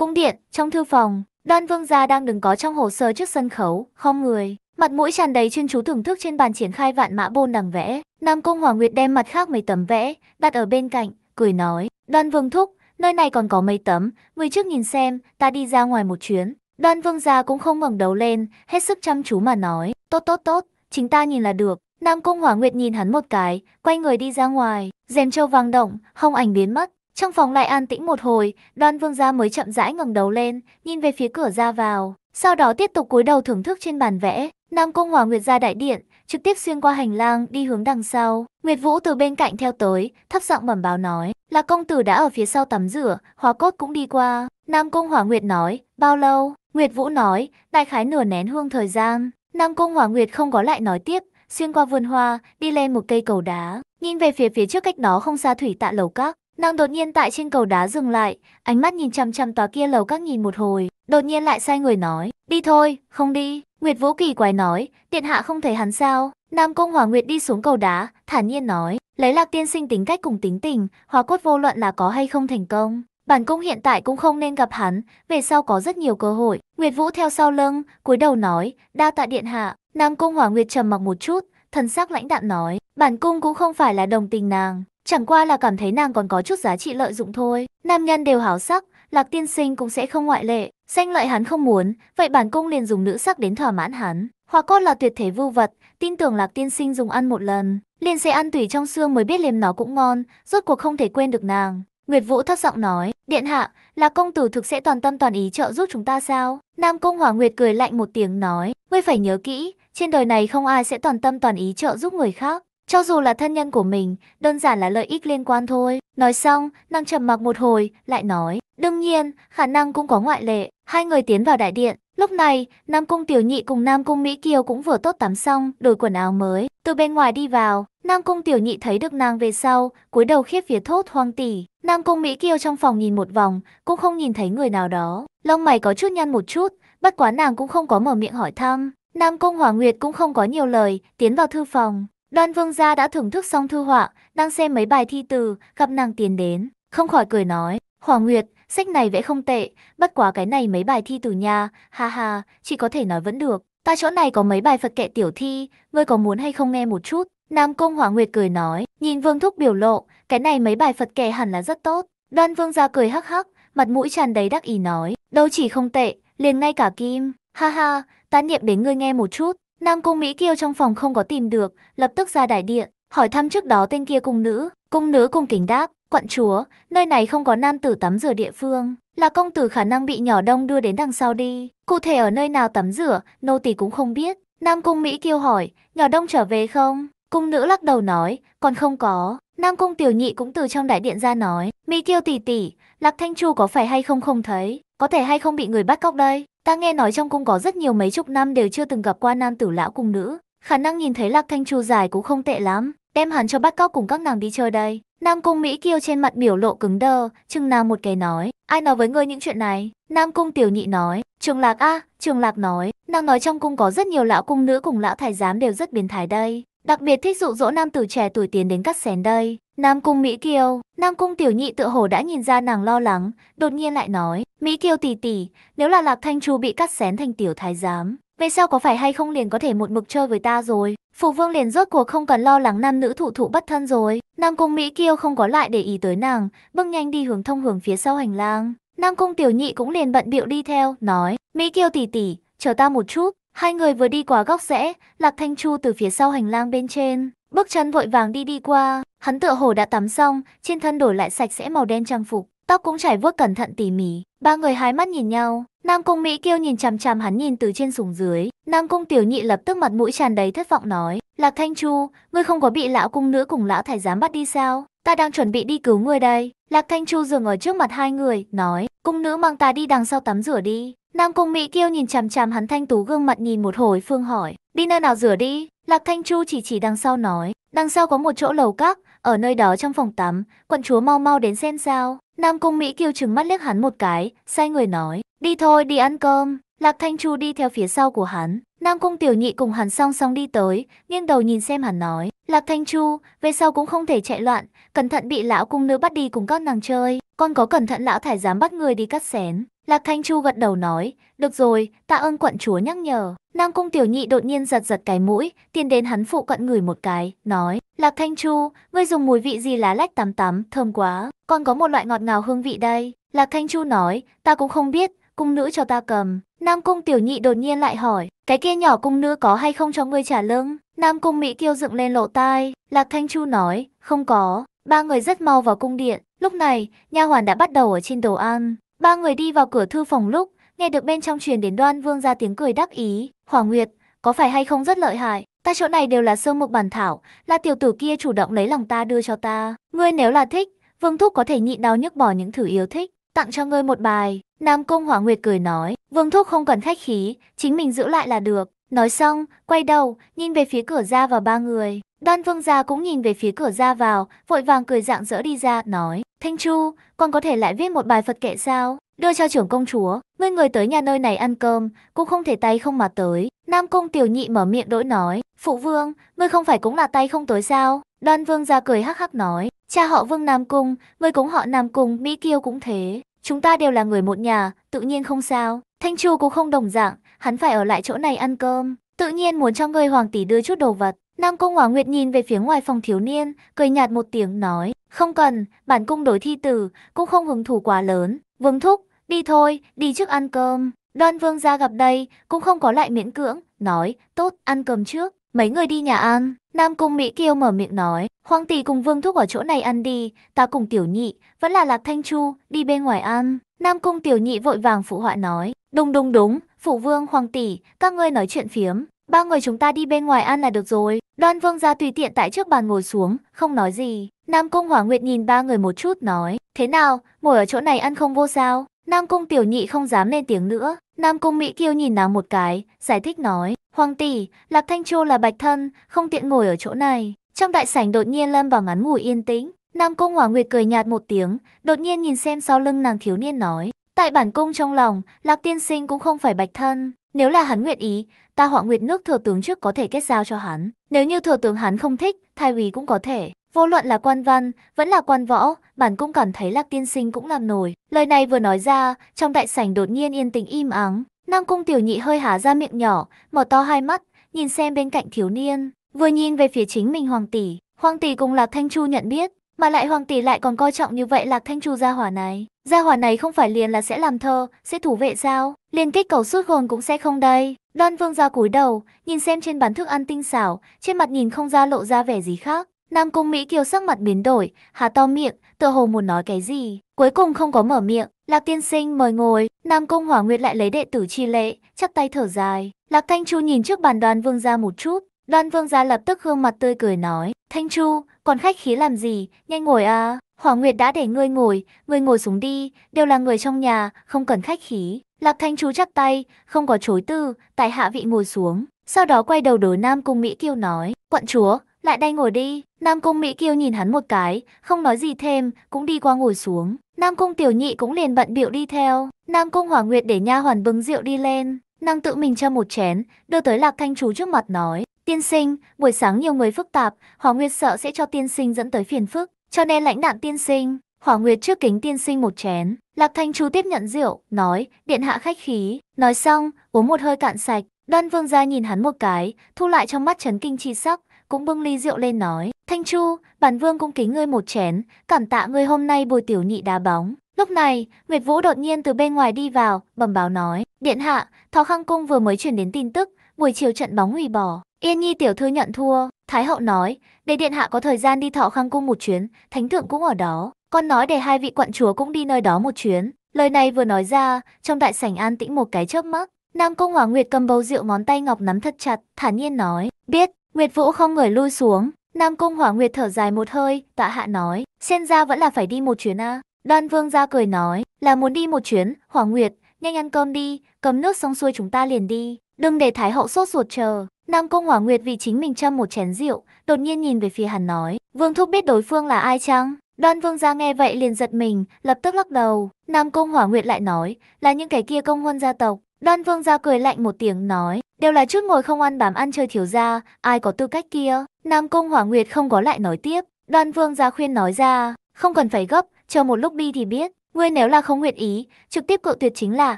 Cung điện, trong thư phòng, đoan vương gia đang đứng có trong hồ sơ trước sân khấu, không người. Mặt mũi tràn đầy chuyên chú thưởng thức trên bàn triển khai vạn mã bôn đằng vẽ. Nam Cung Hoàng Nguyệt đem mặt khác mấy tấm vẽ, đặt ở bên cạnh, cười nói. Đoan vương thúc, nơi này còn có mấy tấm, người trước nhìn xem, ta đi ra ngoài một chuyến. Đoan vương gia cũng không ngẩng đầu lên, hết sức chăm chú mà nói. Tốt tốt tốt, chính ta nhìn là được. Nam Cung Hỏa Nguyệt nhìn hắn một cái, quay người đi ra ngoài, rèm châu vang động, không ảnh biến mất. Trong phòng lại an tĩnh một hồi, đoan vương gia mới chậm rãi ngẩng đầu lên, nhìn về phía cửa ra vào. Sau đó tiếp tục cúi đầu thưởng thức trên bàn vẽ. Nam Cung Hòa Nguyệt ra đại điện, trực tiếp xuyên qua hành lang đi hướng đằng sau. Nguyệt Vũ từ bên cạnh theo tới, thấp giọng bẩm báo nói, là công tử đã ở phía sau tắm rửa, hóa cốt cũng đi qua. Nam Cung Hòa Nguyệt nói, bao lâu? Nguyệt Vũ nói, đại khái nửa nén hương thời gian. Nam Cung Hòa Nguyệt không có lại nói tiếp, xuyên qua vườn hoa, đi lên một cây cầu đá. Nhìn về phía phía trước cách đó không xa thủy tạ lầu các, Nàng đột nhiên tại trên cầu đá dừng lại, ánh mắt nhìn chằm chằm tòa kia lầu các nhìn một hồi, đột nhiên lại sai người nói, đi thôi, không đi. Nguyệt Vũ kỳ quái nói, điện hạ không thấy hắn sao? Nam Cung Hỏa Nguyệt đi xuống cầu đá, thản nhiên nói, lấy Lạc Tiên Sinh tính cách cùng tính tình, hóa cốt vô luận là có hay không thành công, bản cung hiện tại cũng không nên gặp hắn, về sau có rất nhiều cơ hội. Nguyệt Vũ theo sau lưng, cúi đầu nói, đa tạ điện hạ. Nam Cung Hỏa Nguyệt trầm mặc một chút, thần sắc lãnh đạm nói, bản cung cũng không phải là đồng tình nàng, Chẳng qua là cảm thấy nàng còn có chút giá trị lợi dụng thôi. Nam nhân đều háo sắc, Lạc tiên sinh cũng sẽ không ngoại lệ. Danh lợi hắn không muốn, vậy bản cung liền dùng nữ sắc đến thỏa mãn hắn. Hoa cốt là tuyệt thế vưu vật, tin tưởng Lạc tiên sinh dùng ăn một lần. Liền sẽ ăn tủy trong xương mới biết liềm nó cũng ngon, rốt cuộc không thể quên được nàng. Nguyệt Vũ thấp giọng nói, điện hạ, là công tử thực sẽ toàn tâm toàn ý trợ giúp chúng ta sao? Nam Công Hỏa Nguyệt cười lạnh một tiếng nói, ngươi phải nhớ kỹ, trên đời này không ai sẽ toàn tâm toàn ý trợ giúp người khác. Cho dù là thân nhân của mình, đơn giản là lợi ích liên quan thôi. Nói xong, nàng trầm mặc một hồi, lại nói. Đương nhiên, khả năng cũng có ngoại lệ. Hai người tiến vào đại điện. Lúc này, Nam Cung Tiểu Nhị cùng Nam Cung Mỹ Kiều cũng vừa tốt tắm xong, đổi quần áo mới. Từ bên ngoài đi vào, Nam Cung Tiểu Nhị thấy được nàng về sau, cúi đầu khiếp phía thốt hoang tỷ. Nam Cung Mỹ Kiều trong phòng nhìn một vòng, cũng không nhìn thấy người nào đó. Lông mày có chút nhăn một chút, bất quá nàng cũng không có mở miệng hỏi thăm. Nam Cung Hỏa Nguyệt cũng không có nhiều lời, tiến vào thư phòng. Đoan Vương gia đã thưởng thức xong thư họa, đang xem mấy bài thi từ, gặp nàng tiến đến, không khỏi cười nói, Hoàng Nguyệt, sách này vẽ không tệ, bất quá cái này mấy bài thi từ nha, ha ha, chỉ có thể nói vẫn được. Ta chỗ này có mấy bài Phật kệ tiểu thi, ngươi có muốn hay không nghe một chút? Nam Công Hoàng Nguyệt cười nói, nhìn Vương Thúc biểu lộ, cái này mấy bài Phật kệ hẳn là rất tốt. Đoan Vương gia cười hắc hắc, mặt mũi tràn đầy đắc ý nói, đâu chỉ không tệ, liền ngay cả kim, ha ha, ta niệm đến ngươi nghe một chút. Nam cung Mỹ Kiêu trong phòng không có tìm được, lập tức ra đại điện, hỏi thăm trước đó tên kia cung nữ. Cung nữ cung kính đáp, quận chúa, nơi này không có nam tử tắm rửa địa phương, là công tử khả năng bị nhỏ đông đưa đến đằng sau đi. Cụ thể ở nơi nào tắm rửa, nô tỳ cũng không biết. Nam cung Mỹ Kiêu hỏi, nhỏ đông trở về không? Cung nữ lắc đầu nói, còn không có. Nam cung tiểu nhị cũng từ trong đại điện ra nói, Mỹ Kiêu tỷ tỷ, Lạc Thanh Chu có phải hay không không thấy, có thể hay không bị người bắt cóc đây? Ta nghe nói trong cung có rất nhiều mấy chục năm đều chưa từng gặp qua nam tử lão cùng nữ. Khả năng nhìn thấy Lạc Thanh Chu dài cũng không tệ lắm. Đem hắn cho bắt cóc cùng các nàng đi chơi đây. Nam cung Mỹ Kiêu trên mặt biểu lộ cứng đơ, trương nào một cái nói. Ai nói với ngươi những chuyện này? Nam cung tiểu nhị nói. Trường Lạc a, à, Trường Lạc nói. Nàng nói trong cung có rất nhiều lão cung nữ cùng lão thái giám đều rất biến thái đây. Đặc biệt thích dụ dỗ nam tử trẻ tuổi tiến đến cắt xén đây. Nam Cung Mỹ Kiều, Nam Cung Tiểu Nhị tựa hồ đã nhìn ra nàng lo lắng, đột nhiên lại nói, Mỹ Kiều tỷ tỷ, nếu là Lạc Thanh Chu bị cắt xén thành tiểu thái giám, về sau có phải hay không liền có thể một mực chơi với ta rồi, Phụ Vương liền rốt cuộc không cần lo lắng nam nữ thụ thụ bất thân rồi. Nam Cung Mỹ Kiều không có lại để ý tới nàng, bước nhanh đi hướng thông hướng phía sau hành lang. Nam Cung Tiểu Nhị cũng liền bận biệu đi theo, nói, Mỹ Kiều tỷ tỷ, chờ ta một chút. Hai người vừa đi qua góc rẽ, Lạc Thanh Chu từ phía sau hành lang bên trên, bước chân vội vàng đi đi qua, Hắn tựa hồ đã tắm xong, trên thân đổi lại sạch sẽ màu đen trang phục, tóc cũng chảy vuốt cẩn thận tỉ mỉ. Ba người hái mắt nhìn nhau, Nam Cung Mỹ Kiêu nhìn chằm chằm hắn nhìn từ trên xuống dưới, Nam Cung Tiểu Nhị lập tức mặt mũi tràn đầy thất vọng nói, "Lạc Thanh Chu, ngươi không có bị lão cung nữ cùng lão thái giám bắt đi sao? Ta đang chuẩn bị đi cứu ngươi đây." Lạc Thanh Chu dừng ở trước mặt hai người, nói, "Cung nữ mang ta đi đằng sau tắm rửa đi." Nam Cung Mỹ Kiêu nhìn chằm chằm hắn thanh tú gương mặt nhìn một hồi phương hỏi, "Đi nơi nào rửa đi?" Lạc Thanh Chu chỉ chỉ đằng sau nói, "Đằng sau có một chỗ lầu các, ở nơi đó trong phòng tắm, quận chúa mau mau đến xem sao. Nam Cung Mỹ Kiều trừng mắt liếc hắn một cái, sai người nói, đi thôi đi ăn cơm. Lạc Thanh Chu đi theo phía sau của hắn, Nam Cung Tiểu Nhị cùng hắn song song đi tới, nghiêng đầu nhìn xem hắn nói, Lạc Thanh Chu, về sau cũng không thể chạy loạn, cẩn thận bị lão cung nữ bắt đi cùng các nàng chơi, con có cẩn thận lão thải dám bắt người đi cắt xén. Lạc Thanh Chu gật đầu nói, được rồi, tạ ơn quận chúa nhắc nhở. Nam Cung Tiểu Nhị đột nhiên giật giật cái mũi, tiến đến hắn phụ cận người một cái, nói, Lạc Thanh Chu, ngươi dùng mùi vị gì lá lách tắm tắm, thơm quá, còn có một loại ngọt ngào hương vị đây. Lạc Thanh Chu nói, ta cũng không biết, cung nữ cho ta cầm. Nam Cung Tiểu Nhị đột nhiên lại hỏi, cái kia nhỏ cung nữ có hay không cho ngươi trả lương? Nam Cung Mỹ Kiêu dựng lên lộ tai, Lạc Thanh Chu nói, không có. Ba người rất mau vào cung điện, lúc này, nha hoàn đã bắt đầu ở trên đồ ăn. Ba người đi vào cửa thư phòng lúc, Nghe được bên trong truyền đến đoan vương ra tiếng cười đắc ý, Hoàng Nguyệt, có phải hay không rất lợi hại? Ta chỗ này đều là sơ mục bản thảo, là tiểu tử kia chủ động lấy lòng ta đưa cho ta. Ngươi nếu là thích, vương thúc có thể nhịn đau nhức bỏ những thử yêu thích, tặng cho ngươi một bài. Nam Cung Hoàng Nguyệt cười nói, vương thúc không cần khách khí, chính mình giữ lại là được. Nói xong, quay đầu, nhìn về phía cửa ra vào ba người. Đoan vương gia cũng nhìn về phía cửa ra vào, vội vàng cười dạng dỡ đi ra, nói, Thanh Chu, con có thể lại viết một bài Phật kệ sao? Đưa cho trưởng công chúa, ngươi người tới nhà nơi này ăn cơm, cũng không thể tay không mà tới. Nam Cung tiểu nhị mở miệng đỗi nói, phụ vương, ngươi không phải cũng là tay không tới sao? Đoan vương ra cười hắc hắc nói, cha họ vương Nam Cung, ngươi cũng họ Nam Cung, Mỹ Kiêu cũng thế. Chúng ta đều là người một nhà, tự nhiên không sao. Thanh Chu cũng không đồng dạng, hắn phải ở lại chỗ này ăn cơm. Tự nhiên muốn cho ngươi hoàng tỷ đưa chút đồ vật. Nam Cung Hỏa Nguyệt nhìn về phía ngoài phòng thiếu niên, cười nhạt một tiếng nói, không cần, bản cung đối thi tử, cũng không hứng thú quá lớn. Vương Thúc, đi thôi, đi trước ăn cơm. Đoan Vương ra gặp đây, cũng không có lại miễn cưỡng, nói, tốt, ăn cơm trước. Mấy người đi nhà ăn, Nam Cung Mỹ Kiêu mở miệng nói, Hoàng tỷ cùng Vương Thúc ở chỗ này ăn đi, ta cùng Tiểu Nhị, vẫn là Lạc Thanh Chu, đi bên ngoài ăn. Nam Cung Tiểu Nhị vội vàng phụ họa nói, đúng đúng đúng, Phụ Vương Hoàng tỷ, các ngươi nói chuyện phiếm, ba người chúng ta đi bên ngoài ăn là được rồi. Đoan Vương gia tùy tiện tại trước bàn ngồi xuống, không nói gì. Nam Cung Hỏa Nguyệt nhìn ba người một chút nói, thế nào, ngồi ở chỗ này ăn không vô sao. Nam Cung Tiểu Nhị không dám lên tiếng nữa. Nam Cung Mỹ Kiêu nhìn nàng một cái, giải thích nói, Hoàng tỷ, Lạc Thanh Châu là bạch thân, không tiện ngồi ở chỗ này. Trong đại sảnh đột nhiên lâm vào ngắn ngủi yên tĩnh. Nam Cung Hỏa Nguyệt cười nhạt một tiếng, đột nhiên nhìn xem sau lưng nàng thiếu niên nói, tại bản cung trong lòng, Lạc Tiên Sinh cũng không phải bạch thân. Nếu là hắn nguyện ý, ta họa nguyệt nước thừa tướng trước có thể kết giao cho hắn. Nếu như thừa tướng hắn không thích, thái úy cũng có thể. Vô luận là quan văn, vẫn là quan võ, bản cũng cảm thấy lạc tiên sinh cũng làm nổi. Lời này vừa nói ra, trong đại sảnh đột nhiên yên tĩnh im ắng. Nam cung tiểu nhị hơi há ra miệng nhỏ, mở to hai mắt, nhìn xem bên cạnh thiếu niên. Vừa nhìn về phía chính mình hoàng tỷ, hoàng tỷ cùng lạc thanh chu nhận biết, mà lại hoàng tỷ lại còn coi trọng như vậy Lạc Thanh Chu gia hỏa này. Gia hỏa này không phải liền là sẽ làm thơ, sẽ thủ vệ sao? Liên kích cầu suốt hồn cũng sẽ không đây. Đoan Vương ra cúi đầu, nhìn xem trên bàn thức ăn tinh xảo, trên mặt nhìn không ra lộ ra vẻ gì khác. Nam Cung Mỹ Kiều sắc mặt biến đổi, hà to miệng, tựa hồ muốn nói cái gì. Cuối cùng không có mở miệng, Lạc Tiên Sinh mời ngồi, Nam Cung Hỏa Nguyệt lại lấy đệ tử chi lệ, chắc tay thở dài. Lạc Thanh Chu nhìn trước bàn Đoan Vương ra một chút, Đoan Vương ra lập tức gương mặt tươi cười nói, Thanh Chu, còn khách khí làm gì, nhanh ngồi à. Hỏa Nguyệt đã để ngươi ngồi, ngươi ngồi xuống đi, đều là người trong nhà, không cần khách khí. Lạc Thanh Chu chắc tay, không có chối từ, tại hạ vị ngồi xuống. Sau đó quay đầu đối Nam Cung Mỹ Kiêu nói, quận chúa, lại đây ngồi đi. Nam Cung Mỹ Kiêu nhìn hắn một cái, không nói gì thêm, cũng đi qua ngồi xuống. Nam Cung Tiểu Nhị cũng liền bận biệu đi theo. Nam Cung Hỏa Nguyệt để nha hoàn bưng rượu đi lên. Nàng tự mình cho một chén, đưa tới Lạc Thanh Chú trước mặt nói, Tiên sinh, buổi sáng nhiều người phức tạp, Hỏa Nguyệt sợ sẽ cho tiên sinh dẫn tới phiền phức, cho nên lãnh đạm tiên sinh, Hỏa Nguyệt trước kính tiên sinh một chén. Lạc Thanh Chu tiếp nhận rượu, nói, điện hạ khách khí, nói xong, uống một hơi cạn sạch. Đoan Vương gia nhìn hắn một cái, thu lại trong mắt chấn kinh chi sắc, cũng bưng ly rượu lên nói, Thanh Chu, bản vương cũng kính ngươi một chén, cảm tạ ngươi hôm nay bồi tiểu nhị đá bóng. Lúc này, Nguyệt Vũ đột nhiên từ bên ngoài đi vào, bẩm báo nói, điện hạ, Thọ Khang Cung vừa mới chuyển đến tin tức, buổi chiều trận bóng hủy bỏ, Yên Nhi tiểu thư nhận thua, Thái hậu nói, để điện hạ có thời gian đi thọ khang cung một chuyến, thánh thượng cũng ở đó, con nói để hai vị quận chúa cũng đi nơi đó một chuyến. Lời này vừa nói ra, trong đại sảnh an tĩnh một cái chớp mắt, Nam Cung Hỏa Nguyệt cầm bầu rượu ngón tay ngọc nắm thật chặt, thản nhiên nói, biết, Nguyệt Vũ không người lui xuống. Nam Cung Hỏa Nguyệt thở dài một hơi, tạ hạ nói, xem ra vẫn là phải đi một chuyến a. À. Đoan Vương ra cười nói, là muốn đi một chuyến, Hỏa Nguyệt, nhanh ăn cơm đi, cầm nước xong xuôi chúng ta liền đi. Đừng để Thái hậu sốt ruột chờ. Nam cung Hỏa Nguyệt vì chính mình châm một chén rượu, đột nhiên nhìn về phía hắn nói. Vương Thúc biết đối phương là ai chăng? Đoan Vương gia nghe vậy liền giật mình, lập tức lắc đầu. Nam cung Hỏa Nguyệt lại nói, là những cái kia công huân gia tộc. Đoan Vương gia cười lạnh một tiếng nói, đều là chút ngồi không ăn bám ăn chơi thiếu gia, ai có tư cách kia. Nam cung Hỏa Nguyệt không có lại nói tiếp. Đoan Vương gia khuyên nói ra, không cần phải gấp, chờ một lúc đi thì biết. Ngươi nếu là không nguyện ý, trực tiếp cự tuyệt chính là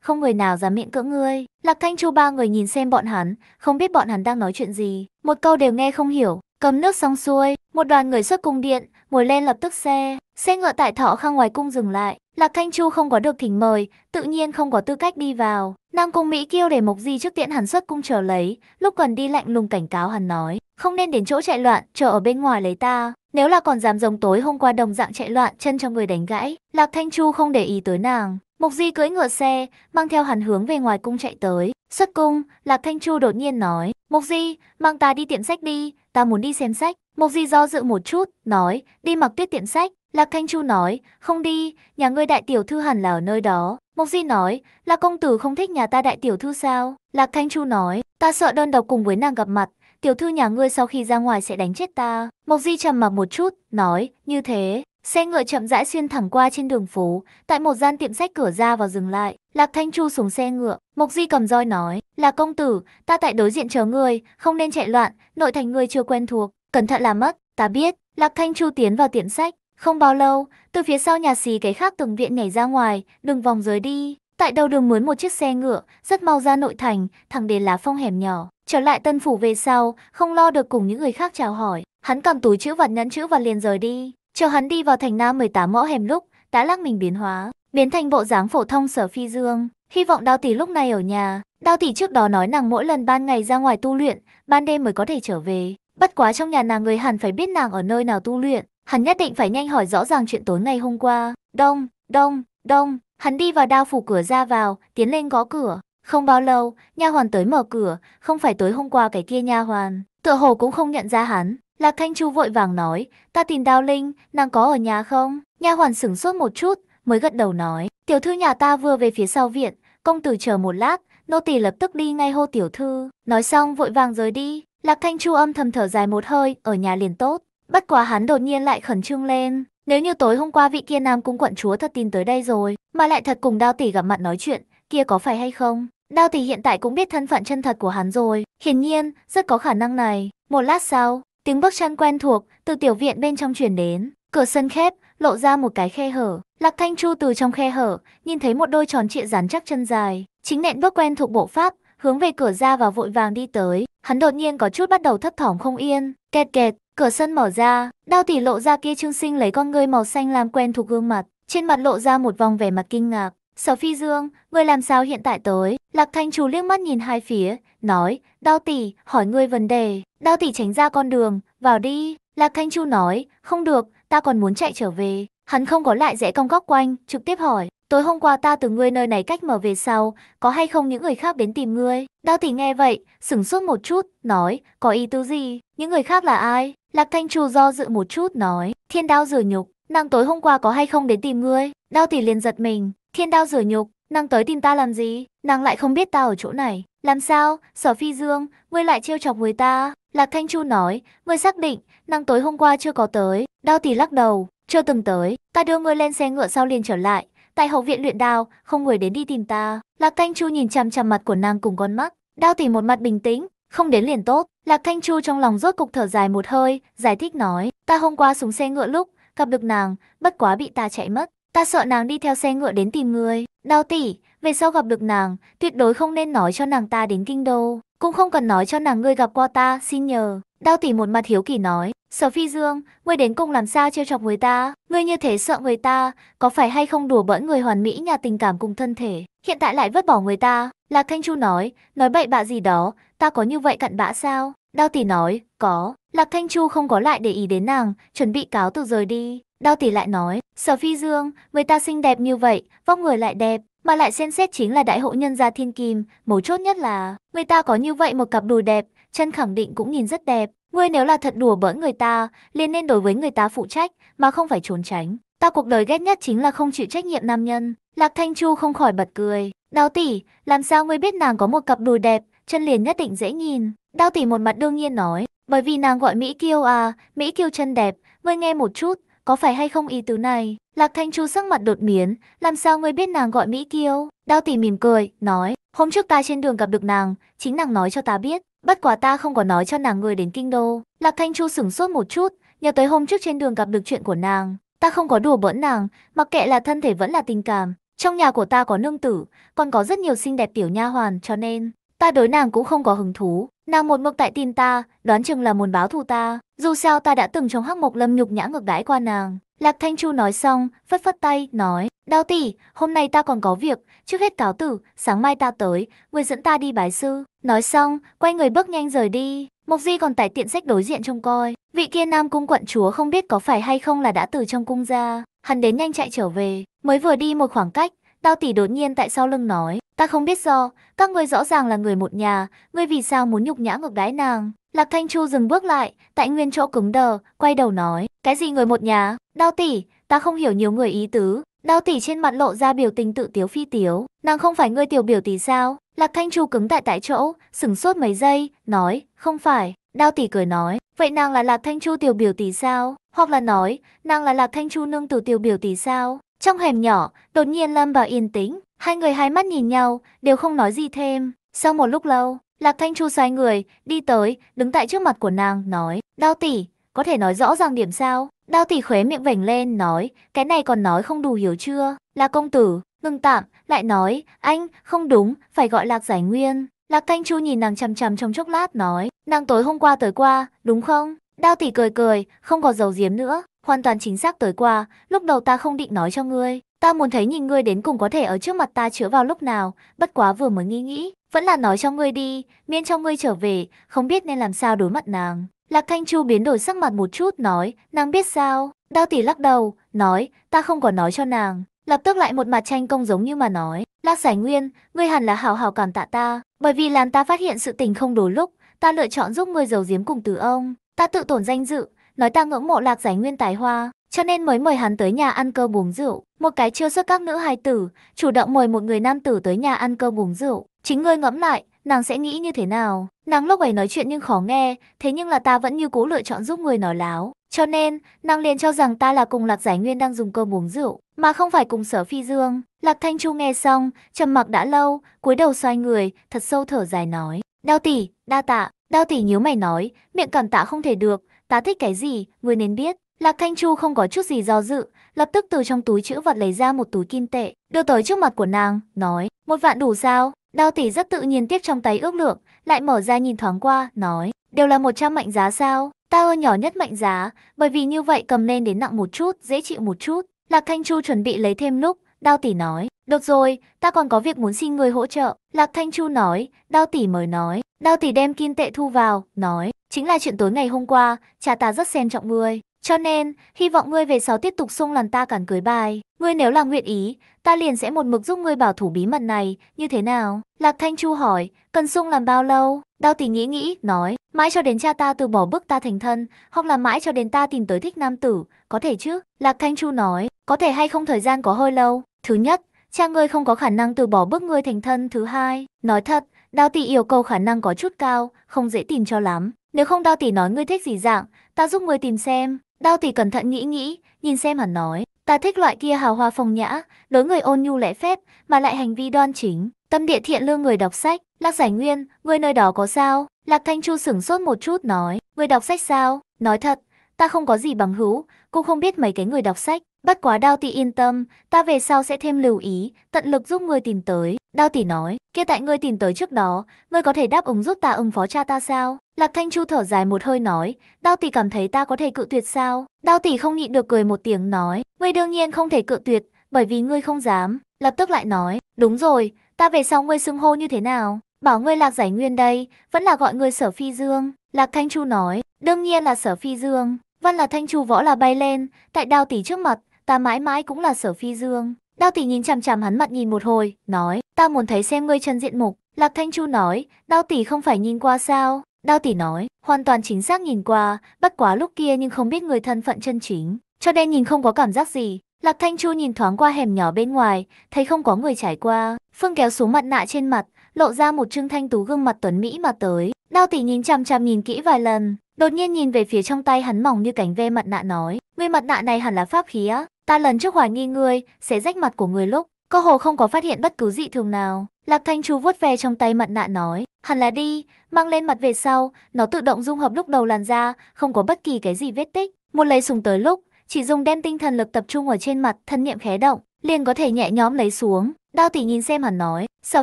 không người nào dám miệng cưỡng ngươi. Lạc Thanh Châu ba người nhìn xem bọn hắn, không biết bọn hắn đang nói chuyện gì, một câu đều nghe không hiểu. Cầm nước xong xuôi, một đoàn người xuất cung điện, ngồi lên lập tức xe, xe ngựa tại thọ khang ngoài cung dừng lại. Lạc Thanh Chu không có được thỉnh mời, tự nhiên không có tư cách đi vào. Nam cung Mỹ kêu để Mộc Di trước tiện hắn xuất cung chờ lấy, lúc cần đi lạnh lùng cảnh cáo hắn nói, không nên đến chỗ chạy loạn, chờ ở bên ngoài lấy ta. Nếu là còn dám giống tối hôm qua đồng dạng chạy loạn chân cho người đánh gãy, Lạc Thanh Chu không để ý tới nàng. Mục Di cưỡi ngựa xe, mang theo hắn hướng về ngoài cung chạy tới. Xuất cung, Lạc Thanh Chu đột nhiên nói, Mục Di, mang ta đi tiệm sách đi, ta muốn đi xem sách. Mục Di do dự một chút, nói, đi mặc tuyết tiệm sách. Lạc Thanh Chu nói, không đi, nhà ngươi đại tiểu thư hẳn là ở nơi đó. mục Di nói, là công tử không thích nhà ta đại tiểu thư sao? Lạc Thanh Chu nói, ta sợ đơn độc cùng với nàng gặp mặt, tiểu thư nhà ngươi sau khi ra ngoài sẽ đánh chết ta. Mộc Di trầm mặc một chút, nói, như thế. Xe ngựa chậm rãi xuyên thẳng qua trên đường phố, tại một gian tiệm sách cửa ra vào dừng lại. Lạc Thanh Chu xuống xe ngựa, Mộc Di cầm roi nói, là công tử, ta tại đối diện chờ ngươi, không nên chạy loạn, nội thành ngươi chưa quen thuộc, cẩn thận là mất, ta biết. Lạc Thanh Chu tiến vào tiệm sách, không bao lâu, từ phía sau nhà xì cái khác từng viện nhảy ra ngoài, đừng vòng dưới đi. Tại đầu đường mướn một chiếc xe ngựa, rất mau ra nội thành, thẳng đến lá phong hẻm nhỏ. Trở lại tân phủ về sau, không lo được cùng những người khác chào hỏi, hắn cầm túi chữ vật nhẫn chữ vật liền rời đi. chờ hắn đi vào thành Nam 18 mõ hẻm lúc, đã lắc mình biến hóa, biến thành bộ dáng phổ thông sở phi dương. Hy vọng đao tỷ lúc này ở nhà, đao tỷ trước đó nói nàng mỗi lần ban ngày ra ngoài tu luyện, ban đêm mới có thể trở về. Bất quá trong nhà nàng người hẳn phải biết nàng ở nơi nào tu luyện, hắn nhất định phải nhanh hỏi rõ ràng chuyện tối ngày hôm qua. Đông, đông, đông, hắn đi vào đao phủ cửa ra vào, tiến lên gõ cửa, không bao lâu, nha hoàn tới mở cửa, không phải tối hôm qua cái kia nha hoàn, tựa hồ cũng không nhận ra hắn. Lạc Thanh Chu vội vàng nói, ta tìm Đao Linh, nàng có ở nhà không? Nha hoàn sửng sốt một chút, mới gật đầu nói, tiểu thư nhà ta vừa về phía sau viện, công tử chờ một lát, nô tỳ lập tức đi ngay hô tiểu thư. Nói xong vội vàng rời đi, Lạc Thanh Chu âm thầm thở dài một hơi, ở nhà liền tốt. Bất quá hắn đột nhiên lại khẩn trương lên, nếu như tối hôm qua vị kia nam cung quận chúa thật tin tới đây rồi, mà lại thật cùng Đao tỷ gặp mặt nói chuyện, kia có phải hay không? Đao tỷ hiện tại cũng biết thân phận chân thật của hắn rồi, hiển nhiên, rất có khả năng này. Một lát sau, tiếng bước chân quen thuộc từ tiểu viện bên trong truyền đến, cửa sân khép, lộ ra một cái khe hở. Lạc Thanh Chu từ trong khe hở, nhìn thấy một đôi tròn trịa rắn chắc chân dài, chính nện bước quen thuộc bộ pháp, hướng về cửa ra và vội vàng đi tới. Hắn đột nhiên có chút bắt đầu thấp thỏm không yên, kẹt kẹt, cửa sân mở ra, đao tỷ lộ ra kia trương sinh lấy con ngươi màu xanh làm quen thuộc gương mặt, trên mặt lộ ra một vòng vẻ mặt kinh ngạc. Sở Phi Dương, ngươi làm sao hiện tại tới? Lạc Thanh Chu liếc mắt nhìn hai phía, nói, đao tỷ, hỏi ngươi vấn đề. Đao tỷ tránh ra con đường, vào đi. Lạc Thanh Chu nói, không được, ta còn muốn chạy trở về. Hắn không có lại rẽ cong góc quanh, trực tiếp hỏi, tối hôm qua ta từ ngươi nơi này cách mở về sau, có hay không những người khác đến tìm ngươi? Đao tỷ nghe vậy, sửng sốt một chút, nói, có ý tứ gì? Những người khác là ai? Lạc Thanh Chu do dự một chút nói, thiên đao rửa nhục, nàng tối hôm qua có hay không đến tìm ngươi? Đao tỷ liền giật mình, Thiên đao rửa nhục, nàng tới tìm ta làm gì? Nàng lại không biết ta ở chỗ này. Làm sao? Sở Phi Dương, ngươi lại trêu chọc với ta. Lạc Thanh Chu nói, ngươi xác định, nàng tối hôm qua chưa có tới. Đao tỷ lắc đầu, chưa từng tới. Ta đưa ngươi lên xe ngựa sau liền trở lại. Tại hậu viện luyện đao, không người đến đi tìm ta. Lạc Thanh Chu nhìn chằm chằm mặt của nàng cùng con mắt. Đao tỷ một mặt bình tĩnh, không đến liền tốt. Lạc Thanh Chu trong lòng rốt cục thở dài một hơi, giải thích nói, ta hôm qua xuống xe ngựa lúc, gặp được nàng, bất quá bị ta chạy mất. Ta sợ nàng đi theo xe ngựa đến tìm người. Đao tỷ, về sau gặp được nàng, tuyệt đối không nên nói cho nàng ta đến kinh đô. Cũng không cần nói cho nàng ngươi gặp qua ta, xin nhờ. Đao tỷ một mặt hiếu kỳ nói, Sở Phi Dương, ngươi đến cùng làm sao trêu chọc người ta, ngươi như thế sợ người ta, có phải hay không đùa bỡn người hoàn mỹ nhà tình cảm cùng thân thể, hiện tại lại vứt bỏ người ta. Lạc Thanh Chu nói, nói bậy bạ gì đó, ta có như vậy cặn bã sao? Đao tỷ nói, có. Lạc Thanh Chu không có lại để ý đến nàng, chuẩn bị cáo từ rời đi. Đao tỷ lại nói, sở phi dương, người ta xinh đẹp như vậy, vóc người lại đẹp, mà lại xem xét chính là đại hộ nhân gia thiên kim, mấu chốt nhất là, người ta có như vậy một cặp đùi đẹp, chân khẳng định cũng nhìn rất đẹp. Ngươi nếu là thật đùa bỡn người ta, liền nên đối với người ta phụ trách, mà không phải trốn tránh. Ta cuộc đời ghét nhất chính là không chịu trách nhiệm nam nhân. Lạc Thanh Chu không khỏi bật cười. Đao tỷ, làm sao ngươi biết nàng có một cặp đùi đẹp, chân liền nhất định dễ nhìn. Đao tỷ một mặt đương nhiên nói, bởi vì nàng gọi Mỹ Kiêu à, Mỹ Kiêu chân đẹp, ngươi nghe một chút, có phải hay không ý tứ này? Lạc Thanh Chu sắc mặt đột biến, làm sao ngươi biết nàng gọi Mỹ Kiêu? Đao tỷ mỉm cười, nói, hôm trước ta trên đường gặp được nàng, chính nàng nói cho ta biết, bất quá ta không có nói cho nàng người đến kinh đô. Lạc Thanh Chu sửng sốt một chút, nhớ tới hôm trước trên đường gặp được chuyện của nàng, ta không có đùa bỡn nàng, mặc kệ là thân thể vẫn là tình cảm. Trong nhà của ta có nương tử, còn có rất nhiều xinh đẹp tiểu nha hoàn cho nên, ta đối nàng cũng không có hứng thú. Nàng một mực tại tin ta, đoán chừng là muốn báo thù ta. Dù sao ta đã từng chống hắc mộc lâm nhục nhã ngược đãi qua nàng. Lạc Thanh Chu nói xong, phất phất tay, nói, Đao tỷ, hôm nay ta còn có việc, trước hết cáo tử, sáng mai ta tới, người dẫn ta đi bái sư. Nói xong, quay người bước nhanh rời đi. Mộc Di còn tại tiện sách đối diện trông coi. Vị kia nam cung quận chúa không biết có phải hay không là đã từ trong cung ra. Hắn đến nhanh chạy trở về, mới vừa đi một khoảng cách, Tao tỷ đột nhiên tại sau lưng nói, ta không biết do, các ngươi rõ ràng là người một nhà, ngươi vì sao muốn nhục nhã ngược đái nàng? Lạc Thanh Chu dừng bước lại, tại nguyên chỗ cứng đờ, quay đầu nói, cái gì người một nhà? Đao tỷ, ta không hiểu nhiều người ý tứ. Đao tỷ trên mặt lộ ra biểu tình tự tiếu phi tiếu, nàng không phải ngươi tiểu biểu tỷ sao? Lạc Thanh Chu cứng tại tại chỗ, sừng sốt mấy giây, nói, không phải. Đao tỷ cười nói, vậy nàng là Lạc Thanh Chu tiểu biểu tỷ sao? Hoặc là nói, nàng là Lạc Thanh Chu nương tử tiểu biểu tỷ sao? Trong hẻm nhỏ, đột nhiên Lâm vào yên tĩnh, hai người hai mắt nhìn nhau, đều không nói gì thêm. Sau một lúc lâu, Lạc Thanh Chu xoay người, đi tới, đứng tại trước mặt của nàng, nói, đao tỷ, có thể nói rõ ràng điểm sao? Đao tỷ khuế miệng vểnh lên, nói, cái này còn nói không đủ hiểu chưa? Là công tử, ngừng tạm, lại nói, anh, không đúng, phải gọi Lạc Giải Nguyên. Lạc Thanh Chu nhìn nàng chằm chằm trong chốc lát, nói, nàng tối hôm qua tới qua, đúng không? Đao tỷ cười cười, không có dầu diếm nữa, hoàn toàn chính xác tới qua, lúc đầu ta không định nói cho ngươi. Ta muốn thấy nhìn ngươi đến cùng có thể ở trước mặt ta chữa vào lúc nào, bất quá vừa mới nghĩ nghĩ, vẫn là nói cho ngươi đi, miễn cho ngươi trở về, không biết nên làm sao đối mặt nàng. Lạc Thanh Chu biến đổi sắc mặt một chút, nói, nàng biết sao, đao tỷ lắc đầu, nói, ta không có nói cho nàng. Lập tức lại một mặt tranh công giống như mà nói, Lạc Sải Nguyên, ngươi hẳn là hào hào cảm tạ ta, bởi vì làm ta phát hiện sự tình không đủ lúc, ta lựa chọn giúp ngươi giấu giếm cùng từ ông. Ta tự tổn danh dự, nói ta ngưỡng mộ lạc giải nguyên tài hoa, cho nên mới mời hắn tới nhà ăn cơm uống rượu. Một cái chưa xuất các nữ hài tử, chủ động mời một người nam tử tới nhà ăn cơm uống rượu. Chính ngươi ngẫm lại, nàng sẽ nghĩ như thế nào? Nàng lúc ấy nói chuyện nhưng khó nghe, thế nhưng là ta vẫn như cố lựa chọn giúp người nói láo. Cho nên, nàng liền cho rằng ta là cùng Lạc Giải Nguyên đang dùng cơm uống rượu, mà không phải cùng Sở Phi Dương. Lạc Thanh Chu nghe xong, trầm mặc đã lâu, cúi đầu xoay người, thật sâu thở dài nói. Đao tỷ, đa tạ, đao tỷ nhíu mày nói, miệng cảm tạ không thể được, ta thích cái gì, người nên biết. Lạc Thanh Chu không có chút gì do dự, lập tức từ trong túi chữ vật lấy ra một túi kim tệ, đưa tới trước mặt của nàng, nói, một vạn đủ sao? Đao tỷ rất tự nhiên tiếp trong tay ước lượng, lại mở ra nhìn thoáng qua, nói, đều là 100 mệnh giá sao? Ta ơ nhỏ nhất mệnh giá, bởi vì như vậy cầm lên đến nặng một chút, dễ chịu một chút. Lạc Thanh Chu chuẩn bị lấy thêm lúc, Đao tỷ nói, được rồi, ta còn có việc muốn xin người hỗ trợ. Lạc Thanh Chu nói, đao tỷ mới nói. Đao tỷ đem kim tệ thu vào, nói. Chính là chuyện tối ngày hôm qua, cha ta rất xem trọng ngươi. Cho nên, hy vọng ngươi về sau tiếp tục xông lần ta cản cưới bài. Ngươi nếu là nguyện ý, ta liền sẽ một mực giúp ngươi bảo thủ bí mật này, như thế nào? Lạc Thanh Chu hỏi, cần xung làm bao lâu? Đao tỷ nghĩ nghĩ, nói, mãi cho đến cha ta từ bỏ bức ta thành thân, hoặc là mãi cho đến ta tìm tới thích nam tử, có thể chứ? Lạc Thanh Chu nói, có thể hay không thời gian có hơi lâu. Thứ nhất, cha ngươi không có khả năng từ bỏ bước ngươi thành thân thứ hai. Nói thật, đao tỷ yêu cầu khả năng có chút cao, không dễ tìm cho lắm. Nếu không đao tỷ nói ngươi thích gì dạng, ta giúp ngươi tìm xem. Đao tỷ cẩn thận nghĩ nghĩ, nhìn xem hẳn nói. Ta thích loại kia hào hoa phong nhã, đối người ôn nhu lễ phép, mà lại hành vi đoan chính. Tâm địa thiện lương người đọc sách, Lạc Giải Nguyên, ngươi nơi đó có sao? Lạc Thanh Chu sửng sốt một chút nói, người đọc sách sao? Nói thật, ta không có gì bằng hữu, cô không biết mấy cái người đọc sách. Bất quá Đao tỷ yên tâm, ta về sau sẽ thêm lưu ý, tận lực giúp ngươi tìm tới. Đao tỷ nói, kia tại ngươi tìm tới trước đó, ngươi có thể đáp ứng giúp ta ứng phó cha ta sao? Lạc Thanh Chu thở dài một hơi nói, Đao tỷ cảm thấy ta có thể cự tuyệt sao? Đao tỷ không nhịn được cười một tiếng nói, ngươi đương nhiên không thể cự tuyệt, bởi vì ngươi không dám. Lập tức lại nói, đúng rồi, ta về sau ngươi xưng hô như thế nào? Bảo ngươi Lạc Giải Nguyên đây, vẫn là gọi ngươi Sở Phi Dương. Lạc Thanh Chu nói, đương nhiên là Sở Phi Dương. Văn là thanh chu võ là bay lên, tại đao tỷ trước mặt, ta mãi mãi cũng là sở phi dương. Đao tỷ nhìn chằm chằm hắn mặt nhìn một hồi, nói, ta muốn thấy xem ngươi chân diện mục. Lạc Thanh Chu nói, đao tỷ không phải nhìn qua sao? Đao tỷ nói, hoàn toàn chính xác nhìn qua, bất quá lúc kia nhưng không biết người thân phận chân chính, cho nên nhìn không có cảm giác gì. Lạc Thanh Chu nhìn thoáng qua hẻm nhỏ bên ngoài, thấy không có người trải qua, Phương kéo xuống mặt nạ trên mặt, lộ ra một trương thanh tú gương mặt tuấn mỹ mà tới. Đao tỷ nhìn chằm chằm nhìn kỹ vài lần, Đột nhiên nhìn về phía trong tay hắn mỏng như cánh ve mặt nạ nói, người mặt nạ này hẳn là pháp khí á, ta lần trước hoài nghi ngươi, sẽ rách mặt của người lúc, cơ hồ không có phát hiện bất cứ dị thường nào. Lạc Thanh chú vuốt ve trong tay mặt nạ nói, hẳn là đi, mang lên mặt về sau, nó tự động dung hợp lúc đầu làn da, không có bất kỳ cái gì vết tích. Một lấy súng tới lúc, chỉ dùng đem tinh thần lực tập trung ở trên mặt, thân niệm khé động, liền có thể nhẹ nhóm lấy xuống. Đao tỷ nhìn xem hắn nói, Sở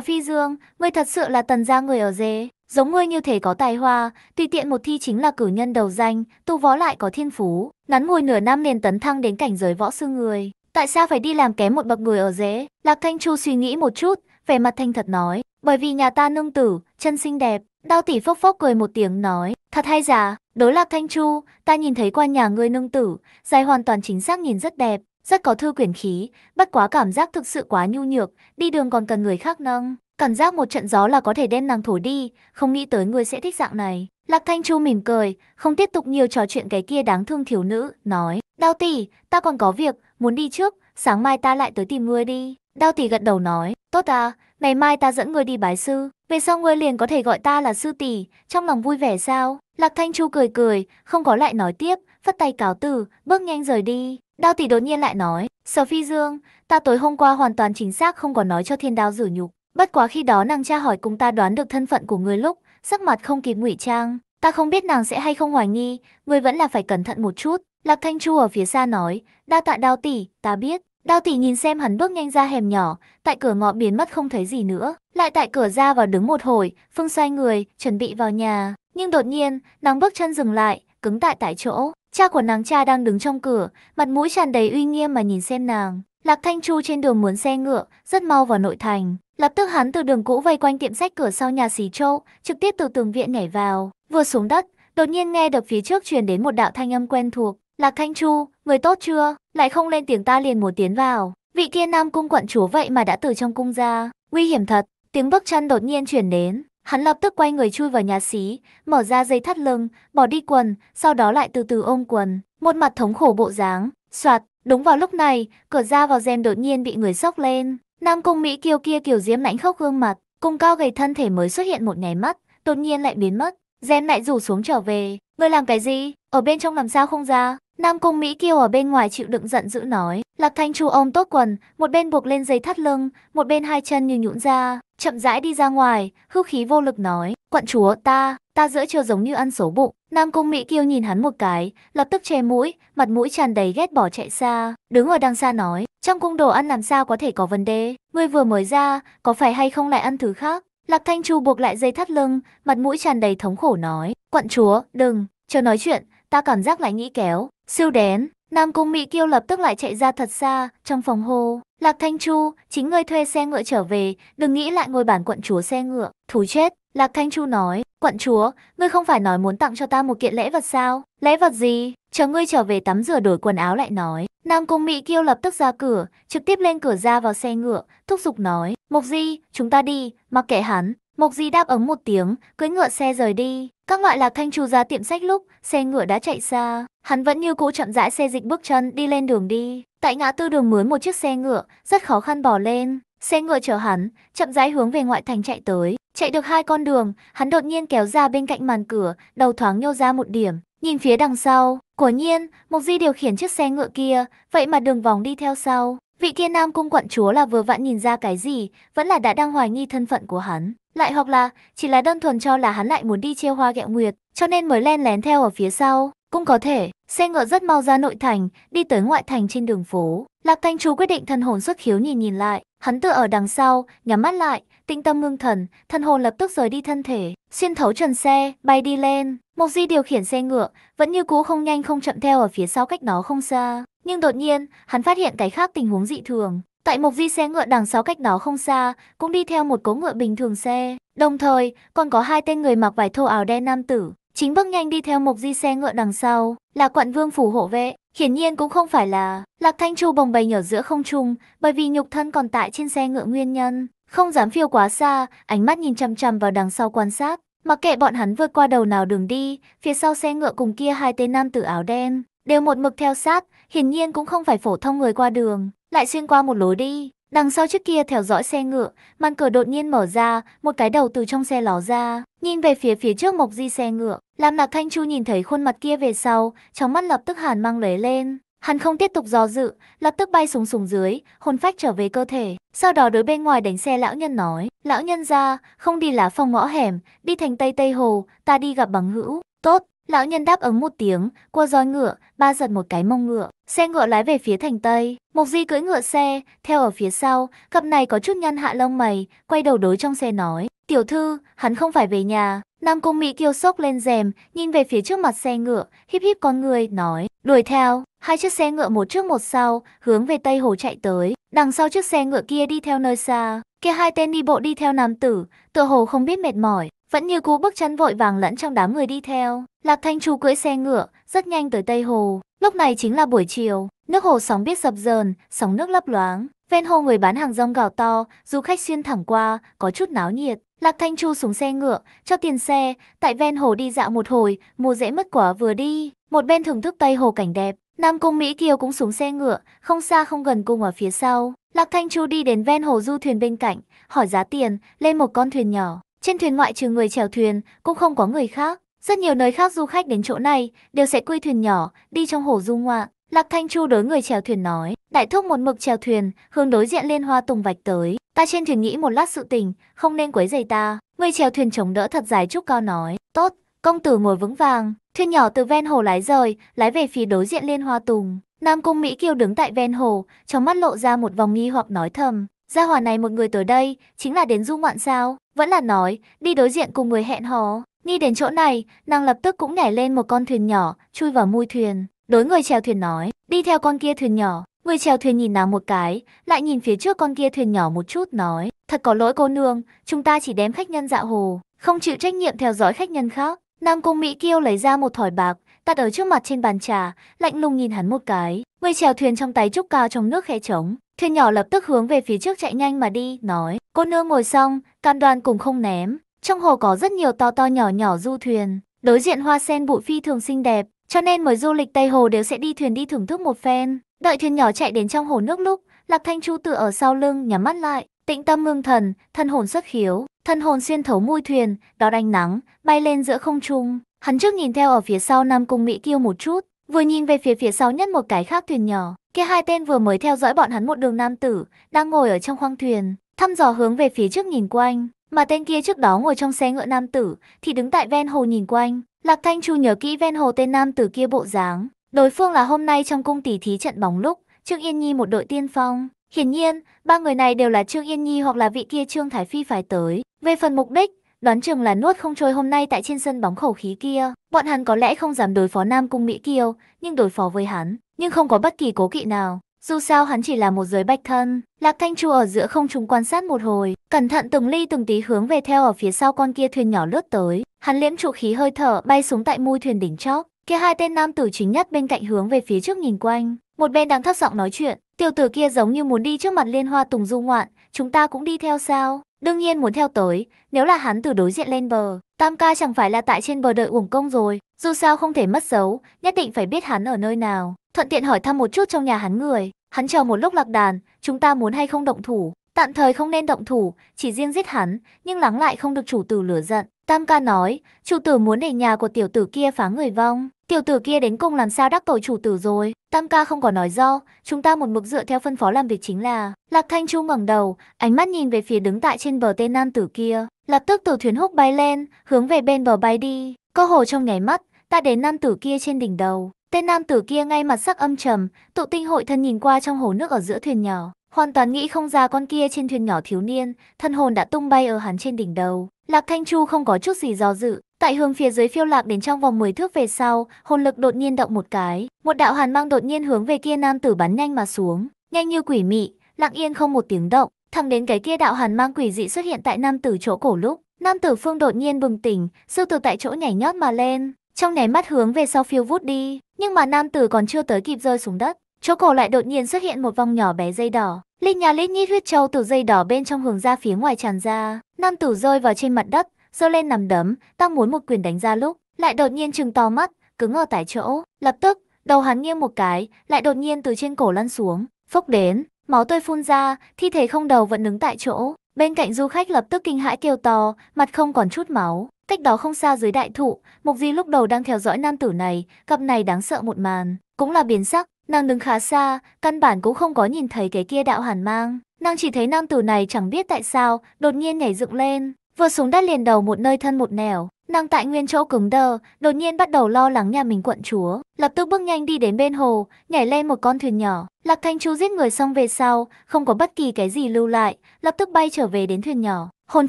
Phi Dương, ngươi thật sự là tần gia người ở dê. Giống ngươi như thể có tài hoa, tùy tiện một thi chính là cử nhân đầu danh, tu võ lại có thiên phú, ngắn ngồi nửa năm liền tấn thăng đến cảnh giới võ sư người. Tại sao phải đi làm kém một bậc người ở dễ? Lạc Thanh Chu suy nghĩ một chút, vẻ mặt thanh thật nói, bởi vì nhà ta nương tử, chân xinh đẹp, đao tỷ phốc phốc cười một tiếng nói, thật hay giả, đối Lạc Thanh Chu, ta nhìn thấy qua nhà ngươi nương tử, dài hoàn toàn chính xác nhìn rất đẹp, rất có thư quyển khí, bất quá cảm giác thực sự quá nhu nhược, đi đường còn cần người khác nâng. Cảm giác một trận gió là có thể đem nàng thổi đi, không nghĩ tới ngươi sẽ thích dạng này. Lạc Thanh Chu mỉm cười, không tiếp tục nhiều trò chuyện cái kia đáng thương thiếu nữ, nói. Đao tỷ, ta còn có việc, muốn đi trước, sáng mai ta lại tới tìm ngươi đi. Đao tỷ gật đầu nói, tốt à, ngày mai ta dẫn ngươi đi bái sư. Về sau ngươi liền có thể gọi ta là sư tỷ, trong lòng vui vẻ sao? Lạc Thanh Chu cười cười, không có lại nói tiếp, phất tay cáo từ, bước nhanh rời đi. Đao tỷ đột nhiên lại nói, Sở Phi Dương, ta tối hôm qua hoàn toàn chính xác không có nói cho thiên đao rửa nhục. Bất quá khi đó nàng cha hỏi cùng ta đoán được thân phận của người lúc, sắc mặt không kịp ngụy trang, ta không biết nàng sẽ hay không hoài nghi, người vẫn là phải cẩn thận một chút. Lạc Thanh Chu ở phía xa nói, đa tạ đao tỷ, ta biết. Đao tỷ nhìn xem hắn bước nhanh ra hẻm nhỏ, tại cửa ngõ biến mất không thấy gì nữa. Lại tại cửa ra vào đứng một hồi, Phương xoay người, chuẩn bị vào nhà. Nhưng đột nhiên, nàng bước chân dừng lại, cứng tại tại chỗ. Cha của nàng cha đang đứng trong cửa, mặt mũi tràn đầy uy nghiêm mà nhìn xem nàng. Lạc Thanh Chu trên đường muốn xe ngựa, rất mau vào nội thành. Lập tức hắn từ đường cũ vây quanh tiệm sách cửa sau nhà xí châu, trực tiếp từ tường viện nhảy vào. Vừa xuống đất, đột nhiên nghe được phía trước truyền đến một đạo thanh âm quen thuộc. Lạc Thanh Chu, người tốt chưa? Lại không lên tiếng ta liền một tiếng vào. Vị kia nam cung quận chúa vậy mà đã từ trong cung ra. Nguy hiểm thật, tiếng bước chân đột nhiên chuyển đến. Hắn lập tức quay người chui vào nhà xí, mở ra dây thắt lưng, bỏ đi quần, sau đó lại từ từ ôm quần. Một mặt thống khổ bộ dáng, soạt. Đúng vào lúc này, cửa ra vào rèm đột nhiên bị người sốc lên. Nam cung Mỹ Kiều kia kiểu diễm lãnh khóc gương mặt, cùng cao gầy thân thể mới xuất hiện một ngày mất, đột nhiên lại biến mất. Gen lại rủ xuống trở về, ngươi làm cái gì, ở bên trong làm sao không ra. Nam cung Mỹ Kiều ở bên ngoài chịu đựng giận dữ nói, Lạc Thanh Chu ôm tốt quần, một bên buộc lên dây thắt lưng, một bên hai chân như nhũn ra, chậm rãi đi ra ngoài, hư khí vô lực nói, quận chúa ta, ta giữa chưa giống như ăn số bụng. Nam Cung Mỹ Kiêu nhìn hắn một cái, lập tức che mũi, mặt mũi tràn đầy ghét bỏ chạy xa, đứng ở đằng xa nói, trong cung đồ ăn làm sao có thể có vấn đề, ngươi vừa mới ra, có phải hay không lại ăn thứ khác. Lạc Thanh Chu buộc lại dây thắt lưng, mặt mũi tràn đầy thống khổ nói, quận chúa, đừng, chờ nói chuyện, ta cảm giác lại nghĩ kéo, siêu đén. Nam Cung Mỹ Kiêu lập tức lại chạy ra thật xa, trong phòng hô, Lạc Thanh Chu, chính ngươi thuê xe ngựa trở về, đừng nghĩ lại ngồi bản quận chúa xe ngựa, thú chết. Lạc Thanh Chu nói, quận chúa, ngươi không phải nói muốn tặng cho ta một kiện lễ vật sao? Lễ vật gì? Chờ ngươi trở về tắm rửa đổi quần áo lại nói. Nam Cung Mỹ Kiêu lập tức ra cửa, trực tiếp lên cửa ra vào xe ngựa, thúc giục nói, Mộc Di, chúng ta đi, mặc kệ hắn. Mộc Di đáp ứng một tiếng, cưỡi ngựa xe rời đi. Các loại Lạc Thanh Chu ra tiệm sách lúc, xe ngựa đã chạy xa. Hắn vẫn như cũ chậm rãi xe dịch bước chân đi lên đường đi. Tại ngã tư đường mướn một chiếc xe ngựa, rất khó khăn bò lên. Xe ngựa chở hắn, chậm rãi hướng về ngoại thành chạy tới. Chạy được hai con đường, hắn đột nhiên kéo ra bên cạnh màn cửa, đầu thoáng nhô ra một điểm. Nhìn phía đằng sau, Quả nhiên, Mục Di điều khiển chiếc xe ngựa kia, vậy mà đường vòng đi theo sau. Vị kia nam cung quận chúa là vừa vặn nhìn ra cái gì, vẫn là đã đang hoài nghi thân phận của hắn. Lại hoặc là, chỉ là đơn thuần cho là hắn lại muốn đi chia hoa gẹo nguyệt, cho nên mới len lén theo ở phía sau. Cũng có thể, xe ngựa rất mau ra nội thành, đi tới ngoại thành trên đường phố. Lạc Thanh Chú quyết định thân hồn xuất khiếu nhìn nhìn lại, hắn tựa ở đằng sau, nhắm mắt lại, tĩnh tâm ngưng thần, thân hồn lập tức rời đi thân thể, xuyên thấu trần xe, bay đi lên. Mộc Di điều khiển xe ngựa, vẫn như cũ không nhanh không chậm theo ở phía sau cách nó không xa. Nhưng đột nhiên, hắn phát hiện cái khác tình huống dị thường. Tại Mộc Di xe ngựa đằng sau cách đó không xa, cũng đi theo một cố ngựa bình thường xe. Đồng thời, còn có hai tên người mặc vải thô áo đen nam tử, chính bước nhanh đi theo Mộc Di xe ngựa đằng sau, là quận vương phủ hộ vệ. Hiển nhiên cũng không phải là Lạc Thanh Chu bồng bềnh ở giữa không trung, bởi vì nhục thân còn tại trên xe ngựa nguyên nhân. Không dám phiêu quá xa, ánh mắt nhìn chăm chăm vào đằng sau quan sát. Mặc kệ bọn hắn vượt qua đầu nào đường đi, phía sau xe ngựa cùng kia hai tên nam tử áo đen, đều một mực theo sát, hiển nhiên cũng không phải phổ thông người qua đường, lại xuyên qua một lối đi. Đằng sau trước kia theo dõi xe ngựa, màn cửa đột nhiên mở ra, một cái đầu từ trong xe ló ra, nhìn về phía phía trước mộc di xe ngựa. Làm Lạc Thanh Chu nhìn thấy khuôn mặt kia về sau, trong mắt lập tức hàn mang lấy lên. Hắn không tiếp tục do dự, lập tức bay xuống xuống dưới, hồn phách trở về cơ thể. Sau đó đối bên ngoài đánh xe lão nhân nói, lão nhân ra, không đi lá phòng ngõ hẻm, đi thành Tây Tây Hồ, ta đi gặp bằng hữu. Tốt, lão nhân đáp ứng một tiếng, qua roi ngựa, ba giật một cái mông ngựa. Xe ngựa lái về phía thành Tây, Mộc Di cưỡi ngựa xe, theo ở phía sau, cặp này có chút nhăn hạ lông mày, quay đầu đối trong xe nói, tiểu thư, hắn không phải về nhà. Nam Cung Mỹ kiêu sốc lên rèm, nhìn về phía trước mặt xe ngựa, híp híp con người, nói, đuổi theo. Hai chiếc xe ngựa một trước một sau, hướng về Tây Hồ chạy tới. Đằng sau chiếc xe ngựa kia đi theo nơi xa, kia hai tên đi bộ đi theo nam tử, tựa hồ không biết mệt mỏi, vẫn như cú bước chân vội vàng lẫn trong đám người đi theo. Lạc Thanh Chu cưỡi xe ngựa, rất nhanh tới Tây Hồ. Lúc này chính là buổi chiều, nước hồ sóng biết dập dờn, sóng nước lấp loáng. Ven hồ người bán hàng rong gào to, du khách xuyên thẳng qua, có chút náo nhiệt. Lạc Thanh Chu xuống xe ngựa, cho tiền xe, tại ven hồ đi dạo một hồi, mua dễ mất quả vừa đi. Một bên thưởng thức Tây Hồ cảnh đẹp, Nam Cung Mỹ Kiều cũng xuống xe ngựa, không xa không gần cung ở phía sau. Lạc Thanh Chu đi đến ven hồ du thuyền bên cạnh, hỏi giá tiền, lên một con thuyền nhỏ. Trên thuyền ngoại trừ người chèo thuyền, cũng không có người khác. Rất nhiều nơi khác du khách đến chỗ này đều sẽ quy thuyền nhỏ, đi trong hồ du ngoạn. Lạc Thanh Chu đối người chèo thuyền nói, đại thúc một mực chèo thuyền, hướng đối diện liên hoa tùng vạch tới. Ta trên thuyền nghĩ một lát sự tình, không nên quấy giày ta. Người chèo thuyền chống đỡ thật dài chút cao nói, tốt, công tử ngồi vững vàng. Thuyền nhỏ từ ven hồ lái rời, lái về phía đối diện Liên Hoa Tùng. Nam Cung Mỹ Kiều đứng tại ven hồ, trong mắt lộ ra một vòng nghi hoặc nói thầm. Gia hỏa này một người tới đây, chính là đến du ngoạn sao? Vẫn là nói, đi đối diện cùng người hẹn hò. Nghĩ đến chỗ này, nàng lập tức cũng nhảy lên một con thuyền nhỏ, chui vào mui thuyền. Đối người chèo thuyền nói, đi theo con kia thuyền nhỏ. Người chèo thuyền nhìn nàng một cái, lại nhìn phía trước con kia thuyền nhỏ một chút nói, thật có lỗi cô nương, chúng ta chỉ đếm khách nhân dạo hồ, không chịu trách nhiệm theo dõi khách nhân khác. Nam Cung Mỹ Kiêu lấy ra một thỏi bạc, đặt ở trước mặt trên bàn trà, lạnh lùng nhìn hắn một cái. Người chèo thuyền trong tay trúc cao trong nước khe trống. Thuyền nhỏ lập tức hướng về phía trước chạy nhanh mà đi, nói. Cô nương ngồi xong, cam đoan cùng không ném. Trong hồ có rất nhiều to to nhỏ nhỏ du thuyền. Đối diện hoa sen bụi phi thường xinh đẹp, cho nên mới du lịch Tây Hồ đều sẽ đi thuyền đi thưởng thức một phen. Đợi thuyền nhỏ chạy đến trong hồ nước lúc, Lạc Thanh Chu tự ở sau lưng nhắm mắt lại, tĩnh tâm ngưng thần, thân hồn xuất khiếu. Thân hồn xuyên thấu mui thuyền, đón ánh nắng, bay lên giữa không trung. Hắn trước nhìn theo ở phía sau Nam Cung Mỹ Kiêu một chút, vừa nhìn về phía phía sau nhất một cái khác thuyền nhỏ. Kia hai tên vừa mới theo dõi bọn hắn một đường nam tử, đang ngồi ở trong khoang thuyền, thăm dò hướng về phía trước nhìn quanh. Mà tên kia trước đó ngồi trong xe ngựa nam tử, thì đứng tại ven hồ nhìn quanh. Lạc Thanh Chu nhớ kỹ ven hồ tên nam tử kia bộ dáng. Đối phương là hôm nay trong cung tỷ thí trận bóng lúc, Trương Yên Nhi một đội tiên phong, Hiển nhiên, ba người này đều là Trương Yên Nhi hoặc là vị kia Trương Thái Phi phải tới. Về phần mục đích, đoán chừng là nuốt không trôi hôm nay tại trên sân bóng khẩu khí kia. Bọn hắn có lẽ không dám đối phó Nam Cung Mỹ Kiều, nhưng đối phó với hắn, nhưng không có bất kỳ cố kỵ nào. Dù sao hắn chỉ là một giới bạch thân, Lạc Thanh Chu ở giữa không trung quan sát một hồi, cẩn thận từng ly từng tí hướng về theo ở phía sau con kia thuyền nhỏ lướt tới. Hắn liễm trụ khí hơi thở bay xuống tại mui thuyền đỉnh chóp, Kia hai tên nam tử chính nhất bên cạnh hướng về phía trước nhìn quanh, một bên đang thấp giọng nói chuyện, tiểu tử kia giống như muốn đi trước mặt liên hoa tùng du ngoạn, chúng ta cũng đi theo sao? Đương nhiên muốn theo tới, nếu là hắn từ đối diện lên bờ, Tam ca chẳng phải là tại trên bờ đợi uổng công rồi, dù sao không thể mất dấu, nhất định phải biết hắn ở nơi nào. Thuận tiện hỏi thăm một chút trong nhà hắn người, hắn chờ một lúc lạc đàn, chúng ta muốn hay không động thủ. Tạm thời không nên động thủ, chỉ riêng giết hắn, nhưng lắng lại không được chủ tử lửa giận. Tam ca nói, chủ tử muốn để nhà của tiểu tử kia phá người vong. Tiểu tử kia đến cùng làm sao đắc tội chủ tử rồi? Tam ca không có nói do, chúng ta một mực dựa theo phân phó làm việc chính là. Lạc Thanh Chu ngẩng đầu, ánh mắt nhìn về phía đứng tại trên bờ tên nam tử kia. Lập tức từ thuyền húc bay lên, hướng về bên bờ bay đi. Cơ hồ trong nháy mắt, ta đến nam tử kia trên đỉnh đầu. Tên nam tử kia ngay mặt sắc âm trầm, tụ tinh hội thân nhìn qua trong hồ nước ở giữa thuyền nhỏ. Hoàn toàn nghĩ không ra con kia trên thuyền nhỏ thiếu niên, thân hồn đã tung bay ở hắn trên đỉnh đầu. Lạc Thanh Chu không có chút gì do dự, tại hướng phía dưới phiêu lạc đến trong vòng 10 thước về sau, hồn lực đột nhiên động một cái, một đạo hàn mang đột nhiên hướng về kia nam tử bắn nhanh mà xuống, nhanh như quỷ mị, lặng yên không một tiếng động, thẳng đến cái kia đạo hàn mang quỷ dị xuất hiện tại nam tử chỗ cổ lúc, nam tử phương đột nhiên bừng tỉnh, sư tử tại chỗ nhảy nhót mà lên, trong nháy mắt hướng về sau phiêu vút đi, nhưng mà nam tử còn chưa tới kịp rơi xuống đất, chỗ cổ lại đột nhiên xuất hiện một vòng nhỏ bé dây đỏ. Lít nhà lít nhít huyết trâu từ dây đỏ bên trong hướng ra phía ngoài tràn ra. Nam tử rơi vào trên mặt đất, giơ lên nằm đấm, ta muốn một quyền đánh ra lúc, lại đột nhiên trừng to mắt, cứng ở tại chỗ. Lập tức, đầu hắn nghiêng một cái, lại đột nhiên từ trên cổ lăn xuống, phốc đến, máu tươi phun ra, thi thể không đầu vẫn đứng tại chỗ. Bên cạnh du khách lập tức kinh hãi kêu to, mặt không còn chút máu. Cách đó không xa dưới đại thụ, Mục Di lúc đầu đang theo dõi nam tử này, cặp này đáng sợ một màn, cũng là biến sắc, Nàng đứng khá xa, căn bản cũng không có nhìn thấy cái kia đạo hàn mang. Nàng chỉ thấy nam tử này chẳng biết tại sao, đột nhiên nhảy dựng lên, vừa xuống đất liền đầu một nơi thân một nẻo. Nàng tại nguyên chỗ cứng đờ, đột nhiên bắt đầu lo lắng nhà mình quận chúa, lập tức bước nhanh đi đến bên hồ, nhảy lên một con thuyền nhỏ. Lạc Thanh Chu giết người xong về sau, không có bất kỳ cái gì lưu lại, lập tức bay trở về đến thuyền nhỏ, hồn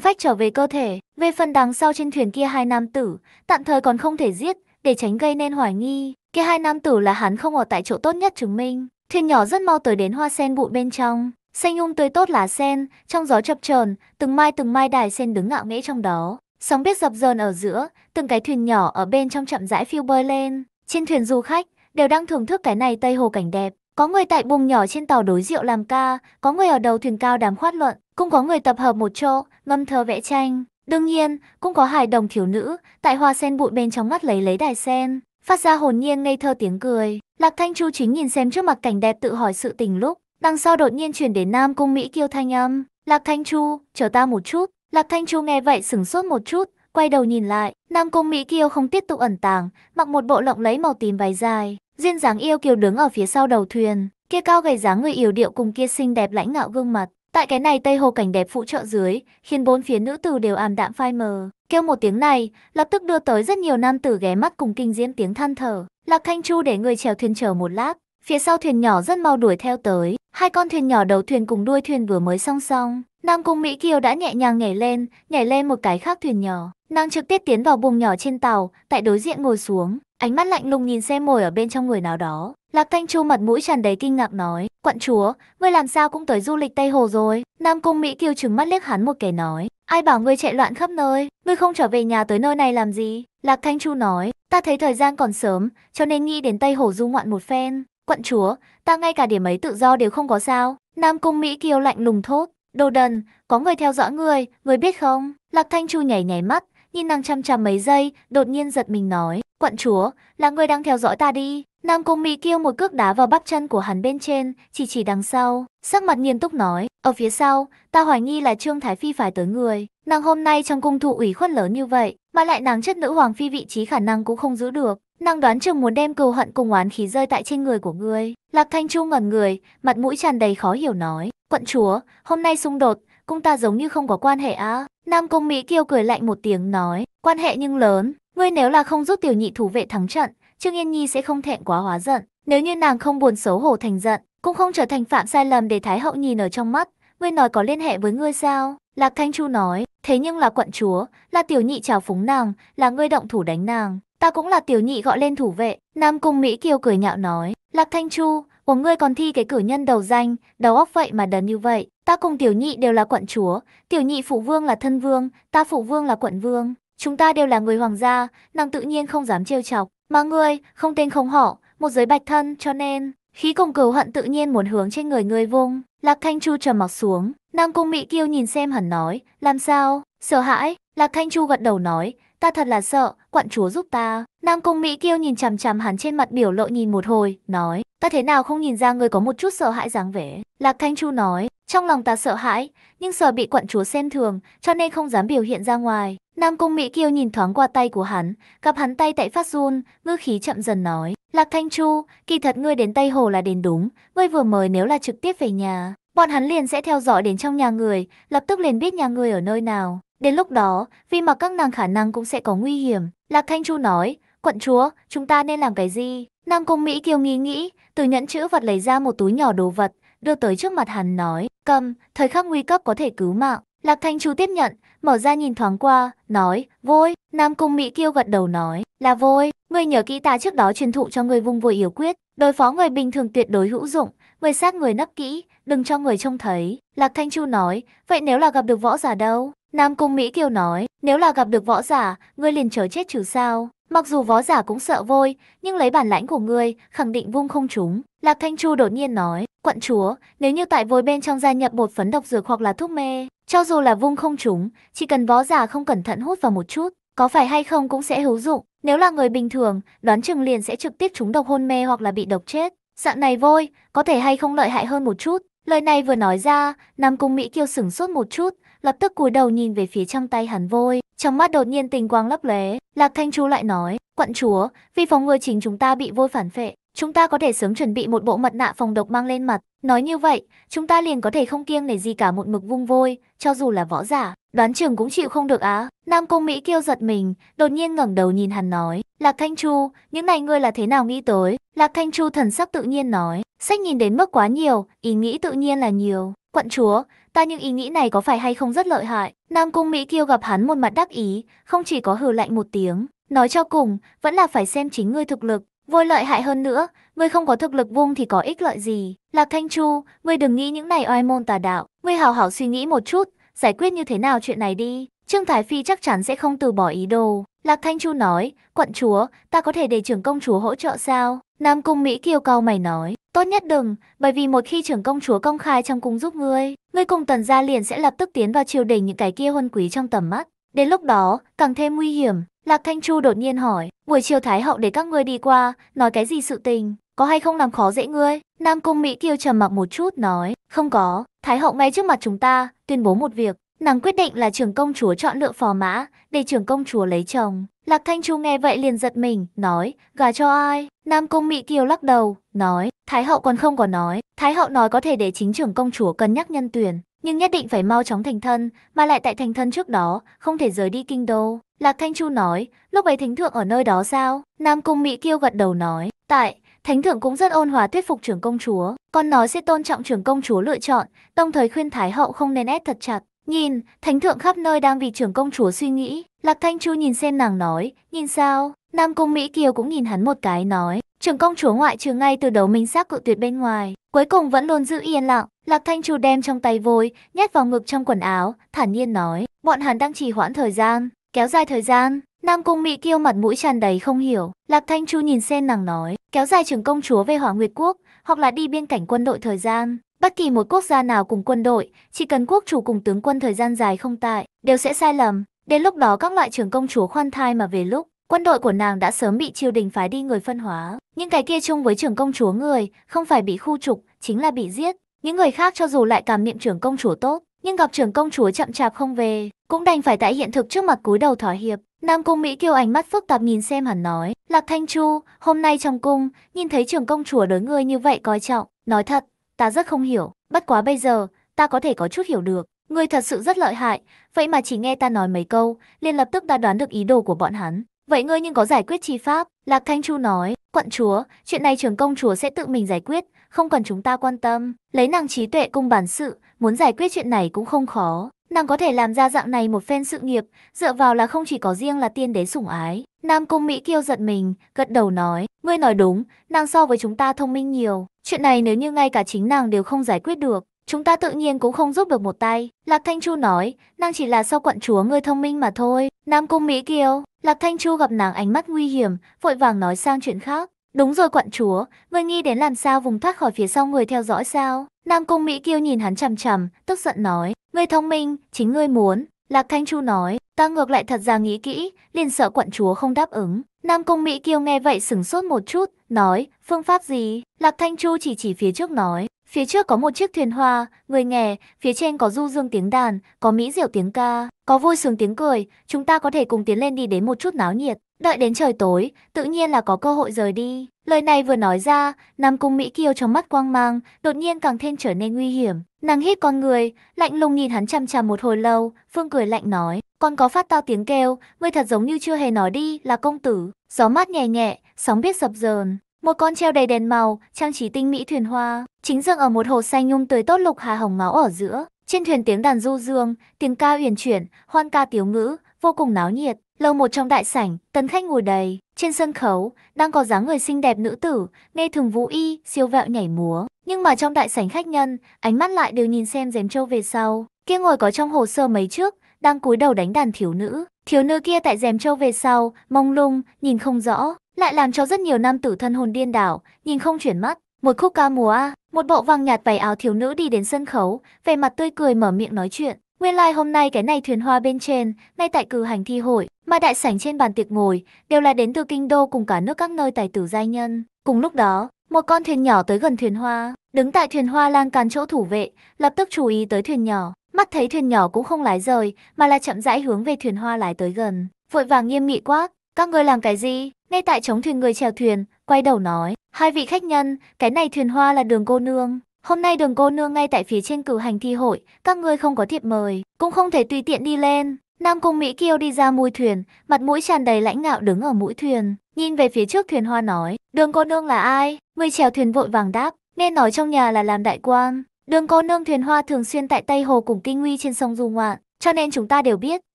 phách trở về cơ thể. Về phần đằng sau trên thuyền kia hai nam tử, tạm thời còn không thể giết, để tránh gây nên hoài nghi, Kia hai nam tử là hắn không ở tại chỗ tốt nhất chứng minh. Thuyền nhỏ rất mau tới đến hoa sen bụi bên trong, xanh um tươi tốt lá sen, trong gió chập chờn, từng mai từng mai đài sen đứng ngạo nghễ trong đó. Sóng biết dập dờn ở giữa, từng cái thuyền nhỏ ở bên trong chậm rãi phiêu bơi lên. Trên thuyền du khách đều đang thưởng thức cái này Tây Hồ cảnh đẹp. Có người tại buồng nhỏ trên tàu đối rượu làm ca, có người ở đầu thuyền cao đàm khoát luận, cũng có người tập hợp một chỗ, ngâm thơ vẽ tranh. Đương nhiên, cũng có hài đồng thiếu nữ, tại hoa sen bụi bên trong mắt lấy lấy đài sen phát ra hồn nhiên ngây thơ tiếng cười. Lạc Thanh Chu chính nhìn xem trước mặt cảnh đẹp tự hỏi sự tình lúc, đằng sau đột nhiên chuyển đến Nam Cung Mỹ Kiêu thanh âm. Lạc Thanh Chu, chờ ta một chút. Lạc Thanh Chu nghe vậy sửng sốt một chút, quay đầu nhìn lại, Nam Cung Mỹ Kiêu không tiếp tục ẩn tàng, mặc một bộ lộng lấy màu tím váy dài, duyên dáng yêu kiều đứng ở phía sau đầu thuyền, kia cao gầy dáng người yêu điệu cùng kia xinh đẹp lãnh ngạo gương mặt, Tại cái này Tây Hồ cảnh đẹp phụ trợ dưới, khiến bốn phía nữ tử đều ảm đạm phai mờ. Kêu một tiếng này, lập tức đưa tới rất nhiều nam tử ghé mắt cùng kinh diễm tiếng than thở. Lạc thanh Chu để người chèo thuyền chờ một lát, phía sau thuyền nhỏ rất mau đuổi theo tới. Hai con thuyền nhỏ đầu thuyền cùng đuôi thuyền vừa mới song song. Nam Cung Mỹ Kiều đã nhẹ nhàng nhảy lên, nhảy lên một cái khác thuyền nhỏ. Nàng trực tiếp tiến vào buồng nhỏ trên tàu, tại đối diện ngồi xuống. Ánh mắt lạnh lùng nhìn xem mồi ở bên trong người nào đó. Lạc Thanh Chu mặt mũi tràn đầy kinh ngạc nói, quận chúa, ngươi làm sao cũng tới du lịch Tây Hồ rồi. Nam Cung Mỹ Kiều trừng mắt liếc hắn một kẻ nói, ai bảo ngươi chạy loạn khắp nơi, ngươi không trở về nhà tới nơi này làm gì. Lạc Thanh Chu nói, ta thấy thời gian còn sớm, cho nên nghĩ đến Tây Hồ du ngoạn một phen. Quận chúa, ta ngay cả điểm ấy tự do đều không có sao. Nam Cung Mỹ Kiều lạnh lùng thốt, đồ đần, có người theo dõi ngươi, ngươi biết không? Lạc Thanh Chu nhảy nhảy mắt, nhìn nàng chăm chăm mấy giây, đột nhiên giật mình nói, Quận chúa, là người đang theo dõi ta đi. Nam Cung Mỹ kêu một cước đá vào bắp chân của hắn bên trên, chỉ chỉ đằng sau. Sắc mặt nghiêm túc nói, ở phía sau, ta hoài nghi là Trương Thái Phi phải tới người. Nàng hôm nay trong cung thụ ủy khuất lớn như vậy, mà lại nàng chất nữ hoàng phi vị trí khả năng cũng không giữ được. Nàng đoán chừng muốn đem cừu hận cùng oán khí rơi tại trên người của ngươi. Lạc Thanh Chu ngẩn người, mặt mũi tràn đầy khó hiểu nói, quận chúa, hôm nay xung đột, cung ta giống như không có quan hệ á. À? Nam Cung Mỹ kêu cười lạnh một tiếng nói, quan hệ nhưng lớn, Ngươi nếu là không giúp tiểu nhị thủ vệ thắng trận, Trương Yên Nhi sẽ không thẹn quá hóa giận. Nếu như nàng không buồn xấu hổ thành giận, cũng không trở thành phạm sai lầm để Thái Hậu nhìn ở trong mắt. Ngươi nói có liên hệ với ngươi sao? Lạc Thanh Chu nói, thế nhưng là quận chúa, là tiểu nhị trào phúng nàng, là ngươi động thủ đánh nàng. Ta cũng là tiểu nhị gọi lên thủ vệ. Nam Cung Mỹ Kiều cười nhạo nói, Lạc Thanh Chu, của ngươi còn thi cái cử nhân đầu danh, đầu óc vậy mà đần như vậy. Ta cùng tiểu nhị đều là quận chúa, tiểu nhị phụ vương là thân vương, ta phụ vương là quận vương. Chúng ta đều là người hoàng gia, nàng tự nhiên không dám trêu chọc. Mà ngươi, không tên không họ, một giới bạch thân cho nên, khí cùng cừu hận tự nhiên muốn hướng trên người ngươi vung. Lạc Thanh Chu trầm mặc xuống, Nam Cung Mỹ Kiêu nhìn xem hẳn nói, làm sao, sợ hãi, Lạc Thanh Chu gật đầu nói, ta thật là sợ, quận chúa giúp ta. Nam Cung Mỹ Kiêu nhìn chằm chằm hắn trên mặt biểu lộ nhìn một hồi, nói, ta thế nào không nhìn ra người có một chút sợ hãi dáng vẻ. Lạc Thanh Chu nói, trong lòng ta sợ hãi, nhưng sợ bị quận chúa xem thường, cho nên không dám biểu hiện ra ngoài. Nam Cung Mỹ Kiêu nhìn thoáng qua tay của hắn, gặp hắn tay tại phát run, ngư khí chậm dần nói. Lạc Thanh Chu, kỳ thật ngươi đến Tây Hồ là đến đúng, ngươi vừa mời nếu là trực tiếp về nhà. Bọn hắn liền sẽ theo dõi đến trong nhà người, lập tức liền biết nhà người ở nơi nào. Đến lúc đó, vì mặc các nàng khả năng cũng sẽ có nguy hiểm. Lạc Thanh Chu nói, quận chúa, chúng ta nên làm cái gì? Nam Cung Mỹ Kiều nghĩ nghĩ, từ nhẫn chữ vật lấy ra một túi nhỏ đồ vật, đưa tới trước mặt hắn nói, cầm, thời khắc nguy cấp có thể cứu mạng. Lạc Thanh Chu tiếp nhận, mở ra nhìn thoáng qua, nói, vôi, Nam Cung Mỹ Kiêu gật đầu nói, là vôi, ngươi nhớ kỹ ta trước đó truyền thụ cho ngươi vung vội yếu quyết, đối phó người bình thường tuyệt đối hữu dụng, người sát người nấp kỹ, đừng cho người trông thấy. Lạc Thanh Chu nói, vậy nếu là gặp được võ giả đâu? Nam Cung Mỹ Kiêu nói, nếu là gặp được võ giả, ngươi liền chờ chết chứ sao? Mặc dù võ giả cũng sợ vôi, nhưng lấy bản lãnh của ngươi, khẳng định vung không trúng. Lạc Thanh Chu đột nhiên nói, quận chúa, nếu như tại vôi bên trong gia nhập bột phấn độc dược hoặc là thuốc mê, cho dù là vung không trúng, chỉ cần võ giả không cẩn thận hút vào một chút, có phải hay không cũng sẽ hữu dụng. Nếu là người bình thường, đoán chừng liền sẽ trực tiếp trúng độc hôn mê hoặc là bị độc chết. Dạng này vôi, có thể hay không lợi hại hơn một chút. Lời này vừa nói ra, Nam Cung Mỹ Kiêu sửng sốt một chút, lập tức cúi đầu nhìn về phía trong tay hắn vôi, trong mắt đột nhiên tình quang lấp lóe, Lạc Thanh Chu lại nói, quận chúa, vì phòng ngừa chính chúng ta bị vôi phản phệ, chúng ta có thể sớm chuẩn bị một bộ mặt nạ phòng độc mang lên mặt. Nói như vậy, chúng ta liền có thể không kiêng nể gì cả một mực vung vôi, cho dù là võ giả, đoán trường cũng chịu không được á. Nam Cung Mỹ kêu giật mình, đột nhiên ngẩng đầu nhìn hắn nói, Lạc Thanh Chu, những này ngươi là thế nào nghĩ tới? Lạc Thanh Chu thần sắc tự nhiên nói, sách nhìn đến mức quá nhiều, ý nghĩ tự nhiên là nhiều. Quận chúa, ta những ý nghĩ này có phải hay không rất lợi hại. Nam Cung Mỹ Kiêu gặp hắn một mặt đắc ý, không chỉ có hừ lạnh một tiếng. Nói cho cùng, vẫn là phải xem chính ngươi thực lực. Vô lợi hại hơn nữa, ngươi không có thực lực vung thì có ích lợi gì. Lạc Thanh Chu, ngươi đừng nghĩ những này oai môn tà đạo. Ngươi hào hảo suy nghĩ một chút, giải quyết như thế nào chuyện này đi. Trương Thái Phi chắc chắn sẽ không từ bỏ ý đồ. Lạc Thanh Chu nói, quận chúa, ta có thể để trưởng công chúa hỗ trợ sao? Nam Cung Mỹ Kiều cau mày nói, tốt nhất đừng, bởi vì một khi trưởng công chúa công khai trong cung giúp ngươi, ngươi cùng tần gia liền sẽ lập tức tiến vào triều đình những cái kia huân quý trong tầm mắt. Đến lúc đó, càng thêm nguy hiểm, Lạc Thanh Chu đột nhiên hỏi, buổi chiều Thái Hậu để các ngươi đi qua, nói cái gì sự tình, có hay không làm khó dễ ngươi? Nam Cung Mỹ Kiều trầm mặc một chút nói, không có, Thái Hậu ngay trước mặt chúng ta, tuyên bố một việc, nàng quyết định là trưởng công chúa chọn lựa phò mã, để trưởng công chúa lấy chồng. Lạc Thanh Chu nghe vậy liền giật mình, nói, gả cho ai? Nam Cung Mị Kiều lắc đầu, nói, Thái hậu còn không có nói. Thái hậu nói có thể để chính trưởng công chúa cân nhắc nhân tuyển, nhưng nhất định phải mau chóng thành thân, mà lại tại thành thân trước đó, không thể rời đi kinh đô. Lạc Thanh Chu nói, lúc ấy thánh thượng ở nơi đó sao? Nam Cung Mị Kiêu gật đầu nói, tại, thánh thượng cũng rất ôn hòa thuyết phục trưởng công chúa, còn nói sẽ tôn trọng trưởng công chúa lựa chọn, đồng thời khuyên Thái hậu không nên ép thật chặt. Nhìn, thánh thượng khắp nơi đang vì trưởng công chúa suy nghĩ. Lạc Thanh Chu nhìn xem nàng nói, nhìn sao? Nam Cung Mỹ Kiều cũng nhìn hắn một cái nói, trưởng công chúa ngoại trừ ngay từ đầu mình xác cự tuyệt bên ngoài. Cuối cùng vẫn luôn giữ yên lặng, Lạc Thanh Chu đem trong tay vôi, nhét vào ngực trong quần áo, thản nhiên nói, bọn hắn đang trì hoãn thời gian, kéo dài thời gian. Nam Cung Mỹ Kiêu mặt mũi tràn đầy không hiểu, Lạc Thanh Chu nhìn sen nàng nói, kéo dài trưởng công chúa về hỏa nguyệt quốc, hoặc là đi biên cảnh quân đội thời gian. Bất kỳ một quốc gia nào cùng quân đội, chỉ cần quốc chủ cùng tướng quân thời gian dài không tại, đều sẽ sai lầm. Đến lúc đó các loại trưởng công chúa khoan thai mà về lúc, quân đội của nàng đã sớm bị triều đình phái đi người phân hóa. Những cái kia chung với trưởng công chúa người, không phải bị khu trục, chính là bị giết. Những người khác cho dù lại cảm niệm trưởng công chúa tốt, nhưng gặp trưởng công chúa chậm chạp không về, cũng đành phải tại hiện thực trước mặt cúi đầu thỏa hiệp. Nam cung Mỹ kiêu ánh mắt phức tạp nhìn xem hắn nói, Lạc Thanh Chu, hôm nay trong cung, nhìn thấy trưởng công chúa đối ngươi như vậy coi trọng, nói thật, ta rất không hiểu, bất quá bây giờ, ta có thể có chút hiểu được. Ngươi thật sự rất lợi hại, vậy mà chỉ nghe ta nói mấy câu, liền lập tức đã đoán được ý đồ của bọn hắn. Vậy ngươi nhưng có giải quyết chi pháp, Lạc Thanh Chu nói, quận chúa, chuyện này trưởng công chúa sẽ tự mình giải quyết, không cần chúng ta quan tâm. Lấy nàng trí tuệ cùng bản sự, muốn giải quyết chuyện này cũng không khó. Nàng có thể làm ra dạng này một phen sự nghiệp, dựa vào là không chỉ có riêng là tiên đế sủng ái. Nam Cung Mỹ kêu giật mình, gật đầu nói, ngươi nói đúng, nàng so với chúng ta thông minh nhiều. Chuyện này nếu như ngay cả chính nàng đều không giải quyết được, chúng ta tự nhiên cũng không giúp được một tay. Lạc Thanh Chu nói, nàng chỉ là sau quận chúa ngươi thông minh mà thôi. Nam Cung Mỹ kêu Lạc Thanh Chu gặp nàng ánh mắt nguy hiểm, vội vàng nói sang chuyện khác. Đúng rồi quận chúa, ngươi nghi đến làm sao vùng thoát khỏi phía sau người theo dõi sao? Nam Cung Mỹ Kiêu nhìn hắn chằm chằm, tức giận nói, ngươi thông minh, chính ngươi muốn. Lạc Thanh Chu nói, ta ngược lại thật ra nghĩ kỹ, liền sợ quận chúa không đáp ứng. Nam Cung Mỹ Kiêu nghe vậy sửng sốt một chút, nói, phương pháp gì? Lạc Thanh Chu chỉ chỉ phía trước nói, phía trước có một chiếc thuyền hoa, người nghe, phía trên có du dương tiếng đàn, có mỹ diệu tiếng ca, có vui sướng tiếng cười, chúng ta có thể cùng tiến lên đi đến một chút náo nhiệt. Đợi đến trời tối, tự nhiên là có cơ hội rời đi. Lời này vừa nói ra, Nam Cung Mỹ Kiều trong mắt quang mang, đột nhiên càng thêm trở nên nguy hiểm. Nàng hít con người, lạnh lùng nhìn hắn chằm chằm một hồi lâu, Phương cười lạnh nói, còn có phát tao tiếng kêu, ngươi thật giống như chưa hề nói đi là công tử. Gió mát nhẹ nhẹ, sóng biết sập dờn. Một con treo đầy đèn màu, trang trí tinh mỹ thuyền hoa, chính dừng ở một hồ xanh nhung tươi tốt lục hà hồng máu ở giữa. Trên thuyền tiếng đàn du dương, tiếng ca uyển chuyển, hoan ca tiểu ngữ, vô cùng náo nhiệt. Lâu một trong đại sảnh, tân khách ngồi đầy, trên sân khấu, đang có dáng người xinh đẹp nữ tử, nghe thường vũ y, siêu vẹo nhảy múa. Nhưng mà trong đại sảnh khách nhân, ánh mắt lại đều nhìn xem dèm trâu về sau. Kia ngồi có trong hồ sơ mấy trước, đang cúi đầu đánh đàn thiếu nữ. Thiếu nữ kia tại dèm trâu về sau, mông lung, nhìn không rõ, lại làm cho rất nhiều nam tử thân hồn điên đảo, nhìn không chuyển mắt. Một khúc ca múa, một bộ vàng nhạt váy áo thiếu nữ đi đến sân khấu, vẻ mặt tươi cười mở miệng nói chuyện. Nguyên lai like hôm nay cái này thuyền hoa bên trên, ngay tại cử hành thi hội, mà đại sảnh trên bàn tiệc ngồi, đều là đến từ kinh đô cùng cả nước các nơi tài tử giai nhân. Cùng lúc đó, một con thuyền nhỏ tới gần thuyền hoa, đứng tại thuyền hoa lan can chỗ thủ vệ, lập tức chú ý tới thuyền nhỏ. Mắt thấy thuyền nhỏ cũng không lái rời, mà là chậm rãi hướng về thuyền hoa lái tới gần. Vội vàng nghiêm nghị quát, các ngươi làm cái gì? Ngay tại chống thuyền người chèo thuyền, quay đầu nói, hai vị khách nhân, cái này thuyền hoa là đường cô nương, Hôm nay đường cô nương ngay tại phía trên cử hành thi hội, các ngươi không có thiệp mời, cũng không thể tùy tiện đi lên. Nam Cung Mỹ Kiêu đi ra mũi thuyền, mặt mũi tràn đầy lãnh ngạo đứng ở mũi thuyền, nhìn về phía trước thuyền hoa nói, đường cô nương là ai? Người chèo thuyền vội vàng đáp, nghe nói trong nhà là làm đại quan. Đường cô nương thuyền hoa thường xuyên tại Tây Hồ cùng kinh nguy trên sông Du Ngoạn, cho nên chúng ta đều biết,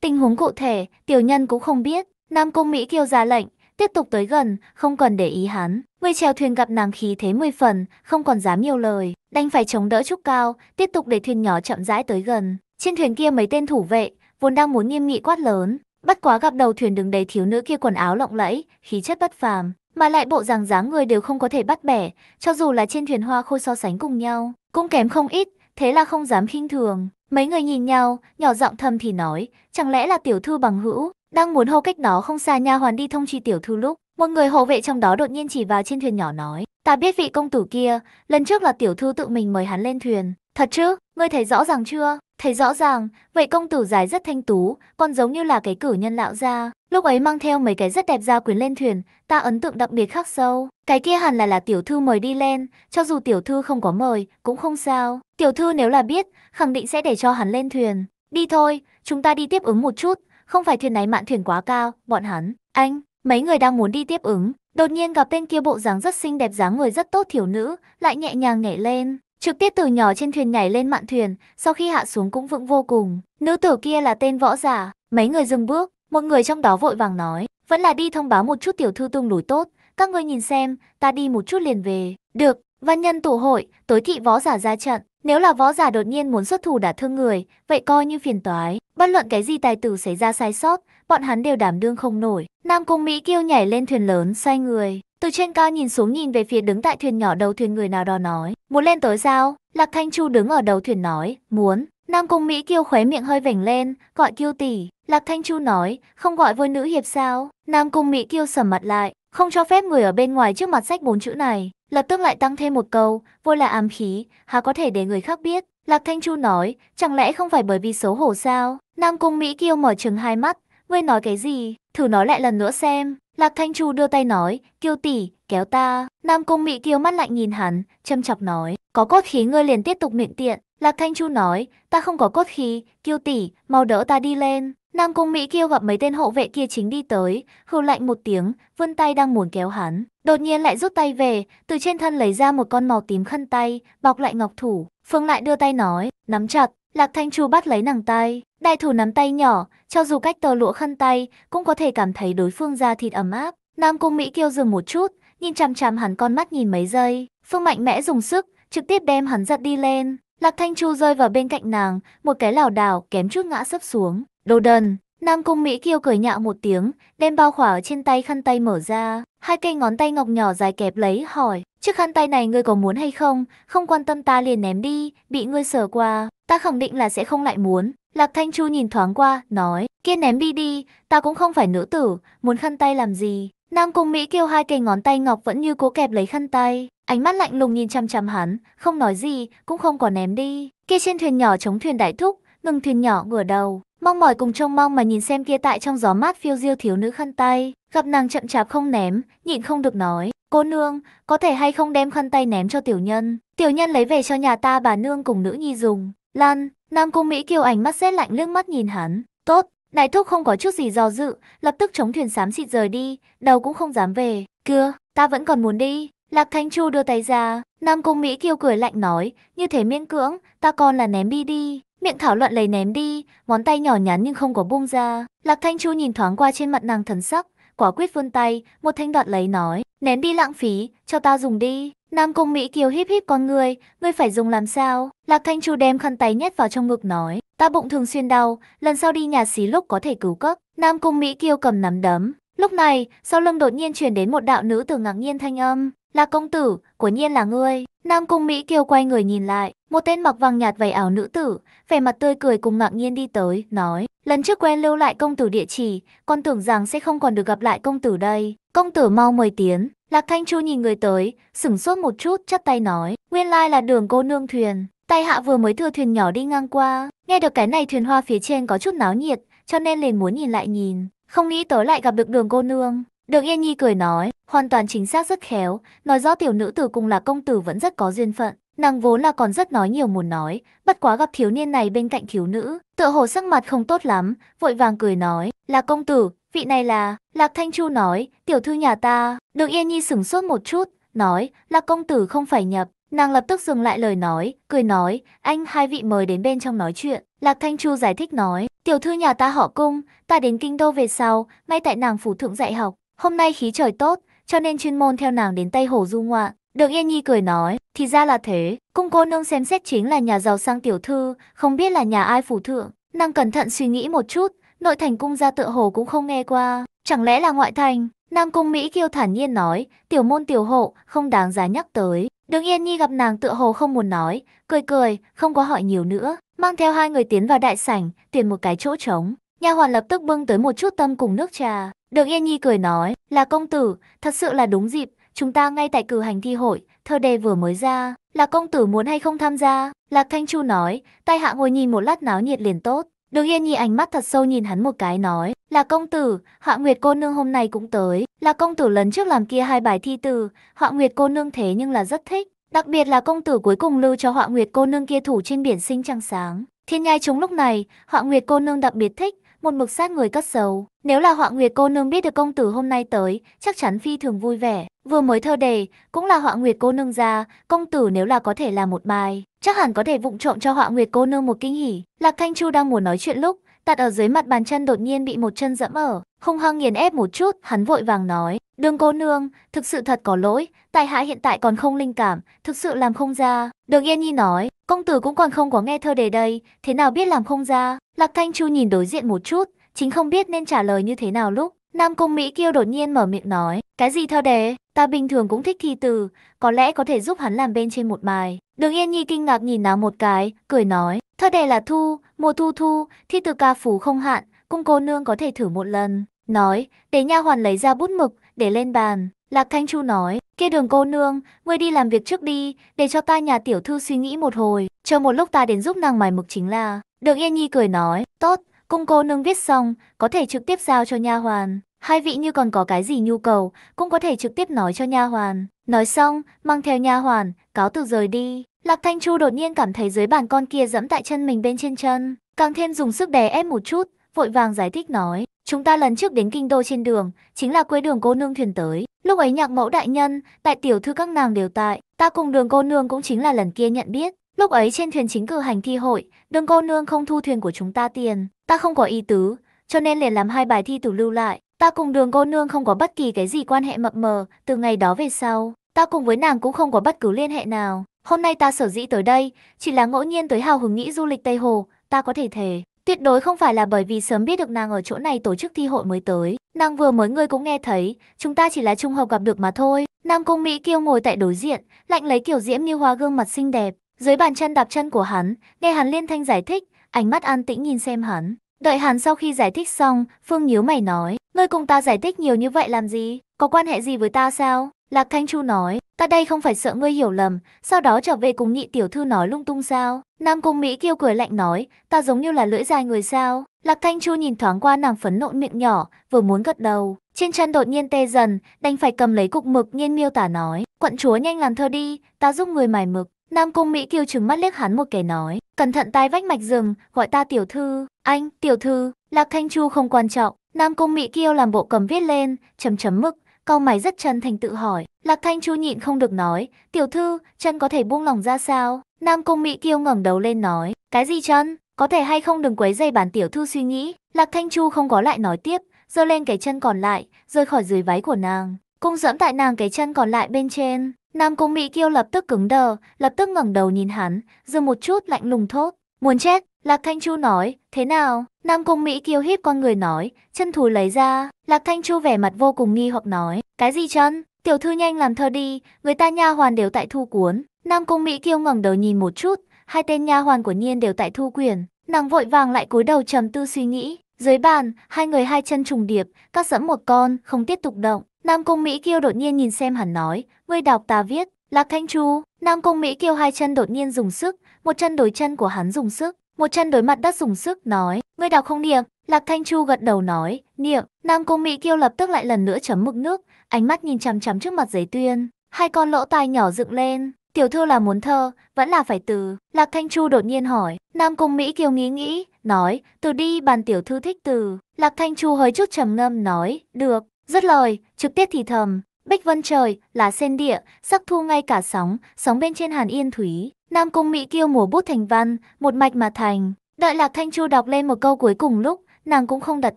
tình huống cụ thể, tiểu nhân cũng không biết. Nam Cung Mỹ Kiêu ra lệnh, tiếp tục tới gần, không cần để ý hắn. Người chèo thuyền gặp nàng khí thế mười phần, không còn dám nhiều lời đành phải chống đỡ trúc cao, tiếp tục để thuyền nhỏ chậm rãi tới gần. Trên thuyền kia mấy tên thủ vệ, vốn đang muốn nghiêm nghị quát lớn, bất quá gặp đầu thuyền đứng đấy thiếu nữ kia quần áo lộng lẫy, khí chất bất phàm, mà lại bộ dáng dáng người đều không có thể bắt bẻ, cho dù là trên thuyền hoa khôi so sánh cùng nhau, cũng kém không ít, thế là không dám khinh thường. Mấy người nhìn nhau, nhỏ giọng thầm thì nói, chẳng lẽ là tiểu thư bằng hữu, đang muốn hô cách đó không xa nha hoàn đi thông chi tiểu thư lúc, một người hộ vệ trong đó đột nhiên chỉ vào trên thuyền nhỏ nói, ta biết vị công tử kia, lần trước là tiểu thư tự mình mời hắn lên thuyền. Thật chứ, ngươi thấy rõ ràng chưa? Thấy rõ ràng, vậy công tử dài rất thanh tú, còn giống như là cái cử nhân lão gia. Lúc ấy mang theo mấy cái rất đẹp gia quyến lên thuyền, ta ấn tượng đặc biệt khắc sâu. Cái kia hẳn là là tiểu thư mời đi lên, cho dù tiểu thư không có mời, cũng không sao. Tiểu thư nếu là biết, khẳng định sẽ để cho hắn lên thuyền. Đi thôi, chúng ta đi tiếp ứng một chút, không phải thuyền này mạn thuyền quá cao, bọn hắn. Anh, Mấy người đang muốn đi tiếp ứng, đột nhiên gặp tên kia bộ dáng rất xinh đẹp dáng người rất tốt thiểu nữ, lại nhẹ nhàng nhảy lên. Trực tiếp từ nhỏ trên thuyền nhảy lên mạn thuyền, sau khi hạ xuống cũng vững vô cùng. Nữ tử kia là tên võ giả, mấy người dừng bước, một người trong đó vội vàng nói, vẫn là đi thông báo một chút tiểu thư tung đối tốt, các ngươi nhìn xem, ta đi một chút liền về. Được, văn nhân tụ hội, tối thị võ giả ra trận, nếu là võ giả đột nhiên muốn xuất thủ đả thương người, vậy coi như phiền toái. Bất luận cái gì tài tử xảy ra sai sót, bọn hắn đều đảm đương không nổi. Nam Cung Mỹ Kiêu nhảy lên thuyền lớn xoay người, từ trên cao nhìn xuống nhìn về phía đứng tại thuyền nhỏ đầu thuyền người nào đó nói, muốn lên tới sao? Lạc Thanh Chu đứng ở đầu thuyền nói, muốn. Nam Cung Mỹ Kiêu khóe miệng hơi vểnh lên, gọi Kiêu tỷ. Lạc Thanh Chu nói, không gọi vôi nữ hiệp sao? Nam Cung Mỹ Kiêu sầm mặt lại, không cho phép người ở bên ngoài trước mặt sách bốn chữ này. Lập tức lại tăng thêm một câu, vôi là ám khí, há có thể để người khác biết. Lạc Thanh Chu nói, chẳng lẽ không phải bởi vì xấu hổ sao? Nam Cung Mỹ Kiêu mở trừng hai mắt, ngươi nói cái gì, thử nói lại lần nữa xem. Lạc Thanh Chu đưa tay nói, kiêu tỷ, kéo ta. Nam Cung Mỹ kiêu mắt lạnh nhìn hắn, châm chọc nói, có cốt khí ngươi liền tiếp tục miệng tiện. Lạc Thanh Chu nói, ta không có cốt khí, kiêu tỷ, mau đỡ ta đi lên. Nam Cung Mỹ kiêu gặp mấy tên hộ vệ kia chính đi tới, hừ lạnh một tiếng, vươn tay đang muốn kéo hắn. Đột nhiên lại rút tay về, từ trên thân lấy ra một con màu tím khăn tay, bọc lại ngọc thủ. Phương lại đưa tay nói, nắm chặt, Lạc Thanh Chu bắt lấy nàng tay, Đại thủ nắm tay nhỏ, cho dù cách tờ lụa khăn tay, cũng có thể cảm thấy đối phương da thịt ấm áp. Nam Cung Mỹ kêu dừng một chút, nhìn chằm chằm hắn con mắt nhìn mấy giây. Phương mạnh mẽ dùng sức, trực tiếp đem hắn giật đi lên. Lạc Thanh Chu rơi vào bên cạnh nàng, một cái lảo đảo, kém chút ngã sấp xuống. Đồ đần, Nam Cung Mỹ Kiêu cười nhạo một tiếng, đem bao khỏa ở trên tay khăn tay mở ra, hai cây ngón tay ngọc nhỏ dài kẹp lấy hỏi, chiếc khăn tay này ngươi có muốn hay không, không quan tâm ta liền ném đi, bị ngươi sờ qua, ta khẳng định là sẽ không lại muốn. Lạc Thanh Chu nhìn thoáng qua, nói, kia ném đi đi, ta cũng không phải nữ tử, muốn khăn tay làm gì. Nam Cung Mỹ Kiêu hai cây ngón tay ngọc vẫn như cố kẹp lấy khăn tay, ánh mắt lạnh lùng nhìn chăm chăm hắn, không nói gì, cũng không có ném đi. Kia trên thuyền nhỏ chống thuyền đại thúc, ngừng thuyền nhỏ ngửa đầu, Mong mỏi cùng trông mong mà nhìn xem kia tại trong gió mát phiêu diêu thiếu nữ khăn tay, gặp nàng chậm chạp không ném, nhịn không được nói, cô nương, có thể hay không đem khăn tay ném cho tiểu nhân, tiểu nhân lấy về cho nhà ta bà nương cùng nữ nhi dùng. Lan, Nam Cung Mỹ kiều ảnh mắt rét lạnh nước mắt nhìn hắn, tốt, nại thúc không có chút gì do dự, lập tức chống thuyền xám xịt rời đi, đầu cũng không dám về, cưa ta vẫn còn muốn đi. Lạc Thanh Chu đưa tay ra, Nam Cung Mỹ kiêu cười lạnh nói, như thế miễn cưỡng, ta còn là ném bi đi miệng thảo luận lấy ném đi, món tay nhỏ nhắn nhưng không có buông ra. Lạc Thanh Chu nhìn thoáng qua trên mặt nàng thần sắc, quả quyết vươn tay, một thanh đoạt lấy nói, ném đi lãng phí, cho tao dùng đi. Nam Cung Mỹ Kiều híp híp con người, ngươi phải dùng làm sao? Lạc Thanh Chu đem khăn tay nhét vào trong ngực nói, ta bụng thường xuyên đau, lần sau đi nhà xí lúc có thể cứu cấp. Nam Cung Mỹ Kiều cầm nắm đấm. Lúc này, sau lưng đột nhiên truyền đến một đạo nữ từ ngạc nhiên thanh âm, là công tử, quả nhiên là ngươi. Nam Cung Mỹ Kiều quay người nhìn lại, một tên mặc vàng nhạt vầy ảo nữ tử, vẻ mặt tươi cười cùng ngạc nhiên đi tới, nói, lần trước quen lưu lại công tử địa chỉ, con tưởng rằng sẽ không còn được gặp lại công tử đây. Công tử mau mời tiến, Lạc Thanh Chu nhìn người tới, sửng sốt một chút, chắp tay nói, nguyên lai là đường cô nương thuyền. Tay hạ vừa mới thưa thuyền nhỏ đi ngang qua, nghe được cái này thuyền hoa phía trên có chút náo nhiệt, cho nên liền muốn nhìn lại nhìn, không nghĩ tới lại gặp được đường cô nương. Đường Yên Nhi cười nói, hoàn toàn chính xác rất khéo, nói rõ tiểu nữ tử cùng là công tử vẫn rất có duyên phận. Nàng vốn là còn rất nói nhiều muốn nói, bất quá gặp thiếu niên này bên cạnh thiếu nữ, tựa hồ sắc mặt không tốt lắm, vội vàng cười nói, là công tử, vị này là, Lạc Thanh Chu nói, tiểu thư nhà ta, đường Yên Nhi sửng sốt một chút, nói, là công tử không phải nhập, nàng lập tức dừng lại lời nói, cười nói, anh hai vị mời đến bên trong nói chuyện, Lạc Thanh Chu giải thích nói, tiểu thư nhà ta họ cung, ta đến kinh đô về sau, may tại nàng phủ thượng dạy học, Hôm nay khí trời tốt, cho nên chuyên môn theo nàng đến Tây Hồ du ngoạn. Được Yên Nhi cười nói, thì ra là thế, cung cô nương xem xét chính là nhà giàu sang tiểu thư, không biết là nhà ai phủ thượng. Nàng cẩn thận suy nghĩ một chút, nội thành cung gia tựa hồ cũng không nghe qua, chẳng lẽ là ngoại thành? Nam cung Mỹ kiêu thản nhiên nói, tiểu môn tiểu hộ, không đáng giá nhắc tới. Đường Yên Nhi gặp nàng tựa hồ không muốn nói, cười cười, không có hỏi nhiều nữa, mang theo hai người tiến vào đại sảnh, tuyển một cái chỗ trống. Nha hoàn lập tức bưng tới một chút tâm cùng nước trà, Đường Yên Nhi cười nói, là công tử, thật sự là đúng dịp, chúng ta ngay tại cử hành thi hội, thơ đề vừa mới ra, là công tử muốn hay không tham gia, Lạc Thanh Chu nói, tay hạ ngồi nhìn một lát náo nhiệt liền tốt. Đường Yên Nhi ánh mắt thật sâu nhìn hắn một cái nói, là công tử, Hạ Nguyệt cô nương hôm nay cũng tới, là công tử lần trước làm kia hai bài thi từ, Hạ Nguyệt cô nương thế nhưng là rất thích, đặc biệt là công tử cuối cùng lưu cho Hạ Nguyệt cô nương kia thủ trên biển sinh trăng sáng. Thiên nhai chúng lúc này, Hạ Nguyệt cô nương đặc biệt thích, một mực sát người cất giấu. Nếu là họa nguyệt cô nương biết được công tử hôm nay tới, chắc chắn phi thường vui vẻ. Vừa mới thơ đề, cũng là họa nguyệt cô nương ra, công tử nếu là có thể là một bài, chắc hẳn có thể vụng trộm cho họa nguyệt cô nương một kinh hỉ. Lạc Thanh Chu đang muốn nói chuyện lúc, tạt ở dưới mặt bàn chân đột nhiên bị một chân dẫm ở, không hăng nghiền ép một chút, hắn vội vàng nói, đường cô nương, thực sự thật có lỗi, tài hạ hiện tại còn không linh cảm, thực sự làm không ra. Đường Yên Nhi nói, công tử cũng còn không có nghe thơ đề đây, thế nào biết làm không ra, Lạc Thanh Chu nhìn đối diện một chút, chính không biết nên trả lời như thế nào lúc. Nam Cung Mỹ Kiêu đột nhiên mở miệng nói, cái gì thơ đế, ta bình thường cũng thích thi từ, có lẽ có thể giúp hắn làm bên trên một bài. Đường Yên Nhi kinh ngạc nhìn nó một cái, cười nói, thơ đề là thu, mùa thu thu, thi từ ca phú không hạn, cung cô nương có thể thử một lần. Nói, để nha hoàn lấy ra bút mực, để lên bàn. Lạc Thanh Chu nói, kia đường cô nương, ngươi đi làm việc trước đi, để cho ta nhà tiểu thư suy nghĩ một hồi, chờ một lúc ta đến giúp nàng mài mực chính là. Đường Yên Nhi cười nói, tốt, cung cô nương viết xong, có thể trực tiếp giao cho nha hoàn. Hai vị như còn có cái gì nhu cầu, cũng có thể trực tiếp nói cho nha hoàn. Nói xong, mang theo nha hoàn, cáo từ rời đi. Lạc Thanh Chu đột nhiên cảm thấy dưới bàn con kia dẫm tại chân mình bên trên chân, càng thêm dùng sức đè ép một chút, vội vàng giải thích nói. Chúng ta lần trước đến kinh đô trên đường, chính là quê đường cô nương thuyền tới. Lúc ấy nhạc mẫu đại nhân, tại tiểu thư các nàng đều tại, ta cùng đường cô nương cũng chính là lần kia nhận biết. Lúc ấy trên thuyền chính cử hành thi hội, đường cô nương không thu thuyền của chúng ta tiền, ta không có ý tứ, cho nên liền làm hai bài thi tử lưu lại. Ta cùng đường cô nương không có bất kỳ cái gì quan hệ mập mờ, từ ngày đó về sau, ta cùng với nàng cũng không có bất cứ liên hệ nào. Hôm nay ta sở dĩ tới đây, chỉ là ngẫu nhiên tới hào hứng nghĩ du lịch Tây Hồ, ta có thể thề. Tuyệt đối không phải là bởi vì sớm biết được nàng ở chỗ này tổ chức thi hội mới tới. Nàng vừa mới ngươi cũng nghe thấy, chúng ta chỉ là trung hợp gặp được mà thôi. Nam cung Mỹ kiêu ngồi tại đối diện, lạnh lấy kiểu diễm như hoa gương mặt xinh đẹp, dưới bàn chân đạp chân của hắn, nghe hắn liên thanh giải thích, ánh mắt an tĩnh nhìn xem hắn. Đợi hắn sau khi giải thích xong, Phương nhíu mày nói, ngươi cùng ta giải thích nhiều như vậy làm gì, có quan hệ gì với ta sao? Lạc Thanh Chu nói, ta đây không phải sợ ngươi hiểu lầm, sau đó trở về cùng nhị tiểu thư nói lung tung sao? Nam Cung Mỹ kêu cười lạnh nói, ta giống như là lưỡi dài người sao? Lạc Thanh Chu nhìn thoáng qua nàng phấn nộn miệng nhỏ, vừa muốn gật đầu, trên chân đột nhiên tê dần, đành phải cầm lấy cục mực nhiên miêu tả nói, quận chúa nhanh làm thơ đi, ta giúp người mài mực. Nam Cung Mỹ Kiều trừng mắt liếc hắn một cái nói, cẩn thận tai vách mạch rừng, gọi ta tiểu thư, anh, tiểu thư, Lạc Thanh Chu không quan trọng. Nam Cung Mỹ Kiêu làm bộ cầm viết lên, chấm chấm mực, cau mày rất chân thành tự hỏi. Lạc Thanh Chu nhịn không được nói, tiểu thư, chân có thể buông lòng ra sao? Nam Cung Mỹ Kiêu ngẩng đầu lên nói, cái gì chân? Có thể hay không đừng quấy dây bản tiểu thư suy nghĩ. Lạc Thanh Chu không có lại nói tiếp, giơ lên cái chân còn lại, rơi khỏi dưới váy của nàng. Cung dẫm tại nàng cái chân còn lại bên trên. Nam Cung Mỹ Kiêu lập tức cứng đờ, lập tức ngẩng đầu nhìn hắn, dừng một chút lạnh lùng thốt. Muốn chết, Lạc Thanh Chu nói, thế nào? Nam Cung Mỹ Kiêu hít con người nói, chân thù lấy ra. Lạc Thanh Chu vẻ mặt vô cùng nghi hoặc nói, cái gì chân? Tiểu thư nhanh làm thơ đi, người ta nha hoàn đều tại thu cuốn. Nam Cung Mỹ Kiêu ngẩng đầu nhìn một chút, hai tên nha hoàn của Nhiên đều tại thu quyền. Nàng vội vàng lại cúi đầu trầm tư suy nghĩ. Dưới bàn, hai người hai chân trùng điệp, các dẫm một con, không tiếp tục động. Nam Cung Mỹ Kiêu đột nhiên nhìn xem hắn nói, ngươi đọc ta viết, Lạc Thanh Chu. Nam Cung Mỹ Kiêu hai chân đột nhiên dùng sức, một chân đối chân của hắn dùng sức, một chân đối mặt đất dùng sức nói, ngươi đọc không niệm. Lạc Thanh Chu gật đầu nói, niệm. Nam Cung Mỹ Kiêu lập tức lại lần nữa chấm mực nước, ánh mắt nhìn chằm chằm trước mặt giấy tuyên, hai con lỗ tai nhỏ dựng lên. Tiểu thư là muốn thơ, vẫn là phải từ. Lạc Thanh Chu đột nhiên hỏi, Nam Cung Mỹ Kiều nghĩ nghĩ, nói, từ đi bàn tiểu thư thích từ. Lạc Thanh Chu hơi chút trầm ngâm nói, được. Rất lời, trực tiếp thì thầm, Bích Vân trời, lá sen địa, sắc thu ngay cả sóng, sóng bên trên hàn yên thúy, Nam Cung Mỹ Kiêu mùa bút thành văn, một mạch mà thành. Đợi Lạc Thanh Chu đọc lên một câu cuối cùng lúc, nàng cũng không đặt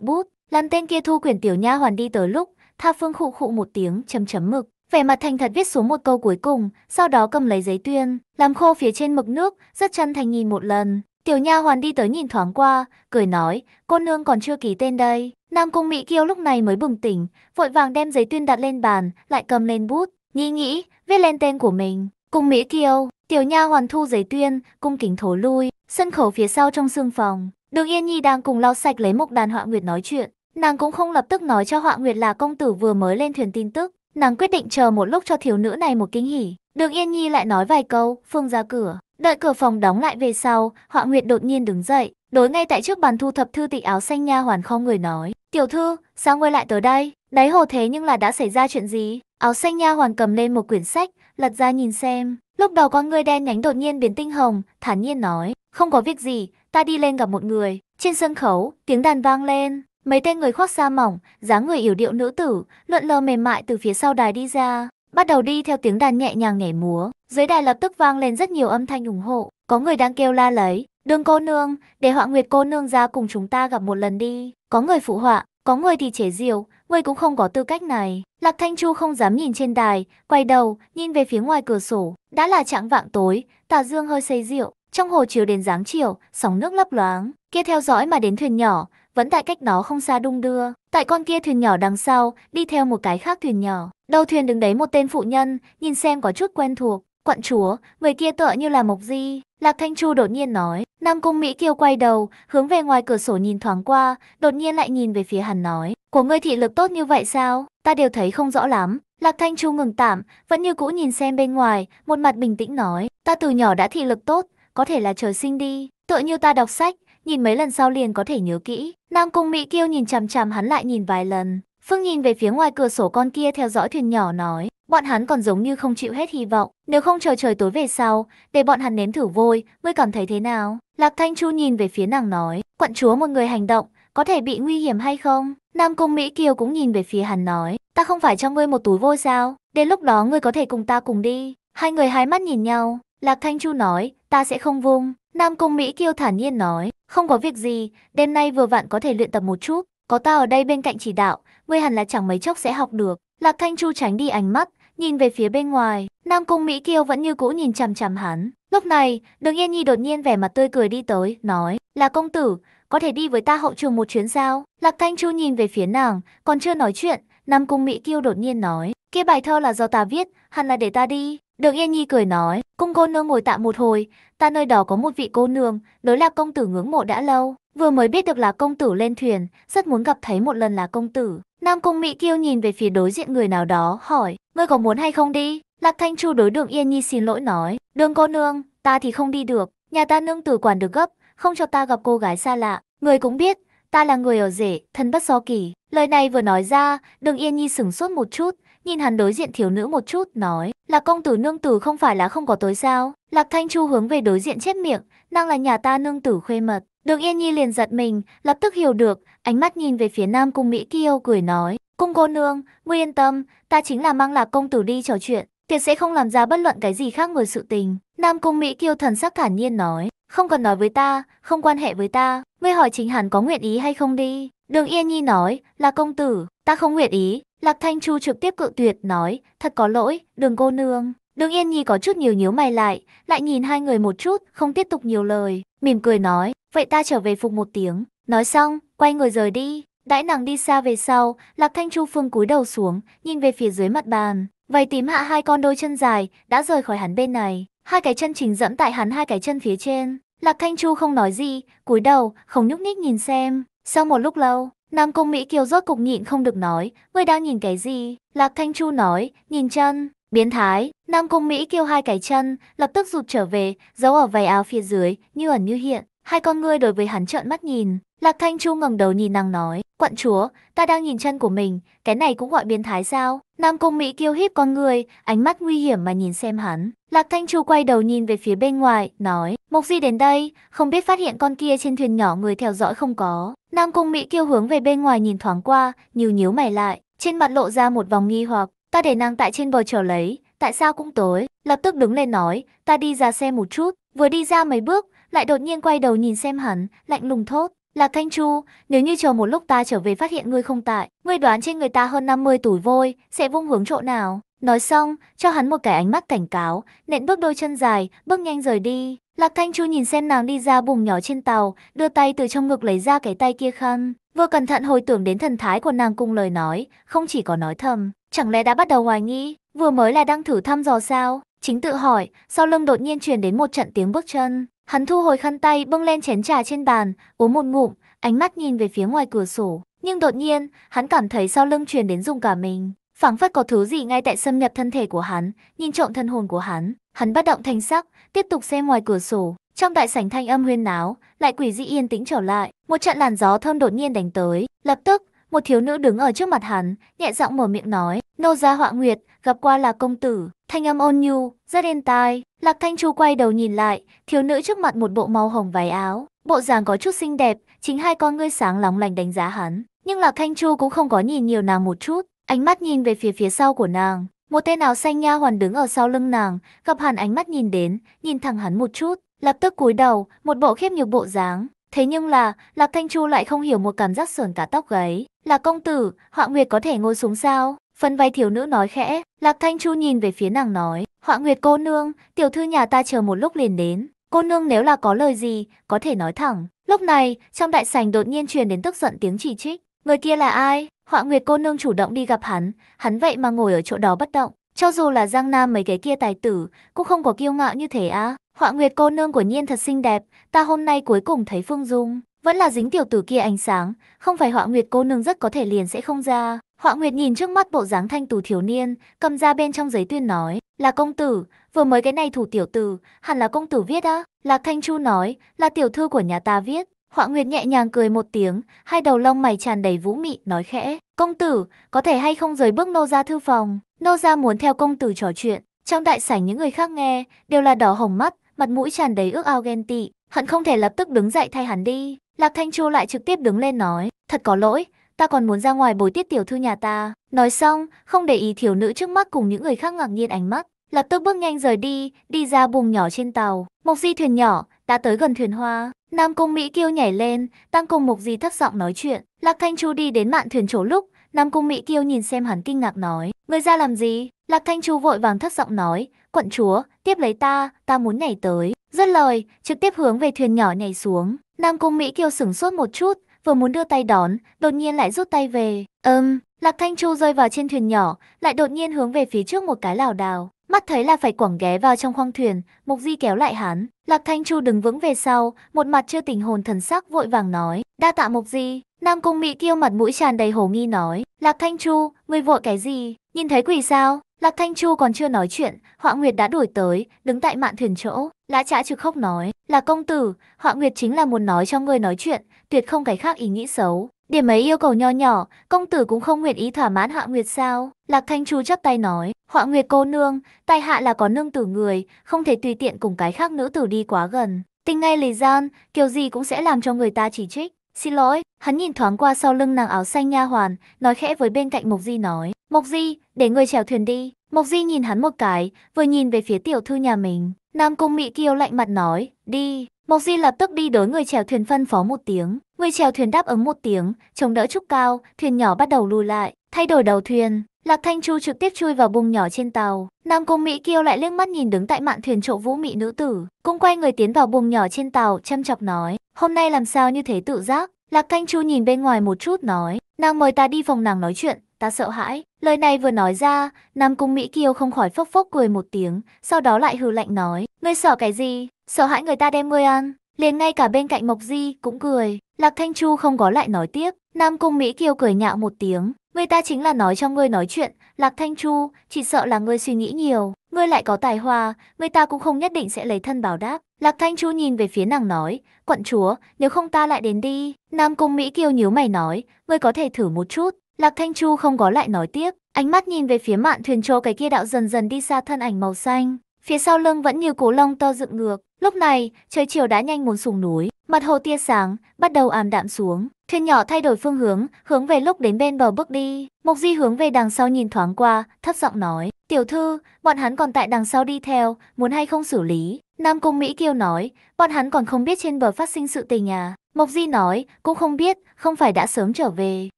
bút, làm tên kia thu quyển tiểu nha hoàn đi tới lúc, Tha Phương khụ khụ một tiếng chấm chấm mực, vẻ mặt thành thật viết xuống một câu cuối cùng, sau đó cầm lấy giấy tuyên, làm khô phía trên mực nước, rất chân thành nhìn một lần, Tiểu nha hoàn đi tới nhìn thoáng qua, cười nói, cô nương còn chưa ký tên đây. Nam cung Mỹ Kiêu lúc này mới bừng tỉnh, vội vàng đem giấy tuyên đặt lên bàn, lại cầm lên bút, nghĩ nghĩ, viết lên tên của mình. Cung Mỹ Kiêu, tiểu nha hoàn thu giấy tuyên, cung kính thổ lui, sân khấu phía sau trong sương phòng. Đường Yên Nhi đang cùng lau sạch lấy một đàn họa nguyệt nói chuyện. Nàng cũng không lập tức nói cho họa nguyệt là công tử vừa mới lên thuyền tin tức. Nàng quyết định chờ một lúc cho thiếu nữ này một kinh hỉ. Đường Yên Nhi lại nói vài câu, Phương ra cửa. Đợi cửa phòng đóng lại về sau, Họa Nguyệt đột nhiên đứng dậy, đối ngay tại trước bàn thu thập thư tịch áo xanh nha hoàn không người nói. Tiểu thư, sao ngươi lại tới đây? Đấy hồ thế nhưng là đã xảy ra chuyện gì? Áo xanh nha hoàn cầm lên một quyển sách, lật ra nhìn xem. Lúc đầu con người đen nhánh đột nhiên biến tinh hồng, thản nhiên nói. Không có việc gì, ta đi lên gặp một người. Trên sân khấu, tiếng đàn vang lên. Mấy tên người khoác da mỏng, dáng người yểu điệu nữ tử, luận lờ mềm mại từ phía sau đài đi ra bắt đầu đi theo tiếng đàn nhẹ nhàng nhảy múa. Dưới đài lập tức vang lên rất nhiều âm thanh ủng hộ, có người đang kêu la lấy, đường cô nương, để họa nguyệt cô nương ra cùng chúng ta gặp một lần đi. Có người phụ họa, có người thì chế diệu người cũng không có tư cách này. Lạc Thanh Chu không dám nhìn trên đài, quay đầu, nhìn về phía ngoài cửa sổ. Đã là trạng vạng tối, tà dương hơi say rượu, trong hồ chiều đến dáng chiều, sóng nước lấp loáng. Kia theo dõi mà đến thuyền nhỏ, vẫn tại cách đó không xa đung đưa. Tại con kia thuyền nhỏ đằng sau, đi theo một cái khác thuyền nhỏ. Đầu thuyền đứng đấy một tên phụ nhân, nhìn xem có chút quen thuộc. Quận chúa, người kia tựa như là Mộc Di. Lạc Thanh Chu đột nhiên nói. Nam Cung Mỹ Kiêu quay đầu, hướng về ngoài cửa sổ nhìn thoáng qua, đột nhiên lại nhìn về phía hắn nói. Của ngươi thị lực tốt như vậy sao? Ta đều thấy không rõ lắm. Lạc Thanh Chu ngừng tạm, vẫn như cũ nhìn xem bên ngoài, một mặt bình tĩnh nói. Ta từ nhỏ đã thị lực tốt, có thể là trời sinh đi. Tựa như ta đọc sách, nhìn mấy lần sau liền có thể nhớ kỹ. Nam Cung Mỹ Kiêu nhìn chằm chằm hắn lại nhìn vài lần, Phương nhìn về phía ngoài cửa sổ con kia theo dõi thuyền nhỏ nói, bọn hắn còn giống như không chịu hết hy vọng, nếu không chờ trời tối về sau, để bọn hắn nếm thử vôi, ngươi cảm thấy thế nào? Lạc Thanh Chu nhìn về phía nàng nói, quận chúa một người hành động, có thể bị nguy hiểm hay không? Nam Cung Mỹ Kiều cũng nhìn về phía hắn nói, ta không phải cho ngươi một túi vôi sao, đến lúc đó ngươi có thể cùng ta cùng đi. Hai người hái mắt nhìn nhau, Lạc Thanh Chu nói, ta sẽ không vung. Nam Cung Mỹ Kiều thản nhiên nói, không có việc gì, đêm nay vừa vặn có thể luyện tập một chút, có ta ở đây bên cạnh chỉ đạo, ngươi hẳn là chẳng mấy chốc sẽ học được. Lạc Thanh Chu tránh đi ánh mắt, nhìn về phía bên ngoài, Nam Cung Mỹ Kiêu vẫn như cũ nhìn chằm chằm hắn. Lúc này, Đường Yên Nhi đột nhiên vẻ mặt tươi cười đi tới, nói, là công tử, có thể đi với ta hậu trường một chuyến sao? Lạc Thanh Chu nhìn về phía nàng, còn chưa nói chuyện, Nam Cung Mỹ Kiêu đột nhiên nói, kia bài thơ là do ta viết, hẳn là để ta đi. Đường Yên Nhi cười nói, cung cô nương ngồi tạm một hồi, ta nơi đó có một vị cô nương, đối là công tử ngưỡng mộ đã lâu, Vừa mới biết được là công tử lên thuyền, rất muốn gặp thấy một lần là công tử. Nam Cung Mỹ Kiêu nhìn về phía đối diện người nào đó, hỏi, ngươi có muốn hay không đi? Lạc Thanh Chu đối đường Yên Nhi xin lỗi nói, đường cô nương, ta thì không đi được, nhà ta nương tử quản được gấp, không cho ta gặp cô gái xa lạ. Người cũng biết, ta là người ở rể, thân bất so kỳ. Lời này vừa nói ra, đường Yên Nhi sửng sốt một chút, nhìn hắn đối diện thiếu nữ một chút, nói, là công tử nương tử không phải là không có tối sao. Lạc Thanh Chu hướng về đối diện chết miệng, nàng là nhà ta nương tử khuê mật. Đường Yên Nhi liền giật mình, lập tức hiểu được, ánh mắt nhìn về phía Nam Cung Mỹ Kiêu cười nói. Cung cô nương, ngươi yên tâm, ta chính là mang lạc công tử đi trò chuyện, tuyệt sẽ không làm ra bất luận cái gì khác ngoài sự tình. Nam Cung Mỹ Kiêu thần sắc thản nhiên nói, không cần nói với ta, không quan hệ với ta, ngươi hỏi chính hẳn có nguyện ý hay không đi. Đường Yên Nhi nói, là công tử, ta không nguyện ý. Lạc Thanh Chu trực tiếp cự tuyệt, nói, thật có lỗi, đường cô nương. Đường Yên Nhi có chút nhiều nhíu mày lại, lại nhìn hai người một chút, không tiếp tục nhiều lời mỉm cười nói, vậy ta trở về phục một tiếng. Nói xong, quay người rời đi. Đãi nàng đi xa về sau, Lạc Thanh Chu Phương cúi đầu xuống, nhìn về phía dưới mặt bàn. Vầy tím hạ hai con đôi chân dài, đã rời khỏi hắn bên này. Hai cái chân chính dẫm tại hắn hai cái chân phía trên. Lạc Thanh Chu không nói gì, cúi đầu, không nhúc nhích nhìn xem. Sau một lúc lâu, Nam Công Mỹ Kiều rốt cục nhịn không được nói, ngươi đang nhìn cái gì? Lạc Thanh Chu nói, nhìn chân. Biến thái, Nam Cung Mỹ kêu hai cái chân, lập tức rụt trở về, giấu ở váy áo phía dưới, như ẩn như hiện. Hai con ngươi đối với hắn trợn mắt nhìn, Lạc Thanh Chu ngẩng đầu nhìn nàng nói, quận chúa, ta đang nhìn chân của mình, cái này cũng gọi biến thái sao? Nam Cung Mỹ kêu híp con người, ánh mắt nguy hiểm mà nhìn xem hắn. Lạc Thanh Chu quay đầu nhìn về phía bên ngoài, nói, Mộc Di đến đây, không biết phát hiện con kia trên thuyền nhỏ người theo dõi không có. Nam Cung Mỹ kêu hướng về bên ngoài nhìn thoáng qua, nhíu nhíu mày lại, trên mặt lộ ra một vòng nghi hoặc. Ta để nàng tại trên bờ chờ lấy, tại sao cũng tối, lập tức đứng lên nói, ta đi ra xem một chút, vừa đi ra mấy bước, lại đột nhiên quay đầu nhìn xem hắn, lạnh lùng thốt. Lạc Thanh Chu, nếu như chờ một lúc ta trở về phát hiện ngươi không tại, ngươi đoán trên người ta hơn 50 tuổi vôi, sẽ vung hướng chỗ nào? Nói xong, cho hắn một cái ánh mắt cảnh cáo, nện bước đôi chân dài, bước nhanh rời đi. Lạc Thanh Chu nhìn xem nàng đi ra bùng nhỏ trên tàu, đưa tay từ trong ngực lấy ra cái tay kia khăn. Vừa cẩn thận hồi tưởng đến thần thái của nàng cùng lời nói, không chỉ có nói thầm, Chẳng lẽ đã bắt đầu hoài nghi, vừa mới là đang thử thăm dò sao? Chính tự hỏi, sau lưng đột nhiên truyền đến một trận tiếng bước chân. Hắn thu hồi khăn tay bưng lên chén trà trên bàn, uống một ngụm, ánh mắt nhìn về phía ngoài cửa sổ. Nhưng đột nhiên, hắn cảm thấy sau lưng truyền đến dùng cả mình. phảng phất có thứ gì ngay tại xâm nhập thân thể của hắn, nhìn trộm thân hồn của hắn. Hắn bất động thanh sắc, tiếp tục xem ngoài cửa sổ. Trong đại sảnh thanh âm huyên náo, lại quỷ dị yên tĩnh trở lại. Một trận làn gió thơm đột nhiên đánh tới. Lập tức, một thiếu nữ đứng ở trước mặt hắn, nhẹ giọng mở miệng nói, nô gia họa nguyệt, gặp qua là công tử, thanh âm ôn nhu, rất êm tai. Lạc Thanh Chu quay đầu nhìn lại, thiếu nữ trước mặt một bộ màu hồng váy áo, bộ dáng có chút xinh đẹp, chính hai con ngươi sáng lóng lành đánh giá hắn. Nhưng Lạc Thanh Chu cũng không có nhìn nhiều nàng một chút, ánh mắt nhìn về phía phía sau của nàng. Một tên áo xanh nha hoàn đứng ở sau lưng nàng, gặp hắn ánh mắt nhìn đến, nhìn thẳng hắn một chút, lập tức cúi đầu, một bộ khiếp nhược bộ dáng. Thế nhưng là, Lạc Thanh Chu lại không hiểu một cảm giác sườn cả tóc gáy. Là công tử, Họa Nguyệt có thể ngồi xuống sao? Phần vai thiếu nữ nói khẽ, Lạc Thanh Chu nhìn về phía nàng nói, Họa Nguyệt cô nương, tiểu thư nhà ta chờ một lúc liền đến. Cô nương nếu là có lời gì, có thể nói thẳng. Lúc này, trong đại sảnh đột nhiên truyền đến tức giận tiếng chỉ trích. Người kia là ai? Họa Nguyệt cô nương chủ động đi gặp hắn, hắn vậy mà ngồi ở chỗ đó bất động. Cho dù là Giang Nam mấy cái kia tài tử, cũng không có kiêu ngạo như thế á. Họa Nguyệt cô nương của nhiên thật xinh đẹp, ta hôm nay cuối cùng thấy Phương Dung. Vẫn là dính tiểu tử kia ánh sáng, không phải Họa Nguyệt cô nương rất có thể liền sẽ không ra. Họa Nguyệt nhìn trước mắt bộ dáng thanh tú thiếu niên, cầm ra bên trong giấy tuyên nói, là công tử, vừa mới cái này thủ tiểu tử, hẳn là công tử viết á. Lạc Thanh Chu nói, là tiểu thư của nhà ta viết. Họa Nguyệt nhẹ nhàng cười một tiếng, hai đầu lông mày tràn đầy vũ mị, nói khẽ, công tử, có thể hay không rời bước nô ra thư phòng. Nô ra muốn theo công tử trò chuyện, trong đại sảnh những người khác nghe, đều là đỏ hồng mắt, mặt mũi tràn đầy ước ao ghen tị, hận không thể lập tức đứng dậy thay hắn đi. Lạc Thanh Chu lại trực tiếp đứng lên nói, thật có lỗi, ta còn muốn ra ngoài bồi tiết tiểu thư nhà ta. Nói xong, không để ý thiếu nữ trước mắt cùng những người khác ngạc nhiên ánh mắt, lập tức bước nhanh rời đi, đi ra buồng nhỏ trên tàu. Mộc Di thuyền nhỏ đã tới gần thuyền hoa, Nam Cung Mỹ Kiêu nhảy lên, tăng cùng Mộc Di thấp giọng nói chuyện. Lạc Thanh Chu đi đến mạn thuyền chỗ lúc, Nam Cung Mỹ Kiêu nhìn xem hắn kinh ngạc nói, người ra làm gì? Lạc Thanh Chu vội vàng thất giọng nói, quận chúa, tiếp lấy ta, ta muốn nhảy tới. Dứt lời, trực tiếp hướng về thuyền nhỏ nhảy xuống. Nam cung Mỹ Kiều sửng sốt một chút, vừa muốn đưa tay đón, đột nhiên lại rút tay về. Ừm, um, Lạc Thanh Chu rơi vào trên thuyền nhỏ, lại đột nhiên hướng về phía trước một cái lảo đảo. Mắt thấy là phải quẳng ghé vào trong khoang thuyền, Mục Di kéo lại hắn. Lạc Thanh Chu đứng vững về sau, một mặt chưa tỉnh hồn thần sắc vội vàng nói. Đa tạ Mục Di, Nam Cung Mỹ Kiêu mặt mũi tràn đầy hồ nghi nói. Lạc Thanh Chu, người vội cái gì, nhìn thấy quỷ sao? Lạc Thanh Chu còn chưa nói chuyện, Họa Nguyệt đã đuổi tới, đứng tại mạn thuyền chỗ, lã trã trực khóc nói, là công tử, Họa Nguyệt chính là muốn nói cho ngươi nói chuyện, tuyệt không cái khác ý nghĩ xấu. Điểm ấy yêu cầu nho nhỏ, công tử cũng không nguyện ý thỏa mãn Họa Nguyệt sao? Lạc Thanh Chu chắp tay nói, Họa Nguyệt cô nương, tai hạ là có nương tử người, không thể tùy tiện cùng cái khác nữ tử đi quá gần. Tình ngay lì gian, kiểu gì cũng sẽ làm cho người ta chỉ trích. Xin lỗi, hắn nhìn thoáng qua sau lưng nàng áo xanh nha hoàn, nói khẽ với bên cạnh Mộc Di nói. Mộc Di, để người chèo thuyền đi. Mộc Di nhìn hắn một cái, vừa nhìn về phía tiểu thư nhà mình. Nam Cung Mỹ Kiêu lạnh mặt nói, đi. Mộc Di lập tức đi đối người chèo thuyền phân phó một tiếng. Người chèo thuyền đáp ứng một tiếng, chống đỡ trúc cao, thuyền nhỏ bắt đầu lùi lại, thay đổi đầu thuyền. Lạc Thanh Chu trực tiếp chui vào bùng nhỏ trên tàu. Nam Cung Mỹ Kiêu lại liếc mắt nhìn đứng tại mạn thuyền chỗ vũ mỹ nữ tử. Cũng quay người tiến vào bùng nhỏ trên tàu, chăm chọc nói. Hôm nay làm sao như thế tự giác? Lạc Thanh Chu nhìn bên ngoài một chút nói, nàng mời ta đi phòng nàng nói chuyện, ta sợ hãi. Lời này vừa nói ra, Nam Cung Mỹ Kiều không khỏi phốc phốc cười một tiếng, sau đó lại hừ lạnh nói, ngươi sợ cái gì, sợ hãi người ta đem ngươi ăn. Liền ngay cả bên cạnh Mộc Di cũng cười, Lạc Thanh Chu không có lại nói tiếp, Nam Cung Mỹ Kiều cười nhạo một tiếng, người ta chính là nói cho ngươi nói chuyện, Lạc Thanh Chu, chỉ sợ là ngươi suy nghĩ nhiều. Ngươi lại có tài hoa, người ta cũng không nhất định sẽ lấy thân báo đáp. Lạc Thanh Chu nhìn về phía nàng nói, quận chúa, nếu không ta lại đến đi. Nam Cung Mỹ Kiều nhíu mày nói, ngươi có thể thử một chút. Lạc Thanh Chu không có lại nói tiếp, ánh mắt nhìn về phía mạn thuyền trô cái kia đạo dần dần đi xa thân ảnh màu xanh phía sau lưng vẫn như cố lông to dựng ngược. Lúc này, trời chiều đã nhanh muốn sùng núi, mặt hồ tia sáng, bắt đầu ảm đạm xuống. Thuyền nhỏ thay đổi phương hướng, hướng về lúc đến bên bờ bước đi. Mộc Di hướng về đằng sau nhìn thoáng qua, thấp giọng nói. Tiểu thư, bọn hắn còn tại đằng sau đi theo, muốn hay không xử lý. Nam Cung Mỹ Kiêu nói, bọn hắn còn không biết trên bờ phát sinh sự tình à. Mộc Di nói, cũng không biết, không phải đã sớm trở về.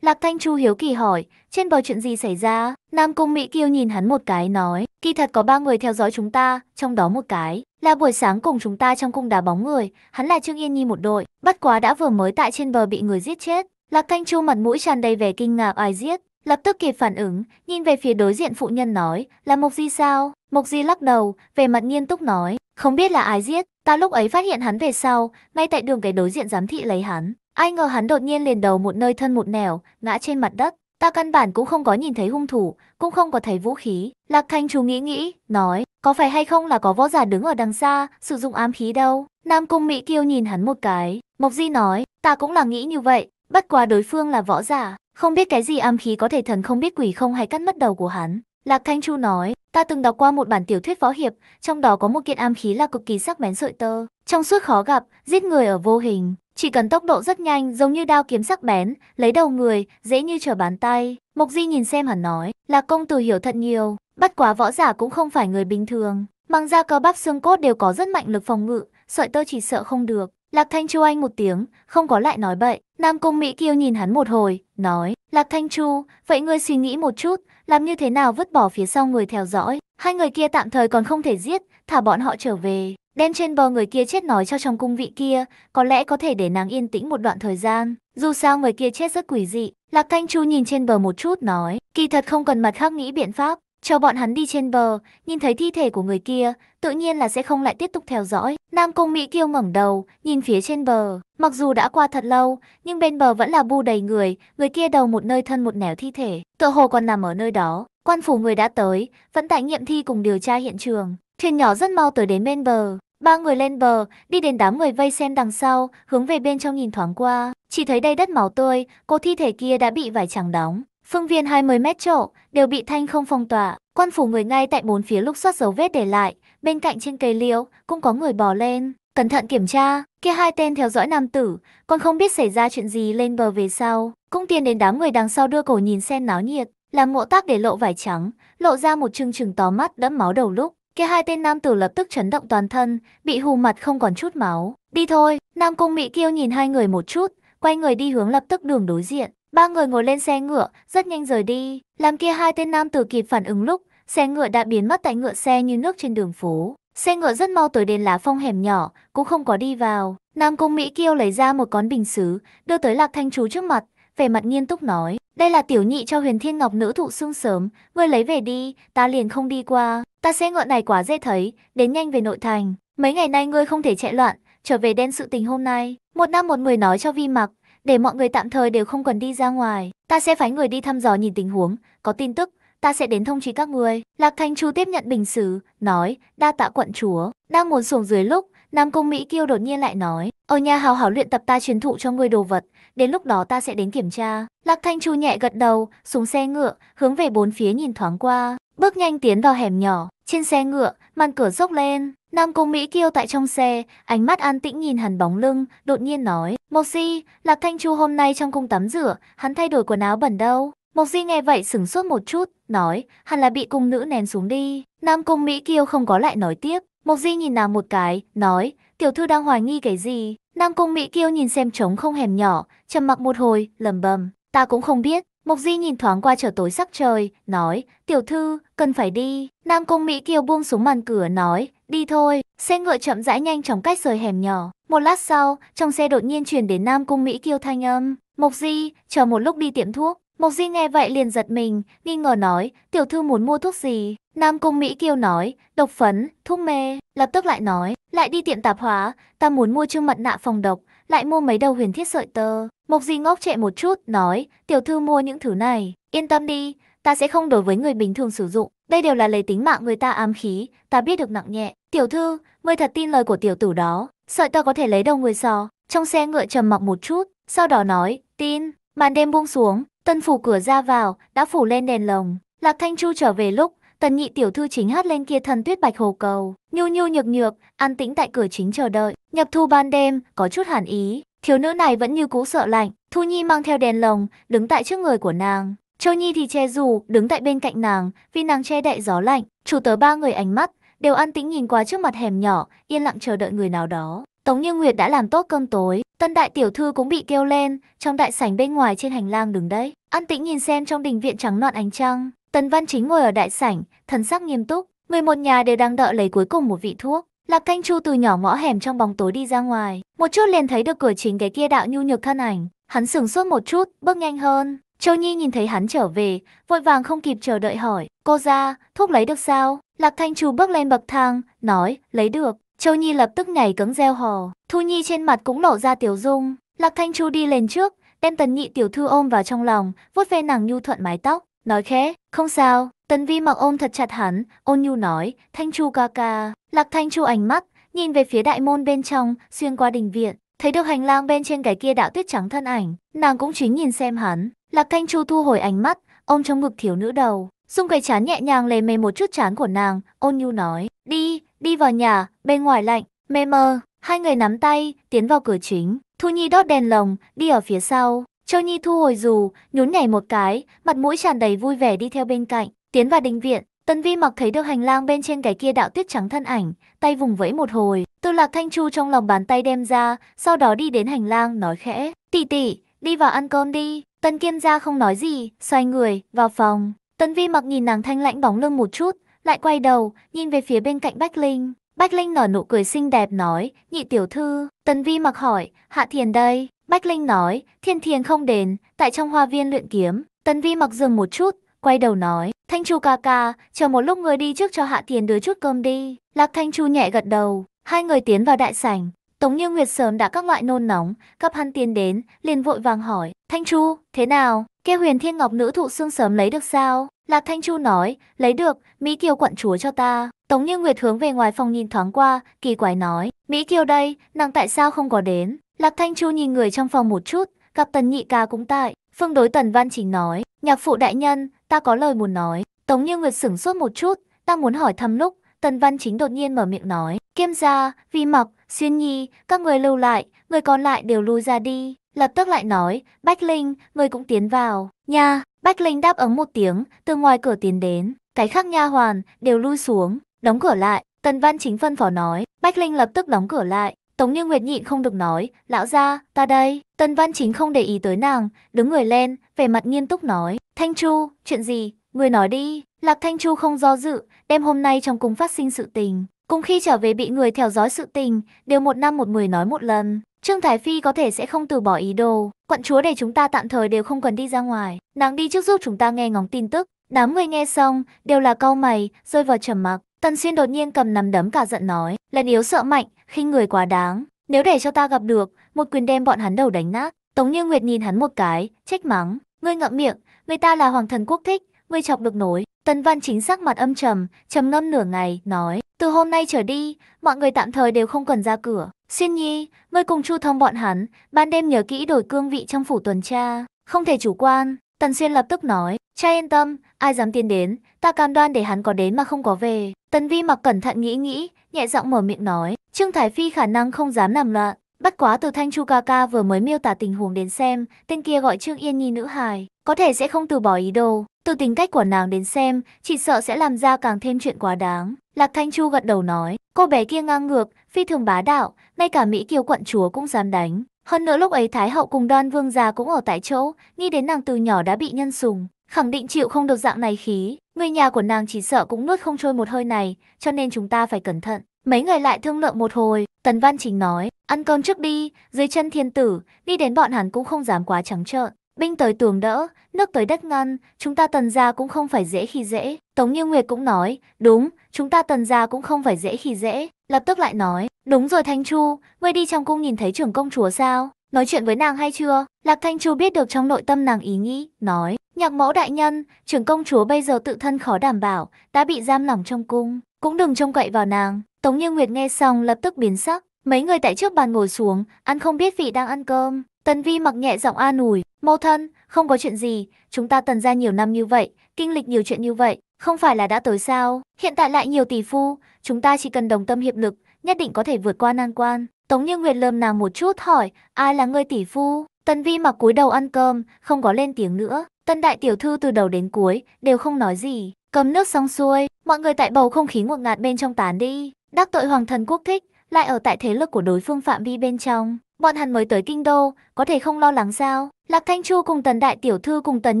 Lạc Thanh Chu hiếu kỳ hỏi, trên bờ chuyện gì xảy ra? Nam Cung Mỹ Kiêu nhìn hắn một cái nói, kỳ thật có ba người theo dõi chúng ta, trong đó một cái là buổi sáng cùng chúng ta trong cung đá bóng người, hắn là Trương Yên Nhi một đội, bất quá đã vừa mới tại trên bờ bị người giết chết. Lạc Thanh Chu mặt mũi tràn đầy vẻ kinh ngạc ai giết, lập tức kịp phản ứng, nhìn về phía đối diện phụ nhân nói, là Mộc Di sao? Mộc Di lắc đầu, về mặt nghiêm túc nói, không biết là ai giết, ta lúc ấy phát hiện hắn về sau, ngay tại đường cái đối diện giám thị lấy hắn, Ai ngờ hắn đột nhiên liền đầu một nơi thân một nẻo, ngã trên mặt đất. Ta căn bản cũng không có nhìn thấy hung thủ, cũng không có thấy vũ khí. Lạc Thanh chú nghĩ nghĩ, nói, có phải hay không là có võ giả đứng ở đằng xa, sử dụng ám khí đâu. Nam Cung Mỹ Kiêu nhìn hắn một cái, Mộc Di nói, ta cũng là nghĩ như vậy, bất quá đối phương là võ giả, không biết cái gì ám khí có thể thần không biết quỷ không hay cắt mất đầu của hắn. Lạc Thanh Chu nói, ta từng đọc qua một bản tiểu thuyết võ hiệp, trong đó có một kiện ám khí là cực kỳ sắc bén sợi tơ, trong suốt khó gặp, giết người ở vô hình, chỉ cần tốc độ rất nhanh giống như đao kiếm sắc bén, lấy đầu người, dễ như trở bàn tay. mục Di nhìn xem hẳn nói, là công tử hiểu thật nhiều, bắt quá võ giả cũng không phải người bình thường. Mang ra cơ bắp xương cốt đều có rất mạnh lực phòng ngự, sợi tơ chỉ sợ không được. Lạc Thanh Chu anh một tiếng, không có lại nói bậy. Nam Cung Mỹ Kiêu nhìn hắn một hồi, nói, Lạc Thanh Chu, vậy ngươi suy nghĩ một chút, làm như thế nào vứt bỏ phía sau người theo dõi. Hai người kia tạm thời còn không thể giết, thả bọn họ trở về. Đem trên bờ người kia chết nói cho trong cung vị kia, có lẽ có thể để nàng yên tĩnh một đoạn thời gian. Dù sao người kia chết rất quỷ dị, Lạc Thanh Chu nhìn trên bờ một chút nói, kỳ thật không cần mặt khác nghĩ biện pháp, cho bọn hắn đi trên bờ, nhìn thấy thi thể của người kia, tự nhiên là sẽ không lại tiếp tục theo dõi. Nam Cung Mỹ Kiêu ngẩng đầu, nhìn phía trên bờ, mặc dù đã qua thật lâu, nhưng bên bờ vẫn là bu đầy người, người kia đầu một nơi thân một nẻo thi thể, tựa hồ còn nằm ở nơi đó. Quan phủ người đã tới, vẫn tại nghiệm thi cùng điều tra hiện trường. Thuyền nhỏ rất mau tới đến bên bờ. Ba người lên bờ, đi đến đám người vây xem đằng sau, hướng về bên trong nhìn thoáng qua. Chỉ thấy đầy đất máu tươi, cô thi thể kia đã bị vải trắng đóng. Phương viên 20 mét chỗ, đều bị thanh không phong tỏa. Quan phủ người ngay tại bốn phía lúc soát dấu vết để lại. Bên cạnh trên cây liễu, cũng có người bò lên. Cẩn thận kiểm tra, kia hai tên theo dõi nam tử, còn không biết xảy ra chuyện gì lên bờ về sau. Cũng tiến đến đám người đằng sau đưa cổ nhìn xem náo nhiệt, làm mộ tác để lộ vải trắng, lộ ra một chừng chừng tó mắt đẫm máu đầu lúc. Kia hai tên nam tử lập tức chấn động toàn thân, bị hù mặt không còn chút máu. Đi thôi, Nam Cung Mỹ Kiêu nhìn hai người một chút, quay người đi hướng lập tức đường đối diện. Ba người ngồi lên xe ngựa, rất nhanh rời đi. Làm kia hai tên nam tử kịp phản ứng lúc, xe ngựa đã biến mất tại ngựa xe như nước trên đường phố. Xe ngựa rất mau tới đến lá phong hẻm nhỏ, cũng không có đi vào. Nam Cung Mỹ Kiêu lấy ra một con bình xứ, đưa tới Lạc Thanh Chú trước mặt, vẻ mặt nghiêm túc nói. Đây là tiểu nhị cho huyền thiên ngọc nữ thụ xương sớm, ngươi lấy về đi, ta liền không đi qua, ta sẽ ngọn này quá dễ thấy, đến nhanh về nội thành. Mấy ngày nay ngươi không thể chạy loạn, trở về đen sự tình hôm nay. Một nam một người nói cho vi mặc, để mọi người tạm thời đều không cần đi ra ngoài. Ta sẽ phái người đi thăm dò nhìn tình huống, có tin tức, ta sẽ đến thông trí các ngươi. Lạc Thanh Chu tiếp nhận bình xử, nói, đa tạ quận chúa, đang muốn xuống dưới lúc, Nam Cung Mỹ Kiêu đột nhiên lại nói, ở nhà hào hảo luyện tập ta truyền thụ cho ngươi đồ vật, đến lúc đó ta sẽ đến kiểm tra. Lạc Thanh Chu nhẹ gật đầu, xuống xe ngựa, hướng về bốn phía nhìn thoáng qua, bước nhanh tiến vào hẻm nhỏ, trên xe ngựa, màn cửa dốc lên. Nam Cung Mỹ Kiêu tại trong xe, ánh mắt an tĩnh nhìn hẳn bóng lưng, đột nhiên nói, Mộc Di, Lạc Thanh Chu hôm nay trong cung tắm rửa, hắn thay đổi quần áo bẩn đâu. Mộc Di nghe vậy sửng sốt một chút, nói, hẳn là bị cung nữ nén xuống đi. Nam Cung Mỹ Kiêu không có lại nói tiếp, Mộc Di nhìn nàng một cái, nói, tiểu thư đang hoài nghi cái gì? Nam cung Mỹ Kiêu nhìn xem trống không hẻm nhỏ, trầm mặc một hồi, lầm bầm, ta cũng không biết. Mộc Di nhìn thoáng qua trở tối sắc trời, nói, tiểu thư, cần phải đi. Nam cung Mỹ Kiều buông xuống màn cửa nói, đi thôi. Xe ngựa chậm rãi nhanh chóng cách rời hẻm nhỏ. Một lát sau, trong xe đột nhiên truyền đến Nam cung Mỹ Kiều thanh âm. Mộc Di, chờ một lúc đi tiệm thuốc. Mộc Di nghe vậy liền giật mình, nghi ngờ nói, tiểu thư muốn mua thuốc gì? Nam Cung Mỹ Kiêu nói, độc phấn, thuốc mê, lập tức lại nói, lại đi tiệm tạp hóa, ta muốn mua chương mật nạ phòng độc, lại mua mấy đầu huyền thiết sợi tơ. Mộc Di ngốc trệ một chút, nói, tiểu thư mua những thứ này, yên tâm đi, ta sẽ không đối với người bình thường sử dụng, đây đều là lấy tính mạng người ta ám khí, ta biết được nặng nhẹ. Tiểu thư, ngươi thật tin lời của tiểu tử đó, sợi tơ có thể lấy đầu người sò. Trong xe ngựa trầm mặc một chút, sau đó nói, tin. Màn đêm buông xuống, Tân phủ cửa ra vào, đã phủ lên đèn lồng. Lạc Thanh Chu trở về lúc, tần nhị tiểu thư chính hát lên kia thần tuyết bạch hồ cầu. Nhu nhu nhược nhược, an tĩnh tại cửa chính chờ đợi. Nhập thu ban đêm, có chút hàn ý. Thiếu nữ này vẫn như cũ sợ lạnh. Thu Nhi mang theo đèn lồng, đứng tại trước người của nàng. Châu Nhi thì che dù, đứng tại bên cạnh nàng, vì nàng che đậy gió lạnh. Chủ tớ ba người ánh mắt, đều an tĩnh nhìn qua trước mặt hẻm nhỏ, yên lặng chờ đợi người nào đó. Tống Như Nguyệt đã làm tốt cơm tối, tân đại tiểu thư cũng bị kêu lên, trong đại sảnh bên ngoài trên hành lang đứng đấy. An tĩnh nhìn xem trong đình viện trắng nọn ánh trăng, Tần Văn Chính ngồi ở đại sảnh, thần sắc nghiêm túc, một nhà đều đang đợi lấy cuối cùng một vị thuốc. Lạc Canh Chu từ nhỏ ngõ hẻm trong bóng tối đi ra ngoài, một chút liền thấy được cửa chính cái kia đạo nhu nhược thân ảnh, hắn sửng sốt một chút, bước nhanh hơn. Châu Nhi nhìn thấy hắn trở về, vội vàng không kịp chờ đợi hỏi, cô ra, thuốc lấy được sao? Lạc Thanh Chu bước lên bậc thang, nói, lấy được. Châu Nhi lập tức nhảy cứng reo hò, Thu Nhi trên mặt cũng lộ ra tiểu dung, Lạc Thanh Chu đi lên trước, đem Tần Nhị tiểu thư ôm vào trong lòng, vuốt ve nàng nhu thuận mái tóc, nói khẽ, "Không sao." Tần Vi mặc ôm thật chặt hắn, ôn nhu nói, "Thanh Chu ca ca." Lạc Thanh Chu ánh mắt nhìn về phía đại môn bên trong, xuyên qua đình viện, thấy được hành lang bên trên cái kia đạo tuyết trắng thân ảnh, nàng cũng chính nhìn xem hắn. Lạc Thanh Chu thu hồi ánh mắt, ôm trong ngực thiếu nữ đầu, dung cái chán nhẹ nhàng lề mề một chút chán của nàng, ôn nhu nói, "Đi, Đi vào nhà, bên ngoài lạnh, mê mơ, hai người nắm tay, tiến vào cửa chính. Thu Nhi đốt đèn lồng, đi ở phía sau. Châu Nhi thu hồi dù, nhún nhảy một cái, mặt mũi tràn đầy vui vẻ đi theo bên cạnh, tiến vào đình viện. Tân Vi mặc thấy được hành lang bên trên cái kia đạo tuyết trắng thân ảnh, tay vùng vẫy một hồi, Tư Lạc Thanh Chu trong lòng bàn tay đem ra, sau đó đi đến hành lang nói khẽ, "Tỷ tỷ, đi vào ăn cơm đi." Tân Kiêm gia không nói gì, xoay người vào phòng. Tân Vi mặc nhìn nàng thanh lãnh bóng lưng một chút, lại quay đầu, nhìn về phía bên cạnh Bách Linh. Bách Linh nở nụ cười xinh đẹp nói, nhị tiểu thư, Tần Vi mặc hỏi, Hạ Thiền đây. Bách Linh nói, Thiên Thiền không đến, tại trong hoa viên luyện kiếm. Tần Vi mặc dừng một chút, quay đầu nói, Thanh Chu ca ca, chờ một lúc người đi trước cho Hạ Thiền đưa chút cơm đi. Lạc Thanh Chu nhẹ gật đầu, hai người tiến vào đại sảnh. Tống Như Nguyệt sớm đã các loại nôn nóng, cấp hắn tiền đến, liền vội vàng hỏi, Thanh Chu, thế nào? Kia huyền thiên ngọc nữ thụ xương sớm lấy được sao? Lạc Thanh Chu nói, lấy được, Mỹ Kiều quận chúa cho ta. Tống Như Nguyệt hướng về ngoài phòng nhìn thoáng qua, kỳ quái nói, Mỹ Kiều đây, nàng tại sao không có đến? Lạc Thanh Chu nhìn người trong phòng một chút, gặp tần nhị ca cũng tại. Phương đối tần văn chính nói, nhạc phụ đại nhân, ta có lời muốn nói. Tống Như Nguyệt sửng sốt một chút, ta muốn hỏi thăm lúc, tần văn chính đột nhiên mở miệng nói, kiêm gia, vi mặc, xuyên nhi, các người lưu lại, người còn lại đều lui ra đi lập tức lại nói, Bách Linh, người cũng tiến vào, nha, Bách Linh đáp ứng một tiếng, từ ngoài cửa tiến đến, cái khác nha hoàn, đều lui xuống, đóng cửa lại, Tần Văn Chính phân phó nói, Bách Linh lập tức đóng cửa lại, Tống Như Nguyệt nhịn không được nói, lão ra, ta đây, Tần Văn Chính không để ý tới nàng, đứng người lên, vẻ mặt nghiêm túc nói, Thanh Chu, chuyện gì, người nói đi, Lạc Thanh Chu không do dự, đem hôm nay trong cung phát sinh sự tình, cùng khi trở về bị người theo dõi sự tình, đều một năm một mười nói một lần, Trương Thái Phi có thể sẽ không từ bỏ ý đồ, quận chúa để chúng ta tạm thời đều không cần đi ra ngoài, nàng đi trước giúp chúng ta nghe ngóng tin tức. Đám người nghe xong, đều là cau mày, rơi vào trầm mặc. Tần Xuyên đột nhiên cầm nắm đấm cả giận nói, lần yếu sợ mạnh, khinh người quá đáng, nếu để cho ta gặp được, một quyền đem bọn hắn đầu đánh nát. Tống Như Nguyệt nhìn hắn một cái, trách mắng, ngươi ngậm miệng, người ta là hoàng thần quốc thích, ngươi chọc được nổi. Tần Văn chính sắc mặt âm trầm, trầm ngâm nửa ngày, nói, từ hôm nay trở đi, mọi người tạm thời đều không cần ra cửa, Xuyên nhi, ngươi cùng chu thông bọn hắn, ban đêm nhớ kỹ đổi cương vị trong phủ tuần tra, không thể chủ quan. Tần Xuyên lập tức nói, cha yên tâm, ai dám tiến đến, ta cam đoan để hắn có đến mà không có về. Tần Vi mặc cẩn thận nghĩ nghĩ, nhẹ giọng mở miệng nói, Trương Thái Phi khả năng không dám làm loạn. Bất quá từ Thanh Chu ca ca vừa mới miêu tả tình huống đến xem, tên kia gọi Trương Yên Nhi nữ hài, có thể sẽ không từ bỏ ý đồ. Từ tính cách của nàng đến xem, chỉ sợ sẽ làm ra càng thêm chuyện quá đáng. Lạc Thanh Chu gật đầu nói, cô bé kia ngang ngược, phi thường bá đạo, ngay cả Mỹ Kiều quận chúa cũng dám đánh. Hơn nữa lúc ấy Thái hậu cùng đoan vương già cũng ở tại chỗ, nghĩ đến nàng từ nhỏ đã bị nhân sùng, khẳng định chịu không được dạng này khí. Người nhà của nàng chỉ sợ cũng nuốt không trôi một hơi này, cho nên chúng ta phải cẩn thận. Mấy người lại thương lượng một hồi, Tần Văn Chính nói, ăn cơm trước đi, dưới chân thiên tử, đi đến bọn hắn cũng không dám quá trắng trợn. Binh tới tường đỡ, nước tới đất ngăn, chúng ta tần gia cũng không phải dễ khi dễ. Tống Như Nguyệt cũng nói, đúng, chúng ta tần gia cũng không phải dễ khi dễ. Lập tức lại nói, đúng rồi Thanh Chu, ngươi đi trong cung nhìn thấy trưởng công chúa sao? Nói chuyện với nàng hay chưa? Lạc Thanh Chu biết được trong nội tâm nàng ý nghĩ, nói, nhạc mẫu đại nhân, trưởng công chúa bây giờ tự thân khó đảm bảo, đã bị giam lỏng trong cung, cũng đừng trông cậy vào nàng. Tống Như Nguyệt nghe xong lập tức biến sắc, mấy người tại trước bàn ngồi xuống, ăn không biết vị đang ăn cơm. Tần Vi mặc nhẹ giọng an ủi, Mâu thân, không có chuyện gì, chúng ta tần ra nhiều năm như vậy, kinh lịch nhiều chuyện như vậy, không phải là đã tới sao? Hiện tại lại nhiều tỷ phu, chúng ta chỉ cần đồng tâm hiệp lực, nhất định có thể vượt qua nan quan. Tống Như Nguyệt lơm nàng một chút hỏi, ai là người tỷ phu? Tần Vi mặc cúi đầu ăn cơm, không có lên tiếng nữa. Tần đại tiểu thư từ đầu đến cuối đều không nói gì. Cầm nước xong xuôi, mọi người tại bầu không khí ngột ngạt bên trong tán đi. Đắc tội hoàng thần quốc thích, lại ở tại thế lực của đối phương phạm vi bên trong bọn hắn mới tới kinh đô, có thể không lo lắng sao? Lạc Thanh Chu cùng Tần Đại Tiểu Thư cùng Tần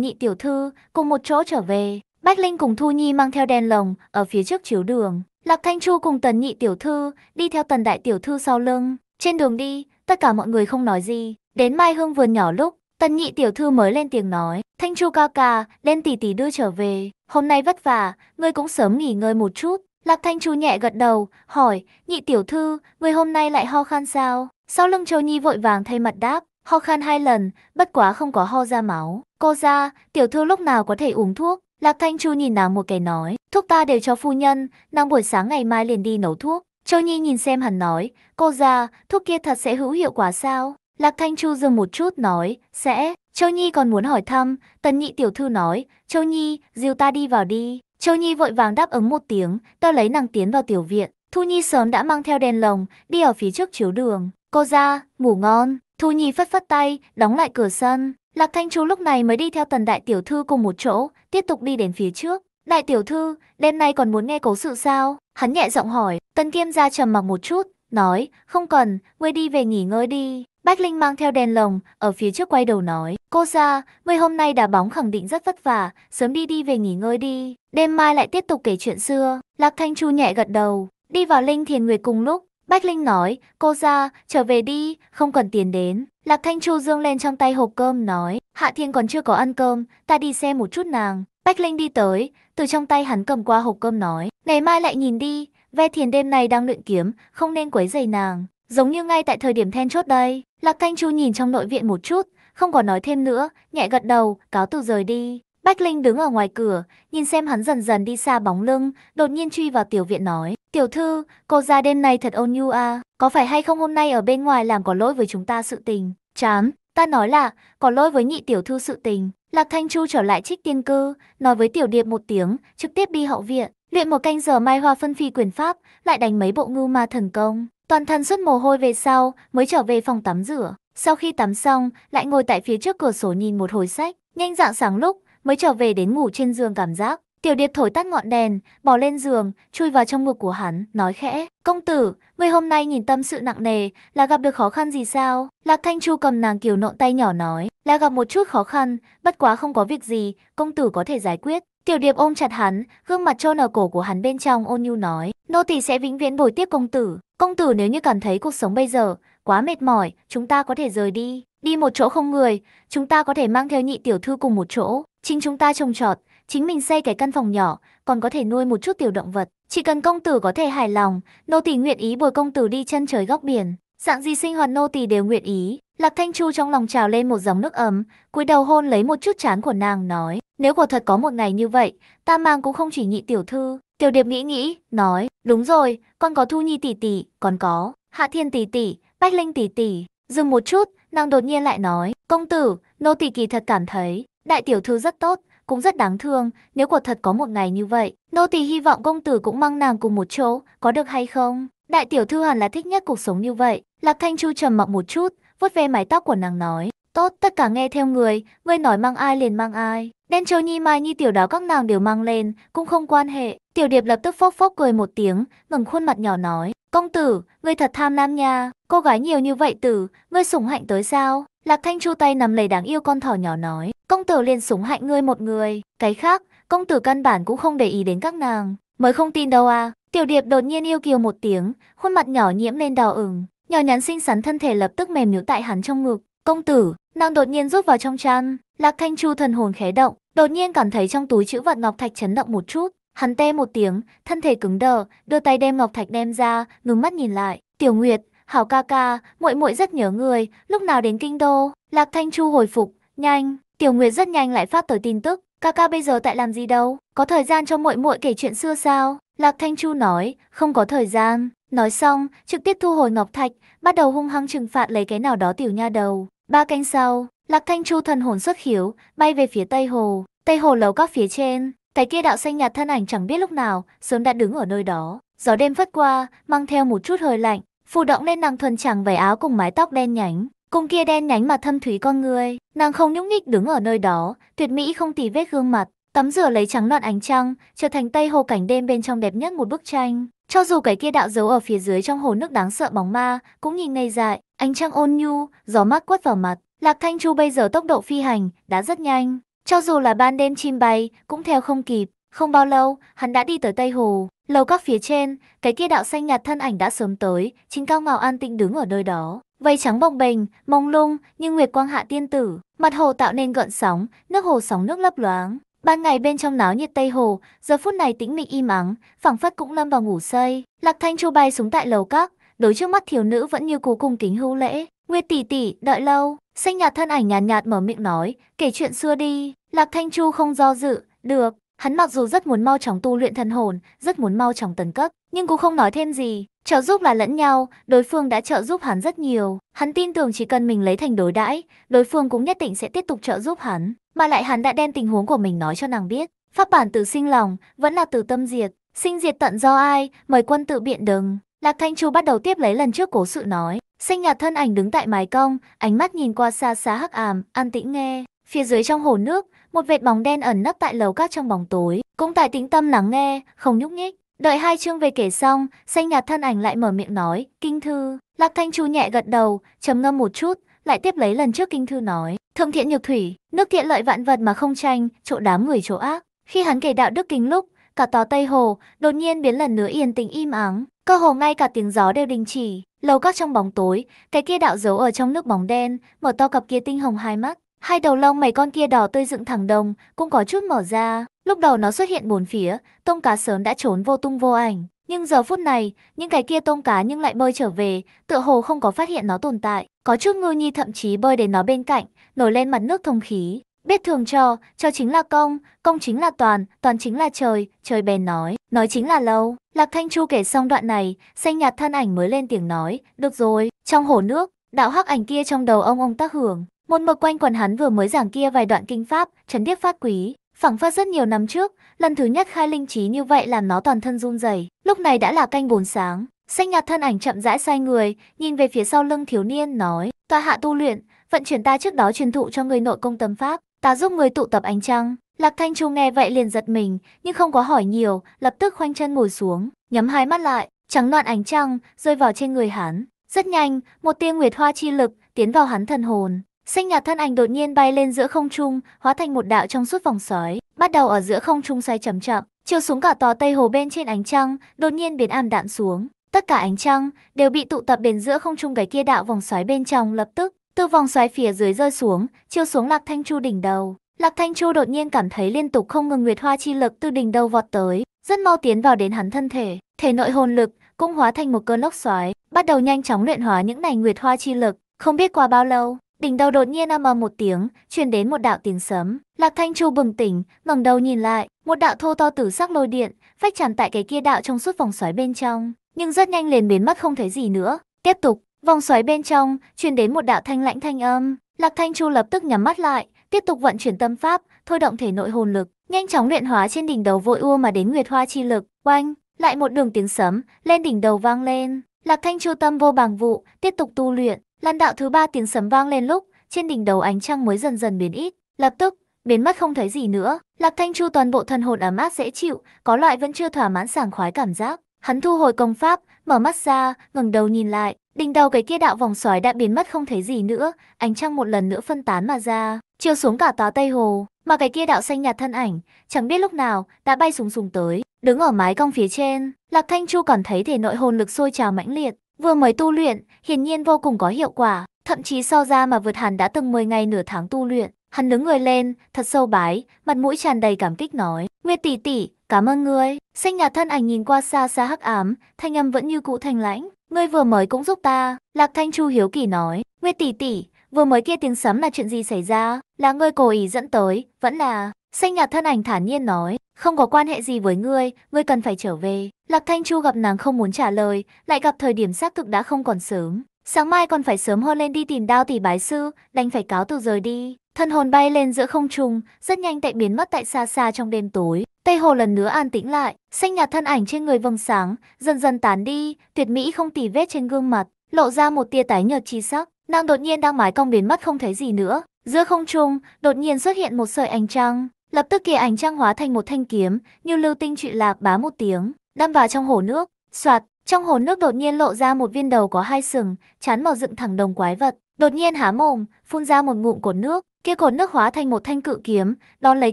Nhị Tiểu Thư cùng một chỗ trở về. Bách Linh cùng Thu Nhi mang theo đèn lồng ở phía trước chiếu đường. Lạc Thanh Chu cùng Tần Nhị Tiểu Thư đi theo Tần Đại Tiểu Thư sau lưng. Trên đường đi, tất cả mọi người không nói gì. Đến Mai Hương vườn nhỏ lúc, Tần Nhị Tiểu Thư mới lên tiếng nói. Thanh Chu ca ca, lên tỷ tỷ đưa trở về. Hôm nay vất vả, ngươi cũng sớm nghỉ ngơi một chút. Lạc Thanh Chu nhẹ gật đầu, hỏi, nhị tiểu thư, người hôm nay lại ho khan sao? Sau lưng Châu Nhi vội vàng thay mặt đáp, ho khan hai lần, bất quá không có ho ra máu. Cô ra, tiểu thư lúc nào có thể uống thuốc? Lạc Thanh Chu nhìn nàng một cái nói, thuốc ta đều cho phu nhân, nàng buổi sáng ngày mai liền đi nấu thuốc. Châu Nhi nhìn xem hắn nói, cô ra, thuốc kia thật sẽ hữu hiệu quả sao? Lạc Thanh Chu dừng một chút nói, sẽ. Châu Nhi còn muốn hỏi thăm, tần nhị tiểu thư nói, Châu Nhi, dìu ta đi vào đi. Châu Nhi vội vàng đáp ứng một tiếng, ta lấy nàng tiến vào tiểu viện. Thu Nhi sớm đã mang theo đèn lồng, đi ở phía trước chiếu đường. Cô ra, ngủ ngon. Thu Nhi phất phất tay, đóng lại cửa sân. Lạc Thanh Chú lúc này mới đi theo tần đại tiểu thư cùng một chỗ, tiếp tục đi đến phía trước. Đại tiểu thư, đêm nay còn muốn nghe cố sự sao? Hắn nhẹ giọng hỏi, tần kiêm ra trầm mặc một chút, nói, không cần, ngươi đi về nghỉ ngơi đi. Bách Linh mang theo đèn lồng, ở phía trước quay đầu nói, cô ra, ngươi hôm nay đá bóng khẳng định rất vất vả, sớm đi đi về nghỉ ngơi đi, đêm mai lại tiếp tục kể chuyện xưa. Lạc Thanh Chu nhẹ gật đầu, đi vào Linh Thiền Nguyệt cùng lúc, Bách Linh nói, cô ra, trở về đi, không cần tiền đến. Lạc Thanh Chu dương lên trong tay hộp cơm nói, Hạ Thiên còn chưa có ăn cơm, ta đi xem một chút nàng. Bách Linh đi tới, từ trong tay hắn cầm qua hộp cơm nói, ngày mai lại nhìn đi, ve thiền đêm này đang luyện kiếm, không nên quấy giày nàng. Giống như ngay tại thời điểm then chốt đây, Lạc Thanh Chu nhìn trong nội viện một chút, không có nói thêm nữa, nhẹ gật đầu, cáo từ rời đi. Bách Linh đứng ở ngoài cửa, nhìn xem hắn dần dần đi xa bóng lưng, đột nhiên truy vào tiểu viện nói. Tiểu thư, cô ra đêm này thật ôn nhu à, có phải hay không hôm nay ở bên ngoài làm có lỗi với chúng ta sự tình? Chán, ta nói là, có lỗi với nhị tiểu thư sự tình. Lạc Thanh Chu trở lại trích tiên cư, nói với tiểu điệp một tiếng, trực tiếp đi hậu viện, luyện một canh giờ mai hoa phân phi quyền pháp, lại đánh mấy bộ ngưu ma thần công. Toàn thân xuất mồ hôi về sau, mới trở về phòng tắm rửa. Sau khi tắm xong, lại ngồi tại phía trước cửa sổ nhìn một hồi sách. Nhanh dạng sáng lúc, mới trở về đến ngủ trên giường cảm giác. Tiểu điệp thổi tắt ngọn đèn, bỏ lên giường, chui vào trong ngực của hắn, nói khẽ. Công tử, người hôm nay nhìn tâm sự nặng nề, là gặp được khó khăn gì sao? Lạc Thanh Chu cầm nàng kiều nộn tay nhỏ nói, là gặp một chút khó khăn, bất quá không có việc gì, công tử có thể giải quyết. Tiểu điệp ôm chặt hắn, gương mặt trôn ở cổ của hắn bên trong ôn nhu nói, nô tỳ sẽ vĩnh viễn bồi tiếp công tử. Công tử nếu như cảm thấy cuộc sống bây giờ quá mệt mỏi, chúng ta có thể rời đi. Đi một chỗ không người, chúng ta có thể mang theo nhị tiểu thư cùng một chỗ. Chính chúng ta trồng trọt, chính mình xây cái căn phòng nhỏ, còn có thể nuôi một chút tiểu động vật. Chỉ cần công tử có thể hài lòng, nô tỳ nguyện ý bồi công tử đi chân trời góc biển. Dạng gì sinh hoạt nô tỳ đều nguyện ý. Lạc Thanh Chu trong lòng trào lên một dòng nước ấm, cúi đầu hôn lấy một chút chán của nàng nói, nếu quả thật có một ngày như vậy, ta mang cũng không chỉ nhị tiểu thư. Tiểu Điệp nghĩ nghĩ, nói, đúng rồi, con có Thu Nhi tỷ tỷ, còn có Hạ Thiên tỷ tỷ, Bách Linh tỷ tỷ. Dừng một chút, nàng đột nhiên lại nói, công tử, nô tỳ kỳ thật cảm thấy, Đại tiểu thư rất tốt, cũng rất đáng thương, nếu quả thật có một ngày như vậy, nô tỳ hy vọng công tử cũng mang nàng cùng một chỗ, có được hay không? Đại tiểu thư hẳn là thích nhất cuộc sống như vậy. Lạc Thanh Chu trầm mặc một chút, vuốt ve mái tóc của nàng nói, "Tốt, tất cả nghe theo người, ngươi nói mang ai liền mang ai." Đen Châu Nhi Mai Nhi tiểu đáo các nàng đều mang lên, cũng không quan hệ. Tiểu Điệp lập tức phốc phốc cười một tiếng, ngẩng khuôn mặt nhỏ nói, "Công tử, ngươi thật tham lam nha, cô gái nhiều như vậy tử, ngươi sủng hạnh tới sao?" Lạc Thanh Chu tay nằm lấy đáng yêu con thỏ nhỏ nói, công tử liền súng hạnh ngươi một người, cái khác, công tử căn bản cũng không để ý đến các nàng, mới không tin đâu à. Tiểu điệp đột nhiên yêu kiều một tiếng, khuôn mặt nhỏ nhiễm lên đỏ ửng, nhỏ nhắn xinh xắn thân thể lập tức mềm nhũ tại hắn trong ngực. Công tử, nàng đột nhiên rút vào trong chăn, Lạc Thanh Chu thần hồn khé động, đột nhiên cảm thấy trong túi chữ vật ngọc thạch chấn động một chút, hắn tê một tiếng, thân thể cứng đờ, đưa tay đem ngọc thạch đem ra, ngừng mắt nhìn lại, Tiểu Nguyệt, Hảo ca ca, muội muội rất nhớ người, lúc nào đến kinh đô? Lạc Thanh Chu hồi phục, nhanh. Tiểu Nguyệt rất nhanh lại phát tới tin tức, ca ca bây giờ tại làm gì đâu? Có thời gian cho muội muội kể chuyện xưa sao? Lạc Thanh Chu nói, không có thời gian. Nói xong, trực tiếp thu hồi ngọc thạch, bắt đầu hung hăng trừng phạt lấy cái nào đó tiểu nha đầu. Ba canh sau, Lạc Thanh Chu thần hồn xuất khiếu, bay về phía Tây Hồ. Tây Hồ lầu các phía trên, cái kia đạo xanh nhạt thân ảnh chẳng biết lúc nào, sớm đã đứng ở nơi đó. Gió đêm phất qua, mang theo một chút hơi lạnh, Phù động lên nàng thuần chẳng váy áo cùng mái tóc đen nhánh, cùng kia đen nhánh mà thâm thúy con người, nàng không nhúc nhích đứng ở nơi đó, tuyệt mỹ không tì vết gương mặt, tắm rửa lấy trắng loạn ánh trăng, trở thành tây hồ cảnh đêm bên trong đẹp nhất một bức tranh. Cho dù cái kia đạo dấu ở phía dưới trong hồ nước đáng sợ bóng ma, cũng nhìn ngây dại, ánh trăng ôn nhu, gió mát quất vào mặt. Lạc Thanh Chu bây giờ tốc độ phi hành, đã rất nhanh. Cho dù là ban đêm chim bay, cũng theo không kịp. Không bao lâu, hắn đã đi tới Tây Hồ, lầu các phía trên, cái kia đạo xanh nhạt thân ảnh đã sớm tới, chính cao ngạo an tĩnh đứng ở nơi đó. Vây trắng bồng bềnh, mông lung, như nguyệt quang hạ tiên tử, mặt hồ tạo nên gợn sóng, nước hồ sóng nước lấp loáng. Ban ngày bên trong náo nhiệt Tây Hồ, giờ phút này tĩnh mịch im ắng, phảng phất cũng lâm vào ngủ say. Lạc Thanh Chu bay xuống tại lầu các, đối trước mắt thiếu nữ vẫn như cú cùng kính hữu lễ. Nguyệt tỷ tỷ, đợi lâu. Xanh nhạt thân ảnh nhàn nhạt, nhạt mở miệng nói, kể chuyện xưa đi. Lạc Thanh Chu không do dự, được, Hắn mặc dù rất muốn mau chóng tu luyện thân hồn, rất muốn mau chóng tấn cấp, nhưng cũng không nói thêm gì. Trợ giúp là lẫn nhau, đối phương đã trợ giúp hắn rất nhiều. Hắn tin tưởng chỉ cần mình lấy thành đối đãi, đối phương cũng nhất định sẽ tiếp tục trợ giúp hắn. Mà lại hắn đã đem tình huống của mình nói cho nàng biết. Pháp bản từ sinh lòng, vẫn là từ tâm diệt. Sinh diệt tận do ai, mời quân tự biện đừng. Lạc Thanh Chu bắt đầu tiếp lấy lần trước cố sự nói. sinh nhạt thân ảnh đứng tại mái cong, ánh mắt nhìn qua xa xa hắc ảm, an tĩnh nghe. Phía dưới trong hồ nước, một vệt bóng đen ẩn nấp tại lầu các trong bóng tối. Cũng tại tính tâm lắng nghe, không nhúc nhích. Đợi hai chương về kể xong, xanh nhạt thân ảnh lại mở miệng nói, kinh thư. Lạc Thanh Chu nhẹ gật đầu, trầm ngâm một chút, lại tiếp lấy lần trước kinh thư nói. Thượng thiện nhược thủy, nước thiện lợi vạn vật mà không tranh, chỗ đám người chỗ ác. Khi hắn kể đạo đức kính lúc, cả tòa Tây Hồ đột nhiên biến lần nữa yên tĩnh im ắng. Cơ hồ ngay cả tiếng gió đều đình chỉ, lầu các trong bóng tối, cái kia đạo dấu ở trong nước bóng đen, mở to cặp kia tinh hồng hai mắt, Hai đầu lông mày con kia đỏ tươi dựng thẳng đồng, cũng có chút mở ra. Lúc đầu nó xuất hiện bốn phía, tôm cá sớm đã trốn vô tung vô ảnh. Nhưng giờ phút này, những cái kia tôm cá nhưng lại bơi trở về, tựa hồ không có phát hiện nó tồn tại. Có chút ngư nhi thậm chí bơi đến nó bên cạnh, nổi lên mặt nước thông khí. Biết thường cho, cho chính là công, công chính là toàn, toàn chính là trời, trời bèn nói, nói chính là lâu. Lạc Thanh Chu kể xong đoạn này, xanh nhạt thân ảnh mới lên tiếng nói, được rồi, trong hồ nước, đạo hắc ảnh kia trong đầu ông ông tác hưởng, môn mơ quanh quần hắn vừa mới giảng kia vài đoạn kinh pháp, chấn điếc phát quý, phẳng phát rất nhiều năm trước, lần thứ nhất khai linh trí như vậy làm nó toàn thân run rẩy. lúc này đã là canh bốn sáng. Xanh nhạt thân ảnh chậm rãi xoay người, nhìn về phía sau lưng thiếu niên, nói, tòa hạ tu luyện, vận chuyển ta trước đó truyền thụ cho người nội công tâm pháp, ta giúp người tụ tập ánh trăng. Lạc Thanh Chu nghe vậy liền giật mình, nhưng không có hỏi nhiều, lập tức khoanh chân ngồi xuống, nhắm hai mắt lại, trắng loạn ánh trăng, rơi vào trên người hắn. Rất nhanh, một tia nguyệt hoa chi lực, tiến vào hắn thần hồn. Xanh nhạt thân ảnh đột nhiên bay lên giữa không trung, hóa thành một đạo trong suốt vòng sói, bắt đầu ở giữa không trung xoay chậm chậm, chiều xuống cả tòa Tây Hồ bên trên ánh trăng, đột nhiên biến ảm đạm xuống. Tất cả ánh trăng đều bị tụ tập đến giữa không trung cái kia đạo vòng xoáy bên trong lập tức, từ vòng xoáy phía dưới rơi xuống, chiêu xuống Lạc Thanh Chu đỉnh đầu. Lạc Thanh Chu đột nhiên cảm thấy liên tục không ngừng nguyệt hoa chi lực từ đỉnh đầu vọt tới, rất mau tiến vào đến hắn thân thể, thể nội hồn lực cũng hóa thành một cơn lốc xoáy, bắt đầu nhanh chóng luyện hóa những này nguyệt hoa chi lực, không biết qua bao lâu, đỉnh đầu đột nhiên âm ầm một tiếng, truyền đến một đạo tiếng sấm. Lạc Thanh Chu bừng tỉnh, ngẩng đầu nhìn lại, một đạo thô to tử sắc lôi điện, phách tràn tại cái kia đạo trong suốt vòng xoáy bên trong, nhưng rất nhanh liền biến mất không thấy gì nữa. Tiếp tục, vòng xoáy bên trong truyền đến một đạo thanh lãnh thanh âm, Lạc Thanh Chu lập tức nhắm mắt lại, tiếp tục vận chuyển tâm pháp, thôi động thể nội hồn lực, nhanh chóng luyện hóa trên đỉnh đầu vội ua mà đến nguyệt hoa chi lực, oanh, lại một đường tiếng sấm lên đỉnh đầu vang lên. Lạc Thanh Chu tâm vô bằng vụ, tiếp tục tu luyện, Lan đạo thứ ba tiếng sấm vang lên lúc, trên đỉnh đầu ánh trăng mới dần dần biến ít, lập tức biến mất không thấy gì nữa. Lạc Thanh Chu toàn bộ thần hồn ấm áp dễ chịu, có loại vẫn chưa thỏa mãn sảng khoái cảm giác. Hắn thu hồi công pháp, mở mắt ra, ngẩng đầu nhìn lại, đỉnh đầu cái kia đạo vòng xoáy đã biến mất không thấy gì nữa, ánh trăng một lần nữa phân tán mà ra, chiếu xuống cả tòa Tây Hồ, mà cái kia đạo xanh nhạt thân ảnh, chẳng biết lúc nào đã bay súng súng tới, đứng ở mái cong phía trên, Lạc Thanh Chu cảm thấy thể nội hồn lực sôi trào mãnh liệt, Vừa mới tu luyện, hiển nhiên vô cùng có hiệu quả, thậm chí so ra mà vượt hẳn đã từng 10 ngày nửa tháng tu luyện. Hắn đứng người lên, thật sâu bái, mặt mũi tràn đầy cảm kích nói, Nguyệt tỷ tỷ, cảm ơn ngươi. Xanh nhà thân ảnh nhìn qua xa xa hắc ám, thanh âm vẫn như cũ thanh lãnh, ngươi vừa mới cũng giúp ta. Lạc Thanh Chu hiếu kỳ nói, Nguyệt tỷ tỷ, vừa mới kia tiếng sấm là chuyện gì xảy ra, là ngươi cố ý dẫn tới, vẫn là... Xanh nhạt thân ảnh thản nhiên nói, không có quan hệ gì với ngươi, ngươi cần phải trở về. Lạc Thanh Chu gặp nàng không muốn trả lời, lại gặp thời điểm xác thực đã không còn sớm. Sáng mai còn phải sớm hơn lên đi tìm đao tỷ bái sư, đành phải cáo từ rời đi. Thân hồn bay lên giữa không trung, rất nhanh tại biến mất tại xa xa trong đêm tối. Tây hồ lần nữa an tĩnh lại, xanh nhạt thân ảnh trên người vầng sáng, dần dần tán đi, tuyệt mỹ không tì vết trên gương mặt, lộ ra một tia tái nhợt chi sắc. Nàng đột nhiên đang mái cong biến mất không thấy gì nữa. Giữa không trung, đột nhiên xuất hiện một sợi ánh trăng, Lập tức kia ảnh trang hóa thành một thanh kiếm, như lưu tinh trụy lạc bá một tiếng, đâm vào trong hồ nước, soạt, trong hồ nước đột nhiên lộ ra một viên đầu có hai sừng, chán màu dựng thẳng đồng quái vật, đột nhiên há mồm, phun ra một ngụm cột nước, kia cột nước hóa thành một thanh cự kiếm, đón lấy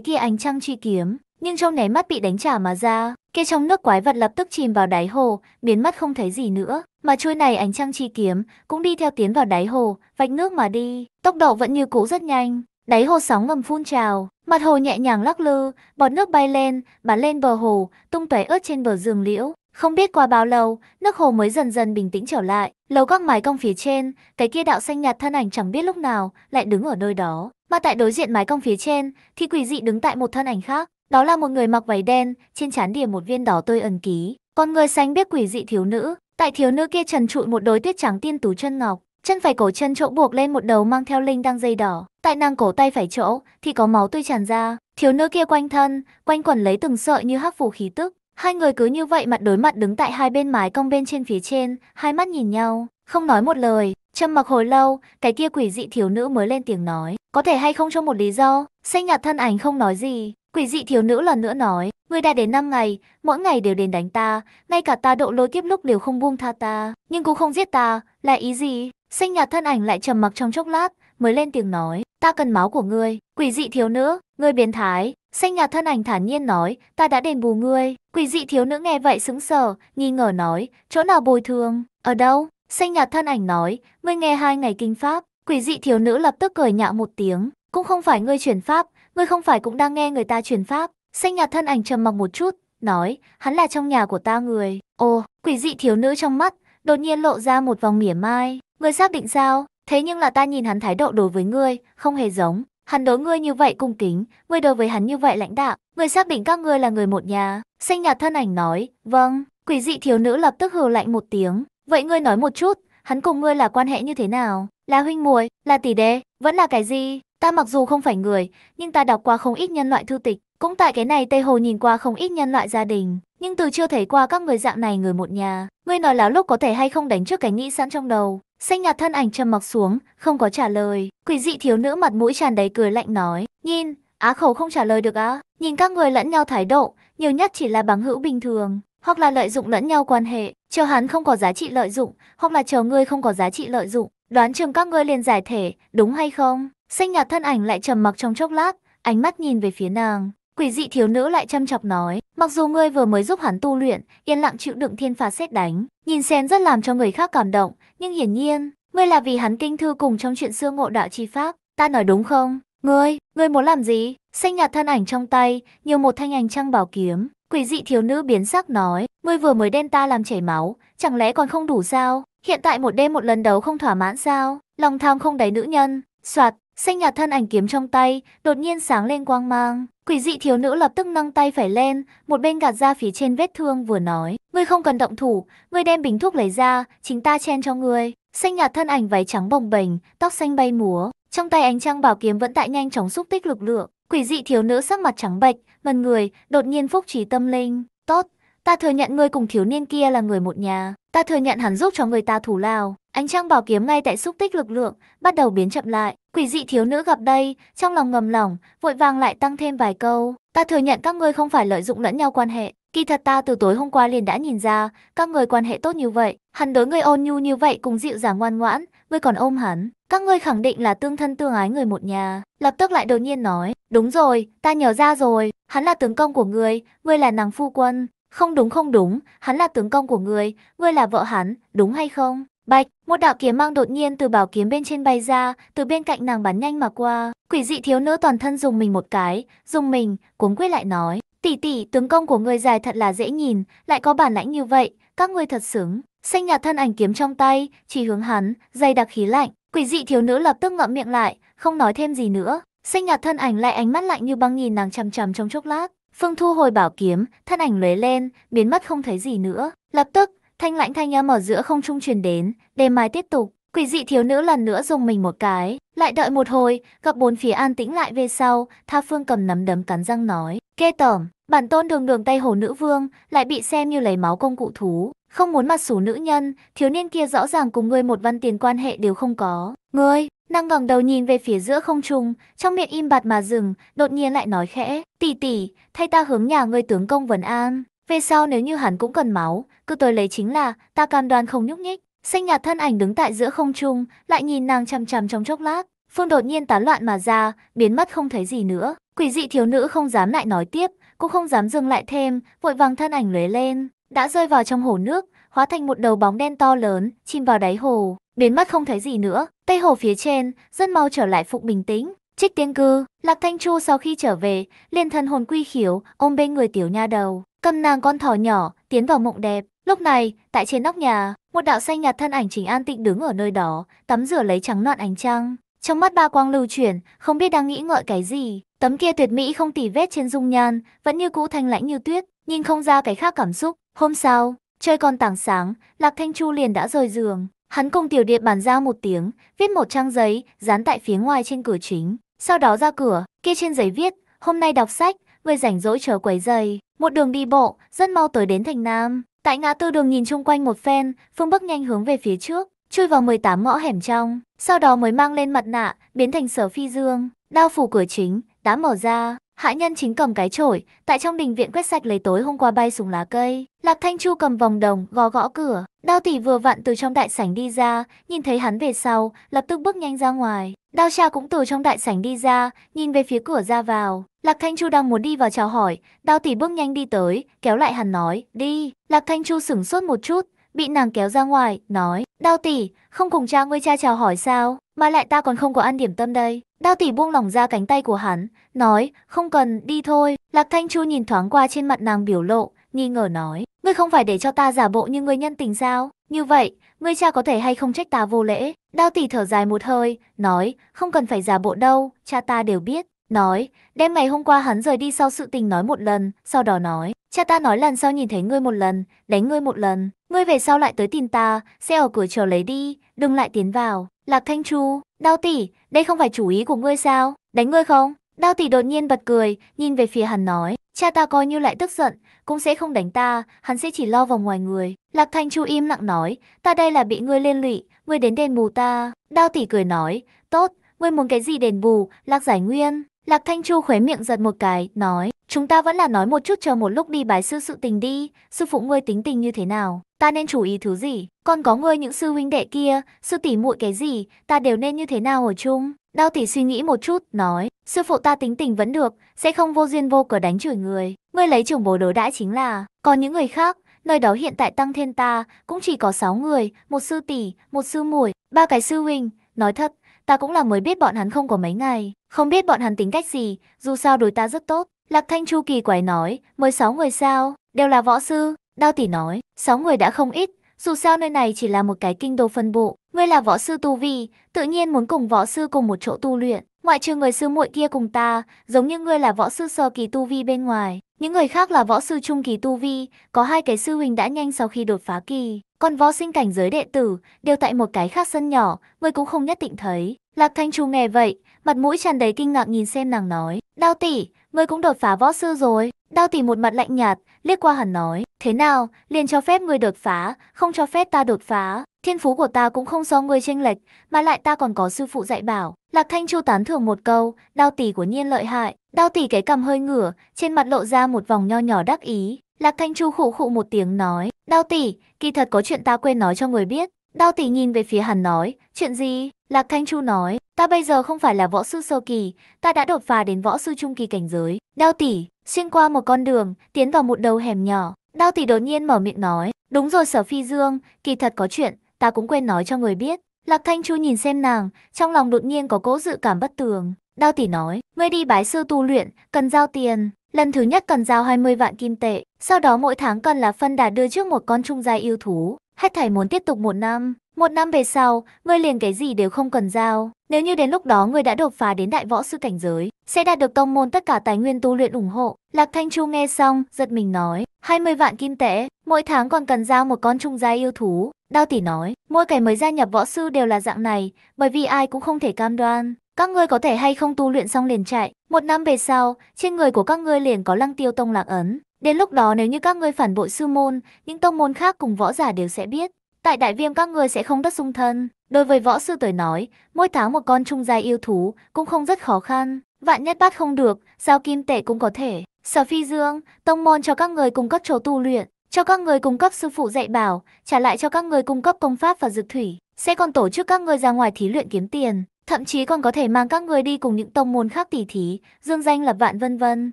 kia ảnh trăng chi kiếm, nhưng trong nháy mắt bị đánh trả mà ra, kia trong nước quái vật lập tức chìm vào đáy hồ, biến mất không thấy gì nữa, mà chuôi này ảnh trăng chi kiếm cũng đi theo tiến vào đáy hồ, vạch nước mà đi, tốc độ vẫn như cũ rất nhanh đáy hồ sóng ngầm phun trào, mặt hồ nhẹ nhàng lắc lư, bọt nước bay lên, bắn lên bờ hồ, tung tóe ướt trên bờ giường liễu. Không biết qua bao lâu, nước hồ mới dần dần bình tĩnh trở lại, lầu các mái cong phía trên, cái kia đạo xanh nhạt thân ảnh chẳng biết lúc nào lại đứng ở nơi đó. Mà tại đối diện mái cong phía trên, thì quỷ dị đứng tại một thân ảnh khác, đó là một người mặc váy đen, trên trán đìa một viên đỏ tươi ẩn ký. con người xanh biết quỷ dị thiếu nữ, tại thiếu nữ kia trần trụi một đôi tuyết trắng tiên tú chân ngọc, Chân phải cổ chân chỗ buộc lên một đầu mang theo linh đang dây đỏ, tại nàng cổ tay phải chỗ thì có máu tươi tràn ra, thiếu nữ kia quanh thân, quanh quẩn lấy từng sợi như hắc phủ khí tức. Hai người cứ như vậy mặt đối mặt đứng tại hai bên mái cong bên trên phía trên, hai mắt nhìn nhau, không nói một lời, trầm mặc hồi lâu, cái kia quỷ dị thiếu nữ mới lên tiếng nói, có thể hay không cho một lý do, xanh nhạt thân ảnh không nói gì, quỷ dị thiếu nữ lần nữa nói, ngươi đã đến năm ngày, mỗi ngày đều đến đánh ta, ngay cả ta độ lôi tiếp lúc đều không buông tha ta, nhưng cũng không giết ta, là ý gì? Xanh nhạt thân ảnh lại trầm mặc trong chốc lát, mới lên tiếng nói, ta cần máu của ngươi, quỷ dị thiếu nữ, ngươi biến thái. Xanh nhạt thân ảnh thản nhiên nói, ta đã đền bù ngươi. Quỷ dị thiếu nữ nghe vậy sững sờ, nghi ngờ nói, chỗ nào bồi thường, ở đâu? Xanh nhạt thân ảnh nói, ngươi nghe hai ngày kinh pháp. Quỷ dị thiếu nữ lập tức cười nhạo một tiếng, cũng không phải ngươi truyền pháp, ngươi không phải cũng đang nghe người ta truyền pháp. Xanh nhạt thân ảnh trầm mặc một chút, nói, hắn là trong nhà của ta người. Ồ, quỷ dị thiếu nữ trong mắt, đột nhiên lộ ra một vòng mỉa mai. Ngươi xác định sao? Thế nhưng là ta nhìn hắn thái độ đối với ngươi, không hề giống. Hắn đối ngươi như vậy cung kính, ngươi đối với hắn như vậy lãnh đạo. Ngươi xác định các ngươi là người một nhà. Xanh nhạt thân ảnh nói, vâng. Quỷ dị thiếu nữ lập tức hừ lạnh một tiếng. Vậy ngươi nói một chút, hắn cùng ngươi là quan hệ như thế nào? Là huynh muội, là tỷ đệ, vẫn là cái gì? Ta mặc dù không phải người, nhưng ta đọc qua không ít nhân loại thư tịch. Cũng tại cái này Tây Hồ nhìn qua không ít nhân loại gia đình, nhưng từ chưa thấy qua các người dạng này người một nhà. Ngươi nói láo lúc có thể hay không đánh trước cái nghĩ sẵn trong đầu. Xanh nhạt thân ảnh trầm mặc xuống, không có trả lời. Quỷ dị thiếu nữ mặt mũi tràn đầy cười lạnh nói, nhìn, á khẩu không trả lời được á. À? Nhìn các người lẫn nhau thái độ, nhiều nhất chỉ là bằng hữu bình thường, hoặc là lợi dụng lẫn nhau quan hệ, chờ hắn không có giá trị lợi dụng, hoặc là chờ ngươi không có giá trị lợi dụng. Đoán chừng các ngươi liền giải thể, đúng hay không? Xanh nhạt thân ảnh lại trầm mặc trong chốc lát, ánh mắt nhìn về phía nàng. Quỷ dị thiếu nữ lại chăm chọc nói, mặc dù ngươi vừa mới giúp hắn tu luyện, yên lặng chịu đựng thiên phạt xét đánh, nhìn xem rất làm cho người khác cảm động, nhưng hiển nhiên, ngươi là vì hắn kinh thư cùng trong chuyện xưa ngộ đạo chi pháp, ta nói đúng không? Ngươi, ngươi muốn làm gì? Xanh nhạt thân ảnh trong tay, nhiều một thanh ảnh trăng bảo kiếm, quỷ dị thiếu nữ biến sắc nói, ngươi vừa mới đen ta làm chảy máu, chẳng lẽ còn không đủ sao? Hiện tại một đêm một lần đấu không thỏa mãn sao? Lòng tham không đáy nữ nhân, soạt, xanh nhạt thân ảnh kiếm trong tay, đột nhiên sáng lên quang mang, Quỷ dị thiếu nữ lập tức nâng tay phải lên, một bên gạt ra phía trên vết thương vừa nói. Ngươi không cần động thủ, ngươi đem bình thuốc lấy ra, chính ta chen cho ngươi. Xanh nhạt thân ảnh váy trắng bồng bềnh, tóc xanh bay múa. Trong tay ánh trăng bảo kiếm vẫn tại nhanh chóng xúc tích lực lượng. Quỷ dị thiếu nữ sắc mặt trắng bệch, ngần người, đột nhiên phúc trí tâm linh. Tốt, Ta thừa nhận ngươi cùng thiếu niên kia là người một nhà. Ta thừa nhận hắn giúp cho người ta thủ lao. Ánh trăng bảo kiếm ngay tại xúc tích lực lượng, bắt đầu biến chậm lại. Quỷ dị thiếu nữ gặp đây, trong lòng ngầm lỏng, vội vàng lại tăng thêm vài câu. Ta thừa nhận các ngươi không phải lợi dụng lẫn nhau quan hệ. Kỳ thật ta từ tối hôm qua liền đã nhìn ra, các người quan hệ tốt như vậy, hắn đối ngươi ôn nhu như vậy cùng dịu dàng ngoan ngoãn, ngươi còn ôm hắn. Các ngươi khẳng định là tương thân tương ái người một nhà. Lập tức lại đột nhiên nói, đúng rồi, ta nhớ ra rồi, hắn là tướng công của ngươi, ngươi là nàng phu quân, không đúng không đúng, hắn là tướng công của người, ngươi là vợ hắn, đúng hay không? Bạch, một đạo kiếm mang đột nhiên từ bảo kiếm bên trên bay ra, từ bên cạnh nàng bắn nhanh mà qua. Quỷ dị thiếu nữ toàn thân dùng mình một cái, dùng mình, cuống quyết lại nói. Tỷ tỷ, tướng công của người dài thật là dễ nhìn, lại có bản lãnh như vậy, các ngươi thật xứng. Xanh nhạt thân ảnh kiếm trong tay, chỉ hướng hắn, dày đặc khí lạnh. Quỷ dị thiếu nữ lập tức ngậm miệng lại, không nói thêm gì nữa. Xanh nhạt thân ảnh lại ánh mắt lạnh như băng nhìn nàng chằm chằm trong chốc lát. Phương thu hồi bảo kiếm, thân ảnh lóe lên, biến mất không thấy gì nữa. Lập tức, thanh lãnh thanh âm ở giữa không trung truyền đến, đề mai tiếp tục. Quỷ dị thiếu nữ lần nữa dùng mình một cái, lại đợi một hồi, gặp bốn phía an tĩnh lại về sau, tha phương cầm nắm đấm cắn răng nói. Kê tởm, bản tôn đường đường tay hồ nữ vương, lại bị xem như lấy máu công cụ thú. Không muốn mặt xù nữ nhân, thiếu niên kia rõ ràng cùng ngươi một văn tiền quan hệ đều không có. Ngươi, nàng ngẩng đầu nhìn về phía giữa không trung, trong miệng im bặt mà dừng, đột nhiên lại nói khẽ, tỷ tỷ, thay ta hướng nhà ngươi tướng công vấn an. Về sau nếu như hắn cũng cần máu, cứ tới lấy chính là, ta cam đoan không nhúc nhích. Xanh nhạt thân ảnh đứng tại giữa không trung, lại nhìn nàng chằm chằm trong chốc lát. Phương đột nhiên tán loạn mà ra, biến mất không thấy gì nữa. Quỷ dị thiếu nữ không dám lại nói tiếp, cũng không dám dừng lại thêm, vội vàng thân ảnh lóe lên, đã rơi vào trong hồ nước, hóa thành một đầu bóng đen to lớn, chìm vào đáy hồ. Biến mất không thấy gì nữa, Tây Hồ phía trên, dân mau trở lại phục bình tĩnh. Trích tiên cư, Lạc Thanh Chu sau khi trở về, liền thân hồn quy khiếu, ôm bên người tiểu nha đầu, cầm nàng con thỏ nhỏ, tiến vào mộng đẹp. Lúc này, tại trên nóc nhà, một đạo xanh nhạt thân ảnh chính an tịnh đứng ở nơi đó, tắm rửa lấy trắng loạn ánh trăng. Trong mắt ba quang lưu chuyển, không biết đang nghĩ ngợi cái gì, tấm kia tuyệt mỹ không tỉ vết trên dung nhan, vẫn như cũ thanh lãnh như tuyết, nhìn không ra cái khác cảm xúc. Hôm sau, trời còn tảng sáng, Lạc Thanh Chu liền đã rời giường, Hắn cùng tiểu điệp bàn giao một tiếng, viết một trang giấy, dán tại phía ngoài trên cửa chính. Sau đó ra cửa, kia trên giấy viết, hôm nay đọc sách, người rảnh rỗi chờ quấy giày. Một đường đi bộ, rất mau tới đến thành Nam. Tại ngã tư đường nhìn chung quanh một phen, Phương Bắc nhanh hướng về phía trước, chui vào 18 ngõ hẻm trong. Sau đó mới mang lên mặt nạ, biến thành sở phi dương. Đao phủ cửa chính, đã mở ra, Hạ nhân chính cầm cái chổi, tại trong đình viện quét sạch lấy tối hôm qua bay xuống lá cây. Lạc Thanh Chu cầm vòng đồng, gõ gõ cửa. Đao tỷ vừa vặn từ trong đại sảnh đi ra, nhìn thấy hắn về sau, lập tức bước nhanh ra ngoài. Đao cha cũng từ trong đại sảnh đi ra, nhìn về phía cửa ra vào. Lạc Thanh Chu đang muốn đi vào chào hỏi, đao tỷ bước nhanh đi tới, kéo lại hắn nói, đi. Lạc Thanh Chu sửng sốt một chút, bị nàng kéo ra ngoài, nói, đao tỷ, không cùng cha ngươi cha chào hỏi sao, mà lại ta còn không có ăn điểm tâm đây. Đao tỷ buông lỏng ra cánh tay của hắn, nói, không cần, đi thôi. Lạc Thanh Chu nhìn thoáng qua trên mặt nàng biểu lộ, nghi ngờ nói, ngươi không phải để cho ta giả bộ như ngươi nhân tình sao? Như vậy, ngươi cha có thể hay không trách ta vô lễ? Đao tỷ thở dài một hơi, nói, không cần phải giả bộ đâu, cha ta đều biết. Nói, đêm ngày hôm qua hắn rời đi sau sự tình nói một lần, sau đó nói, cha ta nói lần sau nhìn thấy ngươi một lần, đánh ngươi một lần, Ngươi về sau lại tới tìm ta, xe ở cửa chờ lấy đi, đừng lại tiến vào. Lạc Thanh Chu, đao tỷ, đây không phải chủ ý của ngươi sao, đánh ngươi không? Đao tỷ đột nhiên bật cười, nhìn về phía hắn nói, cha ta coi như lại tức giận, cũng sẽ không đánh ta, hắn sẽ chỉ lo vào ngoài người. Lạc Thanh Chu im lặng nói, ta đây là bị ngươi liên lụy, ngươi đến đền bù ta. Đao tỷ cười nói, tốt, ngươi muốn cái gì đền bù, Lạc giải nguyên. Lạc Thanh Chu khóe miệng giật một cái, nói, Chúng ta vẫn là nói một chút chờ một lúc đi bái sư sự tình đi, sư phụ ngươi tính tình như thế nào, ta nên chú ý thứ gì, còn có ngươi những sư huynh đệ kia, sư tỷ muội cái gì, ta đều nên như thế nào ở chung. Đao tỷ suy nghĩ một chút, nói, sư phụ ta tính tình vẫn được, sẽ không vô duyên vô cớ đánh chửi người, ngươi lấy trưởng bố đối đãi chính là, còn những người khác, nơi đó hiện tại tăng thiên ta, cũng chỉ có 6 người, một sư tỷ, một sư muội, ba cái sư huynh, nói thật, ta cũng là mới biết bọn hắn không có mấy ngày, không biết bọn hắn tính cách gì, dù sao đối ta rất tốt, Lạc Thanh Chu kỳ quái nói, 16 người sao, đều là võ sư. Đao tỷ nói, 6 người đã không ít, dù sao nơi này chỉ là một cái kinh đô phân bộ. Ngươi là võ sư tu vi, tự nhiên muốn cùng võ sư cùng một chỗ tu luyện. Ngoại trừ người sư muội kia cùng ta, giống như ngươi là võ sư sơ kỳ tu vi bên ngoài. Những người khác là võ sư trung kỳ tu vi, có hai cái sư huynh đã nhanh sau khi đột phá kỳ. Còn võ sinh cảnh giới đệ tử, đều tại một cái khác sân nhỏ, ngươi cũng không nhất định thấy. Lạc Thanh Chu nghe vậy, mặt mũi tràn đầy kinh ngạc nhìn xem nàng nói. Đao tỷ, ngươi cũng đột phá võ sư rồi. Đao tỷ một mặt lạnh nhạt, liếc qua hắn nói, thế nào, liền cho phép ngươi đột phá, không cho phép ta đột phá. Thiên phú của ta cũng không so ngươi chênh lệch, mà lại ta còn có sư phụ dạy bảo. Lạc Thanh Chu tán thưởng một câu, đao tỷ của nhiên lợi hại. Đao tỷ cái cầm hơi ngửa, trên mặt lộ ra một vòng nho nhỏ đắc ý. Lạc Thanh Chu khụ khụ một tiếng nói, đao tỷ, kỳ thật có chuyện ta quên nói cho người biết. Đao tỷ nhìn về phía hắn nói, chuyện gì? Lạc Thanh Chu nói, Ta bây giờ không phải là võ sư sơ kỳ, ta đã đột phá đến võ sư trung kỳ cảnh giới. Đao tỷ, xuyên qua một con đường, tiến vào một đầu hẻm nhỏ. Đao tỷ đột nhiên mở miệng nói, đúng rồi sở phi dương, kỳ thật có chuyện, ta cũng quên nói cho người biết. Lạc Thanh Chu nhìn xem nàng, trong lòng đột nhiên có cỗ dự cảm bất tường. Đao tỷ nói, ngươi đi bái sư tu luyện, cần giao tiền. Lần thứ nhất cần giao 20 vạn kim tệ, sau đó mỗi tháng cần là phân đà đưa trước một con trung gia yêu thú. Hết thảy muốn tiếp tục một năm, một năm về sau, ngươi liền cái gì đều không cần giao. Nếu như đến lúc đó ngươi đã đột phá đến đại võ sư cảnh giới, sẽ đạt được tông môn tất cả tài nguyên tu luyện ủng hộ. Lạc Thanh Chu nghe xong, giật mình nói, 20 vạn kim tệ, mỗi tháng còn cần giao một con trung gia yêu thú. Đao tỷ nói, mỗi kẻ mới gia nhập võ sư đều là dạng này, bởi vì ai cũng không thể cam đoan. Các ngươi có thể hay không tu luyện xong liền chạy. Một năm về sau, trên người của các ngươi liền có lăng tiêu tông lạc ấn. Đến lúc đó nếu như các ngươi phản bội sư môn, những tông môn khác cùng võ giả đều sẽ biết. Tại đại viêm các người sẽ không đất sung thân. Đối với võ sư tới nói, mỗi tháng một con trung dài yêu thú cũng không rất khó khăn. Vạn nhất bắt không được, giao kim tệ cũng có thể. Sở phi dương, tông môn cho các người cung cấp chỗ tu luyện, cho các người cung cấp sư phụ dạy bảo, trả lại cho các người cung cấp công pháp và dược thủy. Sẽ còn tổ chức các người ra ngoài thí luyện kiếm tiền, thậm chí còn có thể mang các người đi cùng những tông môn khác tỉ thí, dương danh lập vạn vân vân.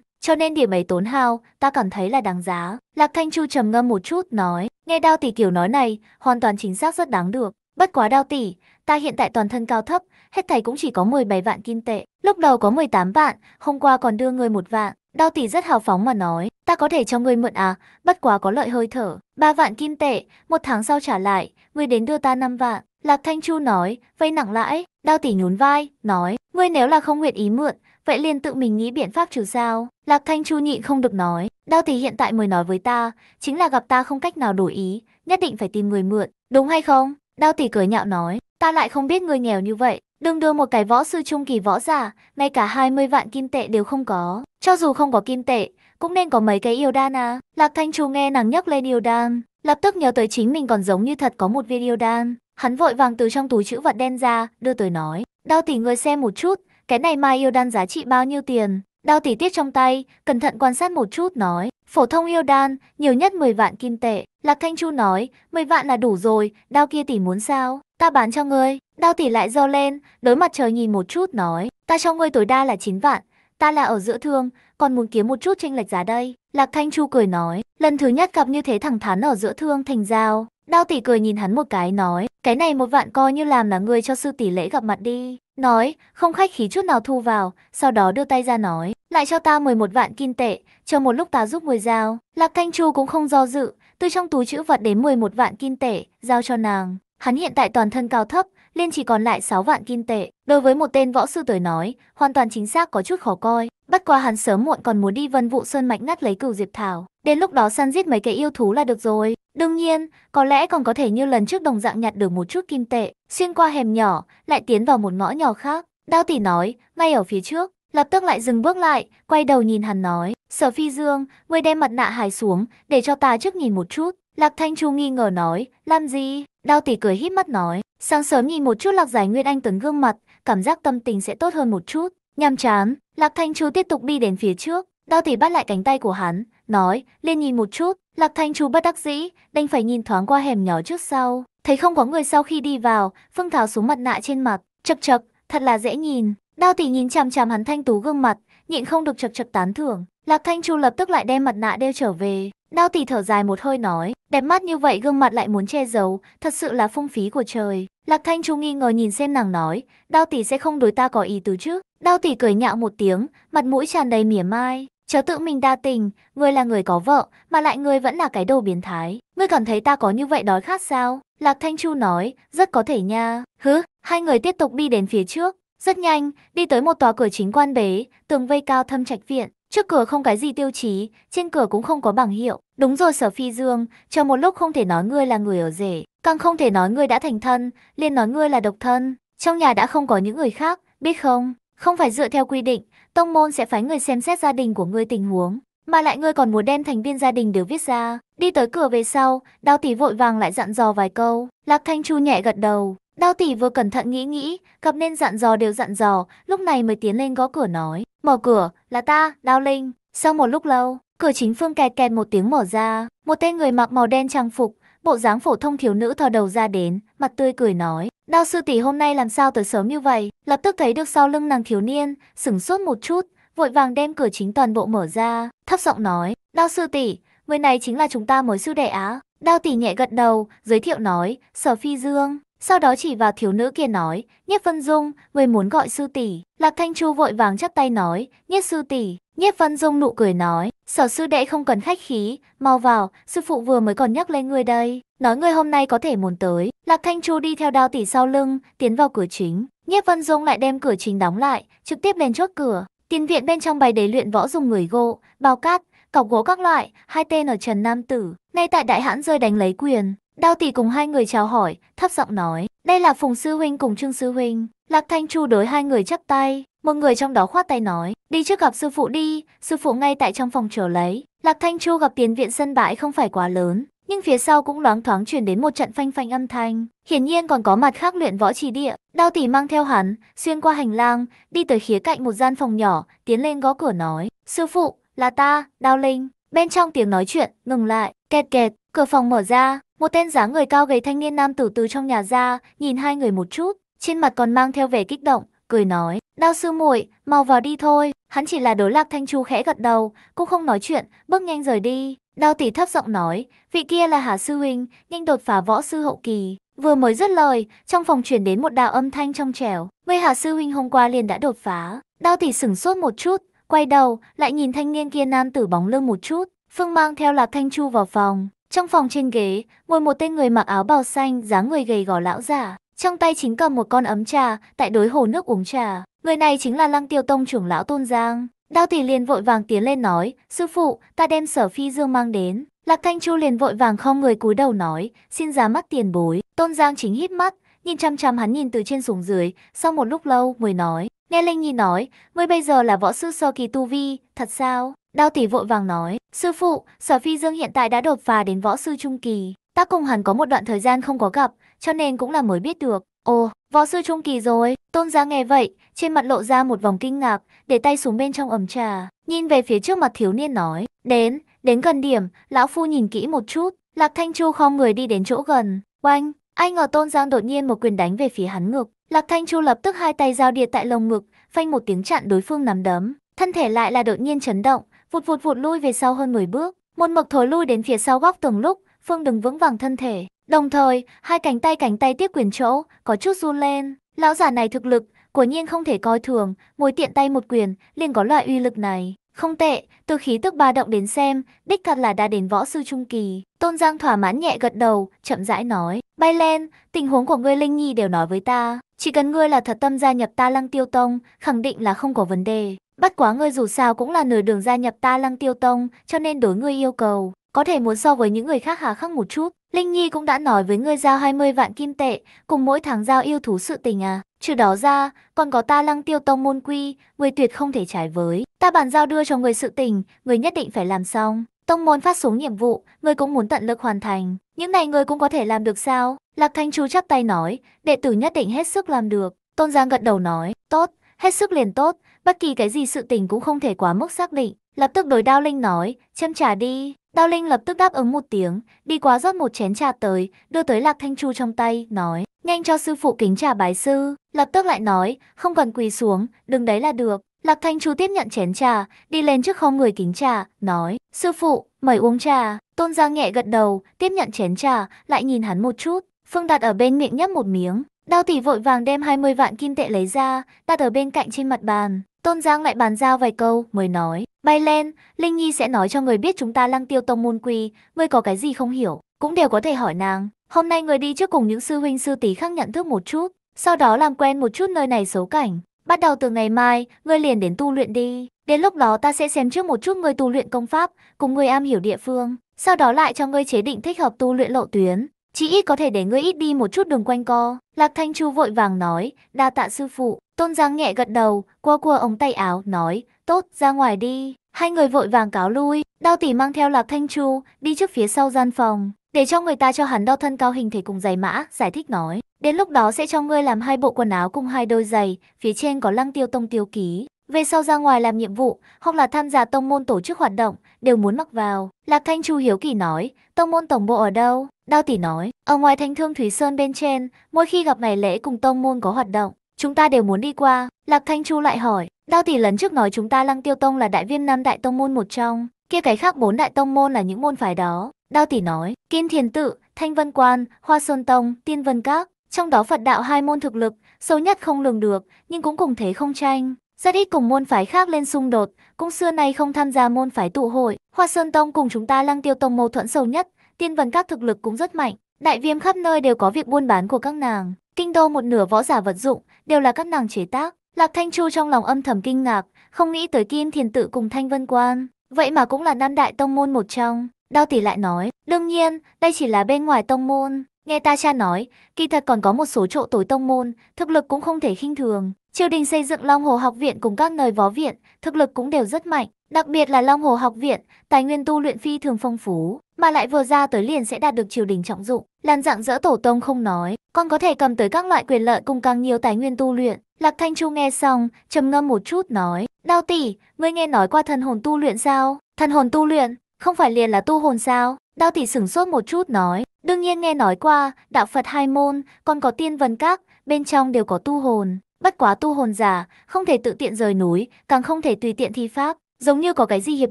Cho nên điểm ấy tốn hao, ta cảm thấy là đáng giá. Lạc Thanh Chu trầm ngâm một chút nói, nghe đao tỷ kiểu nói này, hoàn toàn chính xác rất đáng được. Bất quá đao tỷ, ta hiện tại toàn thân cao thấp, hết thảy cũng chỉ có 17 vạn kim tệ. Lúc đầu có 18 vạn, hôm qua còn đưa người một vạn. Đao tỷ rất hào phóng mà nói, ta có thể cho ngươi mượn à, bất quá có lợi hơi thở. 3 vạn kim tệ, một tháng sau trả lại, ngươi đến đưa ta 5 vạn. Lạc Thanh Chu nói, vay nặng lãi, đao tỷ nhún vai, nói, ngươi nếu là không nguyện ý mượn, vậy liền tự mình nghĩ biện pháp trừ sao? Lạc Thanh Chu nhịn không được nói, đau tỷ hiện tại mới nói với ta, chính là gặp ta không cách nào đổi ý, nhất định phải tìm người mượn, đúng hay không? Đao tỷ cười nhạo nói, ta lại không biết người nghèo như vậy, đừng đưa một cái võ sư trung kỳ võ giả, ngay cả 20 vạn kim tệ đều không có, cho dù không có kim tệ, cũng nên có mấy cái yêu đan à. Lạc Thanh Chu nghe nàng nhắc lên yêu đan, lập tức nhớ tới chính mình còn giống như thật có một viên yêu đan, hắn vội vàng từ trong túi chữ vật đen ra, đưa tới nói, đau tỷ người xem một chút, cái này mai yêu đan giá trị bao nhiêu tiền? Đao tỷ tiết trong tay, cẩn thận quan sát một chút nói. Phổ thông yêu đan, nhiều nhất 10 vạn kim tệ. Lạc Thanh Chu nói, 10 vạn là đủ rồi, đao kia tỷ muốn sao? Ta bán cho ngươi. Đao tỷ lại do lên, đối mặt trời nhìn một chút nói. Ta cho ngươi tối đa là 9 vạn. Ta là ở giữa thương, còn muốn kiếm một chút tranh lệch giá đây. Lạc Thanh Chu cười nói, lần thứ nhất gặp như thế thẳng thắn ở giữa thương thành giao. Đao tỷ cười nhìn hắn một cái nói, cái này một vạn coi như làm là người cho sư tỷ lễ gặp mặt đi. Nói, không khách khí chút nào thu vào, sau đó đưa tay ra nói, lại cho ta 11 vạn kim tệ, chờ một lúc ta giúp mười giao. Lạc Thanh Chu cũng không do dự, từ trong túi chữ vật đến 11 vạn kim tệ, giao cho nàng. Hắn hiện tại toàn thân cao thấp, liên chỉ còn lại 6 vạn kim tệ. Đối với một tên võ sư tới nói, hoàn toàn chính xác có chút khó coi. Bất qua hắn sớm muộn còn muốn đi vân vụ sơn mạch ngắt lấy cửu diệp thảo. Đến lúc đó săn giết mấy cái yêu thú là được rồi. Đương nhiên, có lẽ còn có thể như lần trước đồng dạng nhặt được một chút kim tệ, xuyên qua hẻm nhỏ, lại tiến vào một ngõ nhỏ khác. Đao tỷ nói, ngay ở phía trước, lập tức lại dừng bước lại, quay đầu nhìn hắn nói, Sở Phi Dương, ngươi đem mặt nạ hài xuống, để cho ta trước nhìn một chút. Lạc Thanh Chu nghi ngờ nói, làm gì? Đao tỷ cười híp mắt nói, sáng sớm nhìn một chút Lạc Giải Nguyên Anh tuấn gương mặt, cảm giác tâm tình sẽ tốt hơn một chút. Nhàm chán, Lạc Thanh Chu tiếp tục đi đến phía trước, Đao tỷ bắt lại cánh tay của hắn, nói, lên nhìn một chút, Lạc Thanh chú bất đắc dĩ, đành phải nhìn thoáng qua hẻm nhỏ trước sau. Thấy không có người sau khi đi vào, Phương tháo xuống mặt nạ trên mặt, chật chật, thật là dễ nhìn. Đao tỷ nhìn chằm chằm hắn thanh tú gương mặt, nhịn không được chật chật tán thưởng. Lạc Thanh Chu lập tức lại đem mặt nạ đeo trở về. Đao tỷ thở dài một hơi nói, đẹp mắt như vậy gương mặt lại muốn che giấu, thật sự là phung phí của trời. Lạc Thanh Chu nghi ngờ nhìn xem nàng nói, đao tỷ sẽ không đối ta có ý tứ chứ. Đao tỷ cười nhạo một tiếng, mặt mũi tràn đầy mỉa mai. Chớ tự mình đa tình, ngươi là người có vợ, mà lại ngươi vẫn là cái đồ biến thái. Ngươi cảm thấy ta có như vậy đói khát sao? Lạc Thanh Chu nói, rất có thể nha. Hứ, hai người tiếp tục đi đến phía trước. Rất nhanh, đi tới một tòa cửa chính quan bế, tường vây cao thâm trạch viện. Trước cửa không cái gì tiêu chí, trên cửa cũng không có bảng hiệu. Đúng rồi sở phi dương, cho một lúc không thể nói ngươi là người ở rể. Càng không thể nói ngươi đã thành thân, liền nói ngươi là độc thân. Trong nhà đã không có những người khác, biết không? Không phải dựa theo quy định, tông môn sẽ phái người xem xét gia đình của ngươi tình huống, mà lại ngươi còn muốn đem thành viên gia đình đều viết ra. Đi tới cửa về sau, đao tỷ vội vàng lại dặn dò vài câu, Lạc Thanh Chu nhẹ gật đầu. Đao tỷ vừa cẩn thận nghĩ nghĩ, gặp nên dặn dò đều dặn dò, lúc này mới tiến lên gõ cửa nói, mở cửa, là ta, Đao Linh. Sau một lúc lâu, cửa chính phương kẹt kẹt một tiếng mở ra, một tên người mặc màu đen trang phục, bộ dáng phổ thông thiếu nữ thò đầu ra đến, mặt tươi cười nói, Đao sư tỷ hôm nay làm sao tới sớm như vậy? Lập tức thấy được sau lưng nàng thiếu niên, sửng sốt một chút, vội vàng đem cửa chính toàn bộ mở ra, thấp giọng nói, đao sư tỷ, người này chính là chúng ta mới sư đệ á. Đao tỷ nhẹ gật đầu, giới thiệu nói, sở phi dương. Sau đó chỉ vào thiếu nữ kia nói, Nhiếp Vân Dung, người muốn gọi sư tỷ. Lạc Thanh Chu vội vàng chắp tay nói, Nhiếp sư tỷ. Nhiếp Vân Dung nụ cười nói, sở sư đệ không cần khách khí, mau vào, sư phụ vừa mới còn nhắc lên người đây. Nói người hôm nay có thể muốn tới, Lạc Thanh Chu đi theo đao tỷ sau lưng, tiến vào cửa chính. Nhiếp Vân Dung lại đem cửa chính đóng lại, trực tiếp lên chốt cửa. Tiền viện bên trong bày đầy luyện võ dùng người gỗ, bao cát, cọc gỗ các loại, hai tên ở Trần Nam Tử, nay tại đại hãn rơi đánh lấy quyền. Đao tỷ cùng hai người chào hỏi, thấp giọng nói, đây là Phùng Sư Huynh cùng Trương Sư Huynh. Lạc Thanh Chu đối hai người chắp tay, một người trong đó khoát tay nói, đi trước gặp sư phụ đi, sư phụ ngay tại trong phòng chờ lấy. Lạc Thanh Chu gặp tiền viện sân bãi không phải quá lớn, nhưng phía sau cũng loáng thoáng truyền đến một trận phanh phanh âm thanh. Hiển nhiên còn có mặt khác luyện võ trì địa, đao tỷ mang theo hắn, xuyên qua hành lang, đi tới khía cạnh một gian phòng nhỏ, tiến lên gõ cửa nói, sư phụ, là ta, đao linh. Bên trong tiếng nói chuyện, ngừng lại, kẹt kẹt, cửa phòng mở ra, một tên dáng người cao gầy thanh niên nam tử từ trong nhà ra, nhìn hai người một chút, trên mặt còn mang theo vẻ kích động, cười nói, đao sư muội mau vào đi thôi. Hắn chỉ là đối lạc thanh chu khẽ gật đầu, cũng không nói chuyện, bước nhanh rời đi. Đao tỷ thấp giọng nói, vị kia là Hà Sư Huynh, nhanh đột phá võ sư hậu kỳ. Vừa mới dứt lời, trong phòng truyền đến một đạo âm thanh trong trẻo. Người Hà Sư Huynh hôm qua liền đã đột phá. Đao tỷ sửng sốt một chút, quay đầu, lại nhìn thanh niên kia nam tử bóng lưng một chút. Phương mang theo Lạc Thanh Chu vào phòng. Trong phòng trên ghế, ngồi một tên người mặc áo bào xanh, dáng người gầy gò lão giả. Trong tay chính cầm một con ấm trà, tại đối hồ nước uống trà. Người này chính là Lăng Tiêu Tông trưởng lão Tôn Giang. Đao tỷ liền vội vàng tiến lên nói, sư phụ, ta đem sở phi dương mang đến. Lạc Thanh Chu liền vội vàng không người cúi đầu nói, xin giá mắt tiền bối. Tôn Giang chính hít mắt, nhìn chăm chăm hắn nhìn từ trên xuống dưới, sau một lúc lâu mới nói. Nghe Linh Nhi nói, ngươi bây giờ là võ sư sơ kỳ tu vi, thật sao? Đao tỷ vội vàng nói, sư phụ, sở phi dương hiện tại đã đột phá đến võ sư trung kỳ. Ta cùng hắn có một đoạn thời gian không có gặp, cho nên cũng là mới biết được. Ồ, võ sư trung kỳ rồi, tôn giá nghe vậy, trên mặt lộ ra một vòng kinh ngạc, để tay xuống bên trong ấm trà, nhìn về phía trước mặt thiếu niên nói, đến, đến gần điểm, lão phu nhìn kỹ một chút, lạc thanh chu không người đi đến chỗ gần, oanh, ai ngờ tôn giang đột nhiên một quyền đánh về phía hắn ngực, lạc thanh chu lập tức hai tay giao địa tại lồng ngực, phanh một tiếng chặn đối phương nắm đấm, thân thể lại là đột nhiên chấn động, vụt vụt vụt lui về sau hơn 10 bước, một mực thối lui đến phía sau góc tường lúc, Phương đừng vững vàng thân thể, đồng thời, hai cánh tay cánh tay tiếp quyền chỗ, có chút run lên. Lão giả này thực lực, quả nhiên không thể coi thường, mỗi tiện tay một quyền, liền có loại uy lực này. Không tệ, từ khí tức ba động đến xem, đích thật là đã đến võ sư trung kỳ. Tôn Giang thỏa mãn nhẹ gật đầu, chậm rãi nói, bay lên, tình huống của ngươi Linh Nhi đều nói với ta. Chỉ cần ngươi là thật tâm gia nhập ta lăng tiêu tông, khẳng định là không có vấn đề. Bất quá ngươi dù sao cũng là nửa đường gia nhập ta lăng tiêu tông, cho nên đối ngươi yêu cầu, có thể muốn so với những người khác hà khắc một chút. Linh Nhi cũng đã nói với ngươi giao 20 vạn kim tệ, cùng mỗi tháng giao yêu thú sự tình à. Trừ đó ra, còn có ta lăng tiêu tông môn quy, người tuyệt không thể trái với. Ta bàn giao đưa cho người sự tình, người nhất định phải làm xong. Tông môn phát xuống nhiệm vụ, người cũng muốn tận lực hoàn thành. Những này người cũng có thể làm được sao? Lạc Thanh Chu chắp tay nói, đệ tử nhất định hết sức làm được. Tôn Giang gật đầu nói, tốt, hết sức liền tốt, bất kỳ cái gì sự tình cũng không thể quá mức xác định. Lập tức đối đao Linh nói, châm trả đi, Tao Linh lập tức đáp ứng một tiếng, đi qua rót một chén trà tới, đưa tới Lạc Thanh Chu trong tay, nói, nhanh cho sư phụ kính trà bái sư, lập tức lại nói, không cần quỳ xuống, đừng đấy là được. Lạc Thanh Chu tiếp nhận chén trà, đi lên trước không người kính trà, nói, sư phụ, mời uống trà. Tôn Giang nhẹ gật đầu, tiếp nhận chén trà, lại nhìn hắn một chút, Phương Đạt ở bên miệng nhấp một miếng. Đao tỷ vội vàng đem 20 vạn kim tệ lấy ra, đặt ở bên cạnh trên mặt bàn. Tôn Giang lại bàn giao vài câu mới nói, bay lên, Linh Nhi sẽ nói cho người biết chúng ta lăng tiêu tông môn quy, ngươi có cái gì không hiểu, cũng đều có thể hỏi nàng. Hôm nay người đi trước cùng những sư huynh sư tỷ khác nhận thức một chút, sau đó làm quen một chút nơi này xấu cảnh. Bắt đầu từ ngày mai, ngươi liền đến tu luyện đi. Đến lúc đó ta sẽ xem trước một chút ngươi tu luyện công pháp, cùng ngươi am hiểu địa phương. Sau đó lại cho ngươi chế định thích hợp tu luyện lộ tuyến. Chỉ ít có thể để ngươi ít đi một chút đường quanh co. Lạc Thanh Chu vội vàng nói, đa tạ sư phụ. Tôn Giang nhẹ gật đầu, qua qua ống tay áo, nói, tốt, ra ngoài đi. Hai người vội vàng cáo lui, đao tỷ mang theo Lạc Thanh Chu, đi trước phía sau gian phòng, để cho người ta cho hắn đo thân cao hình thể cùng giày mã, giải thích nói. Đến lúc đó sẽ cho ngươi làm hai bộ quần áo cùng hai đôi giày, phía trên có lăng tiêu tông tiêu ký. Về sau ra ngoài làm nhiệm vụ, hoặc là tham gia tông môn tổ chức hoạt động, đều muốn mặc vào. Lạc Thanh Chu hiếu kỳ nói, tông môn tổng bộ ở đâu? Đao tỷ nói, ở ngoài thanh thương Thúy Sơn bên trên, mỗi khi gặp ngày lễ cùng tông môn có hoạt động, chúng ta đều muốn đi qua. Lạc Thanh Chu lại hỏi, Đao tỷ lần trước nói chúng ta Lăng Tiêu Tông là đại viên năm đại tông môn một trong, kia cái khác bốn đại tông môn là những môn phái đó. Đao tỷ nói, Kim Thiền Tự, Thanh Vân Quan, Hoa Sơn Tông, Tiên Vân Các, trong đó Phật đạo hai môn thực lực, sâu nhất không lường được, nhưng cũng cùng thế không tranh. Rất ít cùng môn phái khác lên xung đột, cũng xưa nay không tham gia môn phái tụ hội. Hoa Sơn Tông cùng chúng ta Lăng Tiêu Tông mâu thuẫn sâu nhất, Tiên Vân Các thực lực cũng rất mạnh. Đại viêm khắp nơi đều có việc buôn bán của các nàng, Kinh đô một nửa võ giả vật dụng đều là các nàng chế tác. Lạc Thanh Chu trong lòng âm thầm kinh ngạc, không nghĩ tới Kim Thiền Tự cùng Thanh Vân Quan. Vậy mà cũng là Nam Đại Tông Môn một trong. Đao tỷ lại nói, đương nhiên, đây chỉ là bên ngoài tông môn. Nghe ta cha nói, kỳ thật còn có một số chỗ tối tông môn, thực lực cũng không thể khinh thường. Triều đình xây dựng Long Hồ Học Viện cùng các nơi võ viện, thực lực cũng đều rất mạnh. Đặc biệt là Long Hồ Học Viện, tài nguyên tu luyện phi thường phong phú mà lại vừa ra tới liền sẽ đạt được triều đình trọng dụng. Lan dạng dỡ tổ tông không nói, con có thể cầm tới các loại quyền lợi cùng càng nhiều tài nguyên tu luyện. Lạc Thanh Chu nghe xong, trầm ngâm một chút nói, đao tỷ, ngươi nghe nói qua thần hồn tu luyện sao? Thần hồn tu luyện, không phải liền là tu hồn sao? Đao tỷ sửng sốt một chút nói, đương nhiên nghe nói qua, đạo Phật hai môn, còn có tiên vân các, bên trong đều có tu hồn. Bất quá tu hồn giả, không thể tự tiện rời núi, càng không thể tùy tiện thi pháp, giống như có cái gì hiệp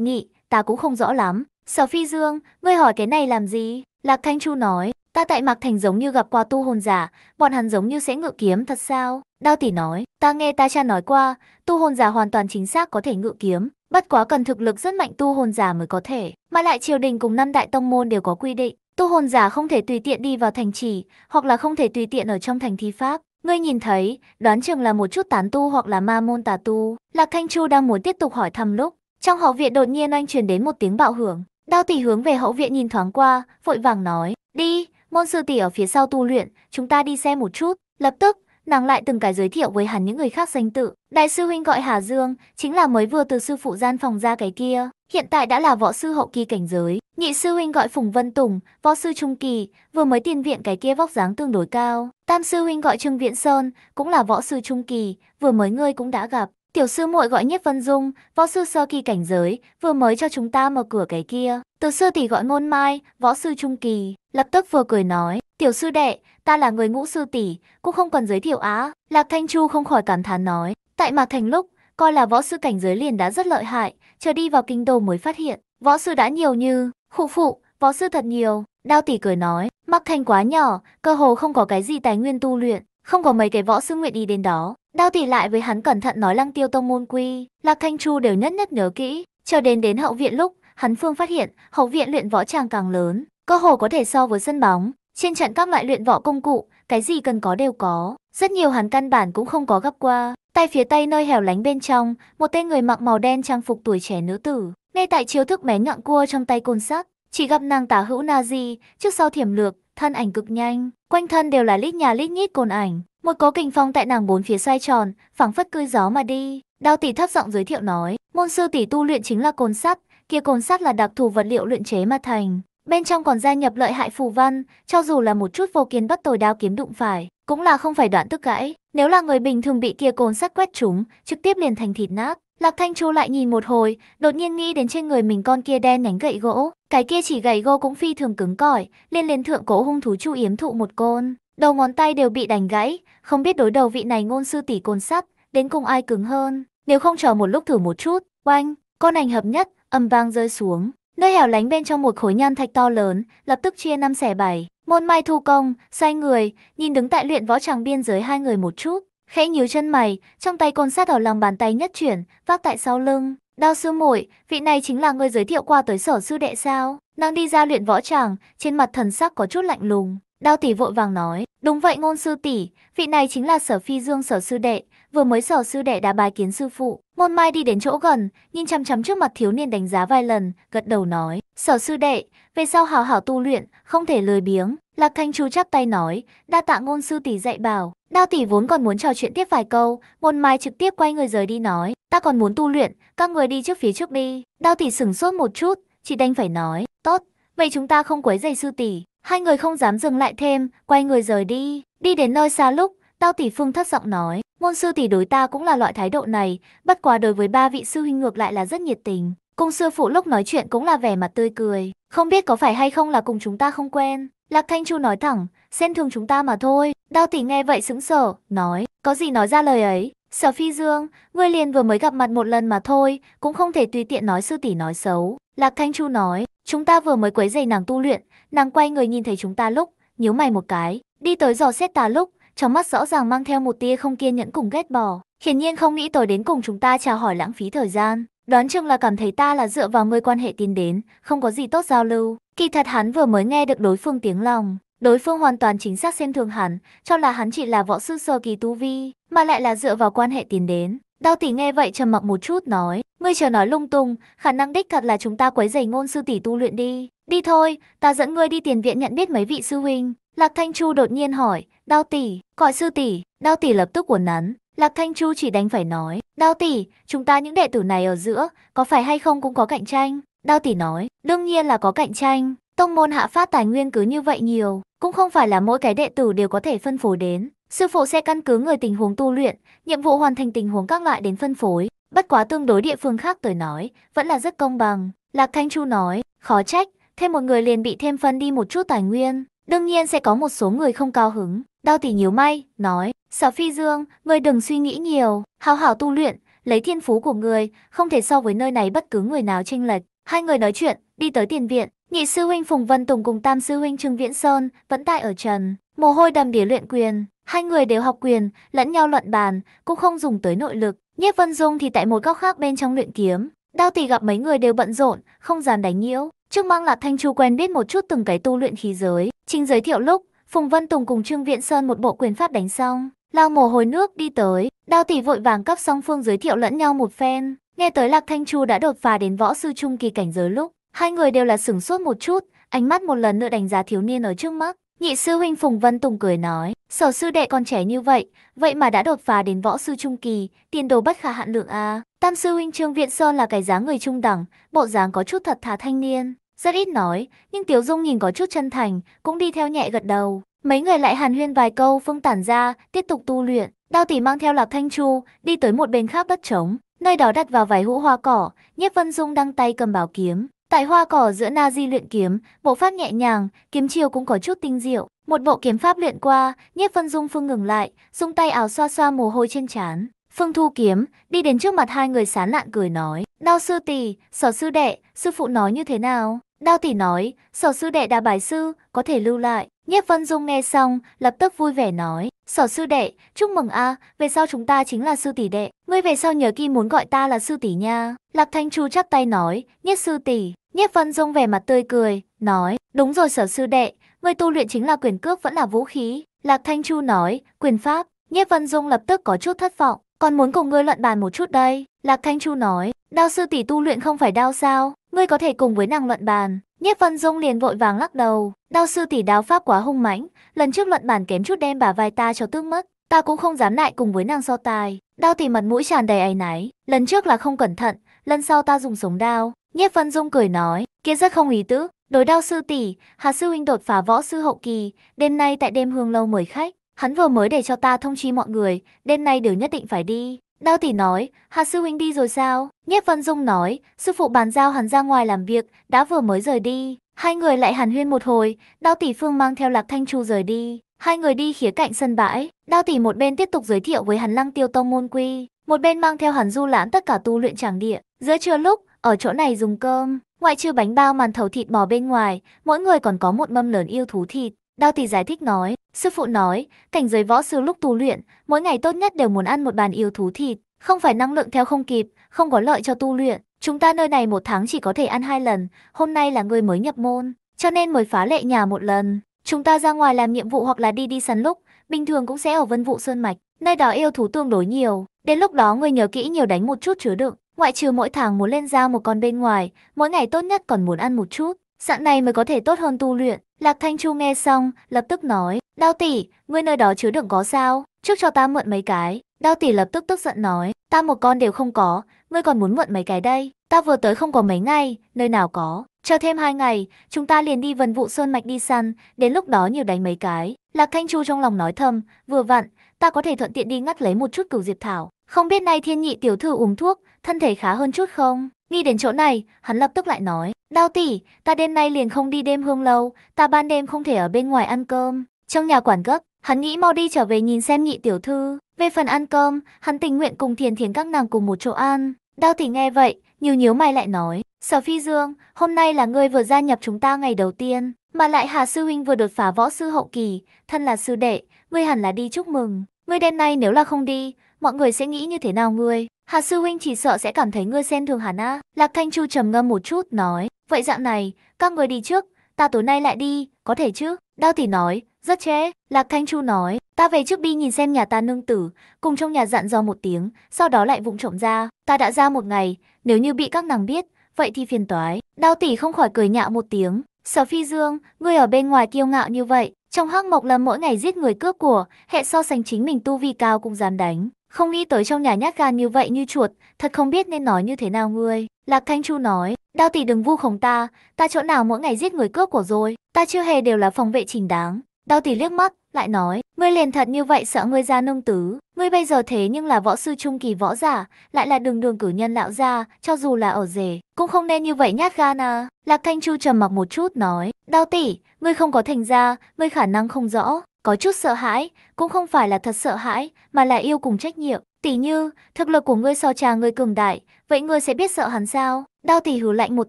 nghị, ta cũng không rõ lắm. Sở Phi Dương, ngươi hỏi cái này làm gì? Lạc Thanh Chu nói, ta tại Mạc Thành giống như gặp qua tu hồn giả, bọn hắn giống như sẽ ngự kiếm thật sao? Đao tỷ nói, ta nghe ta cha nói qua, tu hồn giả hoàn toàn chính xác có thể ngự kiếm, bất quá cần thực lực rất mạnh tu hồn giả mới có thể, mà lại triều đình cùng năm đại tông môn đều có quy định, tu hồn giả không thể tùy tiện đi vào thành trì, hoặc là không thể tùy tiện ở trong thành thi pháp. Ngươi nhìn thấy, đoán chừng là một chút tán tu hoặc là ma môn tà tu. Lạc Thanh Chu đang muốn tiếp tục hỏi thăm lúc, trong học viện đột nhiên anh truyền đến một tiếng bạo hưởng, Đao tỷ hướng về hậu viện nhìn thoáng qua, vội vàng nói, đi, môn sư tỷ ở phía sau tu luyện, chúng ta đi xem một chút. Lập tức, nàng lại từng cái giới thiệu với hắn những người khác danh tự. Đại sư huynh gọi Hà Dương, chính là mới vừa từ sư phụ gian phòng ra cái kia, hiện tại đã là võ sư hậu kỳ cảnh giới. Nhị sư huynh gọi Phùng Vân Tùng, võ sư trung kỳ, vừa mới tiền viện cái kia vóc dáng tương đối cao. Tam sư huynh gọi Trương Viễn Sơn, cũng là võ sư trung kỳ, vừa mới ngươi cũng đã gặp. Tiểu sư muội gọi Nhiếp Vân Dung, võ sư sơ kỳ cảnh giới, vừa mới cho chúng ta mở cửa cái kia. Từ sư tỷ gọi Ngôn Mai, võ sư trung kỳ, lập tức vừa cười nói, "Tiểu sư đệ, ta là người ngũ sư tỷ, cũng không cần giới thiệu á." Lạc Thanh Chu không khỏi cảm thán nói, tại Mạc Thành lúc, coi là võ sư cảnh giới liền đã rất lợi hại, chờ đi vào kinh đô mới phát hiện, võ sư đã nhiều như, khụ phụ, võ sư thật nhiều. Đao tỷ cười nói, mặc thanh quá nhỏ, cơ hồ không có cái gì tài nguyên tu luyện, không có mấy cái võ sư nguyện đi đến đó. Đao tỷ lại với hắn cẩn thận nói lăng tiêu tông môn quy, Lạc Thanh Chu đều nhất nhất nhớ kỹ, cho đến đến hậu viện lúc, hắn phương phát hiện, hậu viện luyện võ tràng càng lớn, cơ hồ có thể so với sân bóng, trên trận các loại luyện võ công cụ, cái gì cần có đều có, rất nhiều hắn căn bản cũng không có gặp qua. Tay phía tây nơi hẻo lánh bên trong, một tên người mặc màu đen trang phục tuổi trẻ nữ tử, ngay tại chiếu thức mé ngọn cua trong tay côn sắt, chỉ gặp nàng tả hữu na di, trước sau thiểm lược, thân ảnh cực nhanh, quanh thân đều là lít nhà lít nhít côn ảnh, một cố kình phong tại nàng bốn phía xoay tròn, phảng phất cưỡi gió mà đi. Đao tỷ thấp giọng giới thiệu nói, môn sư tỷ tu luyện chính là cồn sắt, kia cồn sắt là đặc thù vật liệu luyện chế mà thành. Bên trong còn gia nhập lợi hại phù văn, cho dù là một chút vô kiến bất tồi đao kiếm đụng phải, cũng là không phải đoạn tức gãy. Nếu là người bình thường bị kia cồn sắt quét trúng, trực tiếp liền thành thịt nát. Lạc Thanh Chu lại nhìn một hồi, đột nhiên nghĩ đến trên người mình con kia đen nhánh gậy gỗ, cái kia chỉ gậy gỗ cũng phi thường cứng cỏi, liền liền thượng cổ hung thú chu yếm thụ một côn, Đầu ngón tay đều bị đánh gãy, không biết đối đầu vị này ngôn sư tỷ côn sắt, đến cùng ai cứng hơn. Nếu không chờ một lúc thử một chút, oanh, con ảnh hợp nhất, âm vang rơi xuống. Nơi hẻo lánh bên trong một khối nhan thạch to lớn, lập tức chia năm xẻ bảy. Môn mai thu công, xoay người, nhìn đứng tại luyện võ tràng biên giới hai người một chút. Khẽ nhíu chân mày, trong tay côn sát ở lòng bàn tay nhất chuyển, vác tại sau lưng. Đao sư muội vị này chính là người giới thiệu qua tới sở sư đệ sao. Nàng đi ra luyện võ tràng, trên mặt thần sắc có chút lạnh lùng. Đao tỷ vội vàng nói, đúng vậy ngôn sư tỷ, vị này chính là sở phi dương sở sư đệ, vừa mới sở sư đệ đã bài kiến sư phụ. Môn mai đi đến chỗ gần, nhìn chăm chăm trước mặt thiếu niên đánh giá vài lần, gật đầu nói, sở sư đệ, về sau hào hảo tu luyện, không thể lười biếng. Lạc Thanh chú chắp tay nói, đa tạ ngôn sư tỷ dạy bảo. Đao tỷ vốn còn muốn trò chuyện tiếp vài câu, Môn mai trực tiếp quay người rời đi nói, ta còn muốn tu luyện, các người đi trước phía trước đi. Đao tỷ sửng sốt một chút, chỉ đành phải nói, tốt, vậy chúng ta không quấy giày sư tỷ. Hai người không dám dừng lại thêm, quay người rời đi. Đi đến nơi xa lúc, tao tỷ phương thất giọng nói. Môn sư tỷ đối ta cũng là loại thái độ này, bất quá đối với ba vị sư huynh ngược lại là rất nhiệt tình. Cung sư phụ lúc nói chuyện cũng là vẻ mặt tươi cười. Không biết có phải hay không là cùng chúng ta không quen. Lạc Thanh Chu nói thẳng, xem thường chúng ta mà thôi. Đao tỷ nghe vậy sững sờ, nói, có gì nói ra lời ấy. Sở Phi Dương, ngươi liền vừa mới gặp mặt một lần mà thôi, cũng không thể tùy tiện nói sư tỷ nói xấu. Lạc Thanh Chu nói, chúng ta vừa mới quấy giày nàng tu luyện, Nàng quay người nhìn thấy chúng ta lúc, nhíu mày một cái, đi tới dò xét ta lúc, trong mắt rõ ràng mang theo một tia không kiên nhẫn cùng ghét bỏ. Hiển nhiên không nghĩ tới đến cùng chúng ta chào hỏi lãng phí thời gian. Đoán chừng là cảm thấy ta là dựa vào người quan hệ tin đến, không có gì tốt giao lưu. Kỳ thật hắn vừa mới nghe được đối phương tiếng lòng. Đối phương hoàn toàn chính xác xem thường hắn, cho là hắn chỉ là võ sư sơ kỳ tu vi, mà lại là dựa vào quan hệ tiến đến. Đao tỷ nghe vậy trầm mặc một chút nói, ngươi chờ nói lung tung, khả năng đích thật là chúng ta quấy giày ngôn sư tỷ tu luyện đi. Đi thôi, ta dẫn ngươi đi tiền viện nhận biết mấy vị sư huynh. Lạc Thanh Chu đột nhiên hỏi, đao tỷ, gọi sư tỷ, đao tỷ lập tức uốn nắn. Lạc Thanh Chu chỉ đánh phải nói, đao tỷ, chúng ta những đệ tử này ở giữa, có phải hay không cũng có cạnh tranh. Đao tỷ nói, đương nhiên là có cạnh tranh, tông môn hạ phát tài nguyên cứ như vậy nhiều, cũng không phải là mỗi cái đệ tử đều có thể phân phối đến. Sư phụ sẽ căn cứ người tình huống tu luyện, nhiệm vụ hoàn thành tình huống các loại đến phân phối. Bất quá tương đối địa phương khác tới nói, vẫn là rất công bằng. Lạc Thanh Chu nói, khó trách, thêm một người liền bị thêm phân đi một chút tài nguyên. Đương nhiên sẽ có một số người không cao hứng. Đao tỷ nhíu may, nói, Sở Phi Dương, người đừng suy nghĩ nhiều, hào hảo tu luyện, lấy thiên phú của người, không thể so với nơi này bất cứ người nào chênh lệch. Hai người nói chuyện, đi tới tiền viện, nhị sư huynh Phùng Vân Tùng cùng tam sư huynh Trương Viễn Sơn vẫn tại ở trần, mồ hôi đầm đìa luyện quyền, hai người đều học quyền, lẫn nhau luận bàn, cũng không dùng tới nội lực. Nhiếp Vân Dung thì tại một góc khác bên trong luyện kiếm, Đao tỷ gặp mấy người đều bận rộn, không dám đánh nhiễu, Trước mang Lạp Thanh Chu quen biết một chút từng cái tu luyện khí giới. trình giới thiệu lúc, Phùng Vân Tùng cùng Trương Viện Sơn một bộ quyền pháp đánh xong, lao mồ hôi nước đi tới, đao tỷ vội vàng cấp song phương giới thiệu lẫn nhau một phen. Nghe tới Lạc Thanh Chu đã đột phá đến võ sư trung kỳ cảnh giới lúc, hai người đều là sửng sốt một chút, ánh mắt một lần nữa đánh giá thiếu niên ở trước mắt. Nhị sư huynh Phùng Vân Tùng cười nói, sở sư đệ còn trẻ như vậy, vậy mà đã đột phá đến võ sư trung kỳ, tiền đồ bất khả hạn lượng a. À. Tam sư huynh Trương Viện Sơn là cái dáng người trung đẳng, bộ dáng có chút thật thà thanh niên, rất ít nói, nhưng Tiểu Dung nhìn có chút chân thành, cũng đi theo nhẹ gật đầu. Mấy người lại hàn huyên vài câu phương tản ra, tiếp tục tu luyện. Đao tỷ mang theo Lạc Thanh Chu, đi tới một bên khác đất trống. Nơi đó đặt vào vài hũ hoa cỏ, Nhiếp Vân Dung đang tay cầm bảo kiếm. Tại hoa cỏ giữa Na Di luyện kiếm, bộ pháp nhẹ nhàng, kiếm chiêu cũng có chút tinh diệu. Một bộ kiếm pháp luyện qua, Nhiếp Vân Dung phương ngừng lại, dùng tay áo xoa xoa mồ hôi trên trán. Phương Thu Kiếm đi đến trước mặt hai người sán lạn cười nói, Đao sư tỷ, sở sư đệ, sư phụ nói như thế nào? Đao tỷ nói, sở sư đệ đã bài sư, có thể lưu lại. Nhiếp Vân Dung nghe xong, lập tức vui vẻ nói, sở sư đệ, chúc mừng a, về sau chúng ta chính là sư tỷ đệ, ngươi về sau nhớ kỹ muốn gọi ta là sư tỷ nha. Lạc Thanh Chu chắp tay nói, nhiếp sư tỷ, nhiếp Vân Dung vẻ mặt tươi cười, nói, đúng rồi sở sư đệ, ngươi tu luyện chính là quyền cước vẫn là vũ khí. Lạc Thanh Chu nói, quyền pháp, nhiếp Vân Dung lập tức có chút thất vọng con muốn cùng ngươi luận bàn một chút đây. Lạc Thanh Chu nói, đao sư tỷ tu luyện không phải đao sao, ngươi có thể cùng với nàng luận bàn. Nhiếp Vân Dung liền vội vàng lắc đầu, đao sư tỷ đao pháp quá hung mãnh, lần trước luận bàn kém chút đem bà vai ta cho tước mất, ta cũng không dám lại cùng với nàng so tài. Đao tỷ mặt mũi tràn đầy áy náy, lần trước là không cẩn thận, lần sau ta dùng sống đao. Nhiếp Vân Dung cười nói, kia rất không ý tứ, đối đao sư tỷ, Hà sư huynh đột phá võ sư hậu kỳ, đêm nay tại đêm hương lâu mời khách, Hắn vừa mới để cho ta thông chi mọi người, đêm nay đều nhất định phải đi. Đao tỷ nói, Hà sư huynh đi rồi sao? Nhiếp Văn Dung nói, sư phụ bàn giao hắn ra ngoài làm việc, đã vừa mới rời đi. Hai người lại hàn huyên một hồi, Đao tỷ Phương mang theo Lạc Thanh Chu rời đi. Hai người đi khía cạnh sân bãi, Đao tỷ một bên tiếp tục giới thiệu với hắn Lăng Tiêu tông môn quy, một bên mang theo hắn du lãm tất cả tu luyện tràng địa. Giữa trưa lúc, ở chỗ này dùng cơm, ngoại trừ bánh bao màn thầu thịt bò bên ngoài, mỗi người còn có một mâm lớn yêu thú thịt. Đao tỷ giải thích nói, Sư phụ nói, cảnh giới võ sư lúc tu luyện, mỗi ngày tốt nhất đều muốn ăn một bàn yêu thú thịt, không phải năng lượng theo không kịp, không có lợi cho tu luyện. Chúng ta nơi này một tháng chỉ có thể ăn hai lần, hôm nay là người mới nhập môn, cho nên mới phá lệ nhà một lần. Chúng ta ra ngoài làm nhiệm vụ hoặc là đi đi săn lúc, bình thường cũng sẽ ở Vân Vụ Sơn Mạch, nơi đó yêu thú tương đối nhiều. Đến lúc đó người nhớ kỹ nhiều đánh một chút chứa đựng, ngoại trừ mỗi tháng muốn lên ra một con bên ngoài, mỗi ngày tốt nhất còn muốn ăn một chút dạng này mới có thể tốt hơn tu luyện. Lạc Thanh Chu nghe xong, lập tức nói, Đao tỷ, ngươi nơi đó chứa đựng có sao, trước cho ta mượn mấy cái. Đao tỷ lập tức tức giận nói, ta một con đều không có, ngươi còn muốn mượn mấy cái đây. Ta vừa tới không có mấy ngày, nơi nào có. Chờ thêm hai ngày, chúng ta liền đi vần vụ sơn mạch đi săn, đến lúc đó nhiều đánh mấy cái. Lạc Thanh Chu trong lòng nói thầm, vừa vặn, ta có thể thuận tiện đi ngắt lấy một chút cửu diệp thảo. Không biết nay thiên nhị tiểu thư uống thuốc, thân thể khá hơn chút không? Nghĩ đến chỗ này, hắn lập tức lại nói, đao tỷ, ta đêm nay liền không đi đêm hương lâu, ta ban đêm không thể ở bên ngoài ăn cơm. Trong nhà quản gấp, hắn nghĩ mau đi trở về nhìn xem nhị tiểu thư. Về phần ăn cơm, hắn tình nguyện cùng thiền thiền các nàng cùng một chỗ ăn. Đao tỷ nghe vậy, nhiều nhíu mày lại nói, Sở Phi Dương, hôm nay là ngươi vừa gia nhập chúng ta ngày đầu tiên, mà lại Hà Sư Huynh vừa đột phá võ sư hậu kỳ, thân là sư đệ, ngươi hẳn là đi chúc mừng. Ngươi đêm nay nếu là không đi, mọi người sẽ nghĩ như thế nào ngươi? Hà sư huynh chỉ sợ sẽ cảm thấy ngươi xem thường hắn á. Lạc Thanh Chu trầm ngâm một chút, nói. Vậy dạng này, các người đi trước, ta tối nay lại đi, có thể chứ? Đao tỷ nói, rất trễ. Lạc Thanh Chu nói, ta về trước đi nhìn xem nhà ta nương tử, cùng trong nhà dặn dò một tiếng, sau đó lại vụng trộm ra. Ta đã ra một ngày, nếu như bị các nàng biết, vậy thì phiền toái. Đao tỷ không khỏi cười nhạo một tiếng. Sở Phi Dương, ngươi ở bên ngoài kiêu ngạo như vậy, trong hắc mộc là mỗi ngày giết người cướp của, hệ so sánh chính mình tu vi cao cũng dám đánh. Không nghĩ tới trong nhà nhát gan như vậy như chuột, thật không biết nên nói như thế nào ngươi. Lạc Thanh Chu nói, đao tỷ đừng vu khống ta, ta chỗ nào mỗi ngày giết người cướp của rồi, ta chưa hề đều là phòng vệ trình đáng. Đao tỷ liếc mắt, lại nói, ngươi liền thật như vậy sợ ngươi ra nông tứ, ngươi bây giờ thế nhưng là võ sư trung kỳ võ giả, lại là đường đường cử nhân lão gia, cho dù là ở rể, cũng không nên như vậy nhát gan à. Lạc Thanh Chu trầm mặc một chút nói, đao tỷ, ngươi không có thành gia, ngươi khả năng không rõ, có chút sợ hãi, cũng không phải là thật sợ hãi, mà là yêu cùng trách nhiệm. Tỷ như, thực lực của ngươi so trà ngươi cường đại, vậy ngươi sẽ biết sợ hắn sao? Đao tỷ hừ lạnh một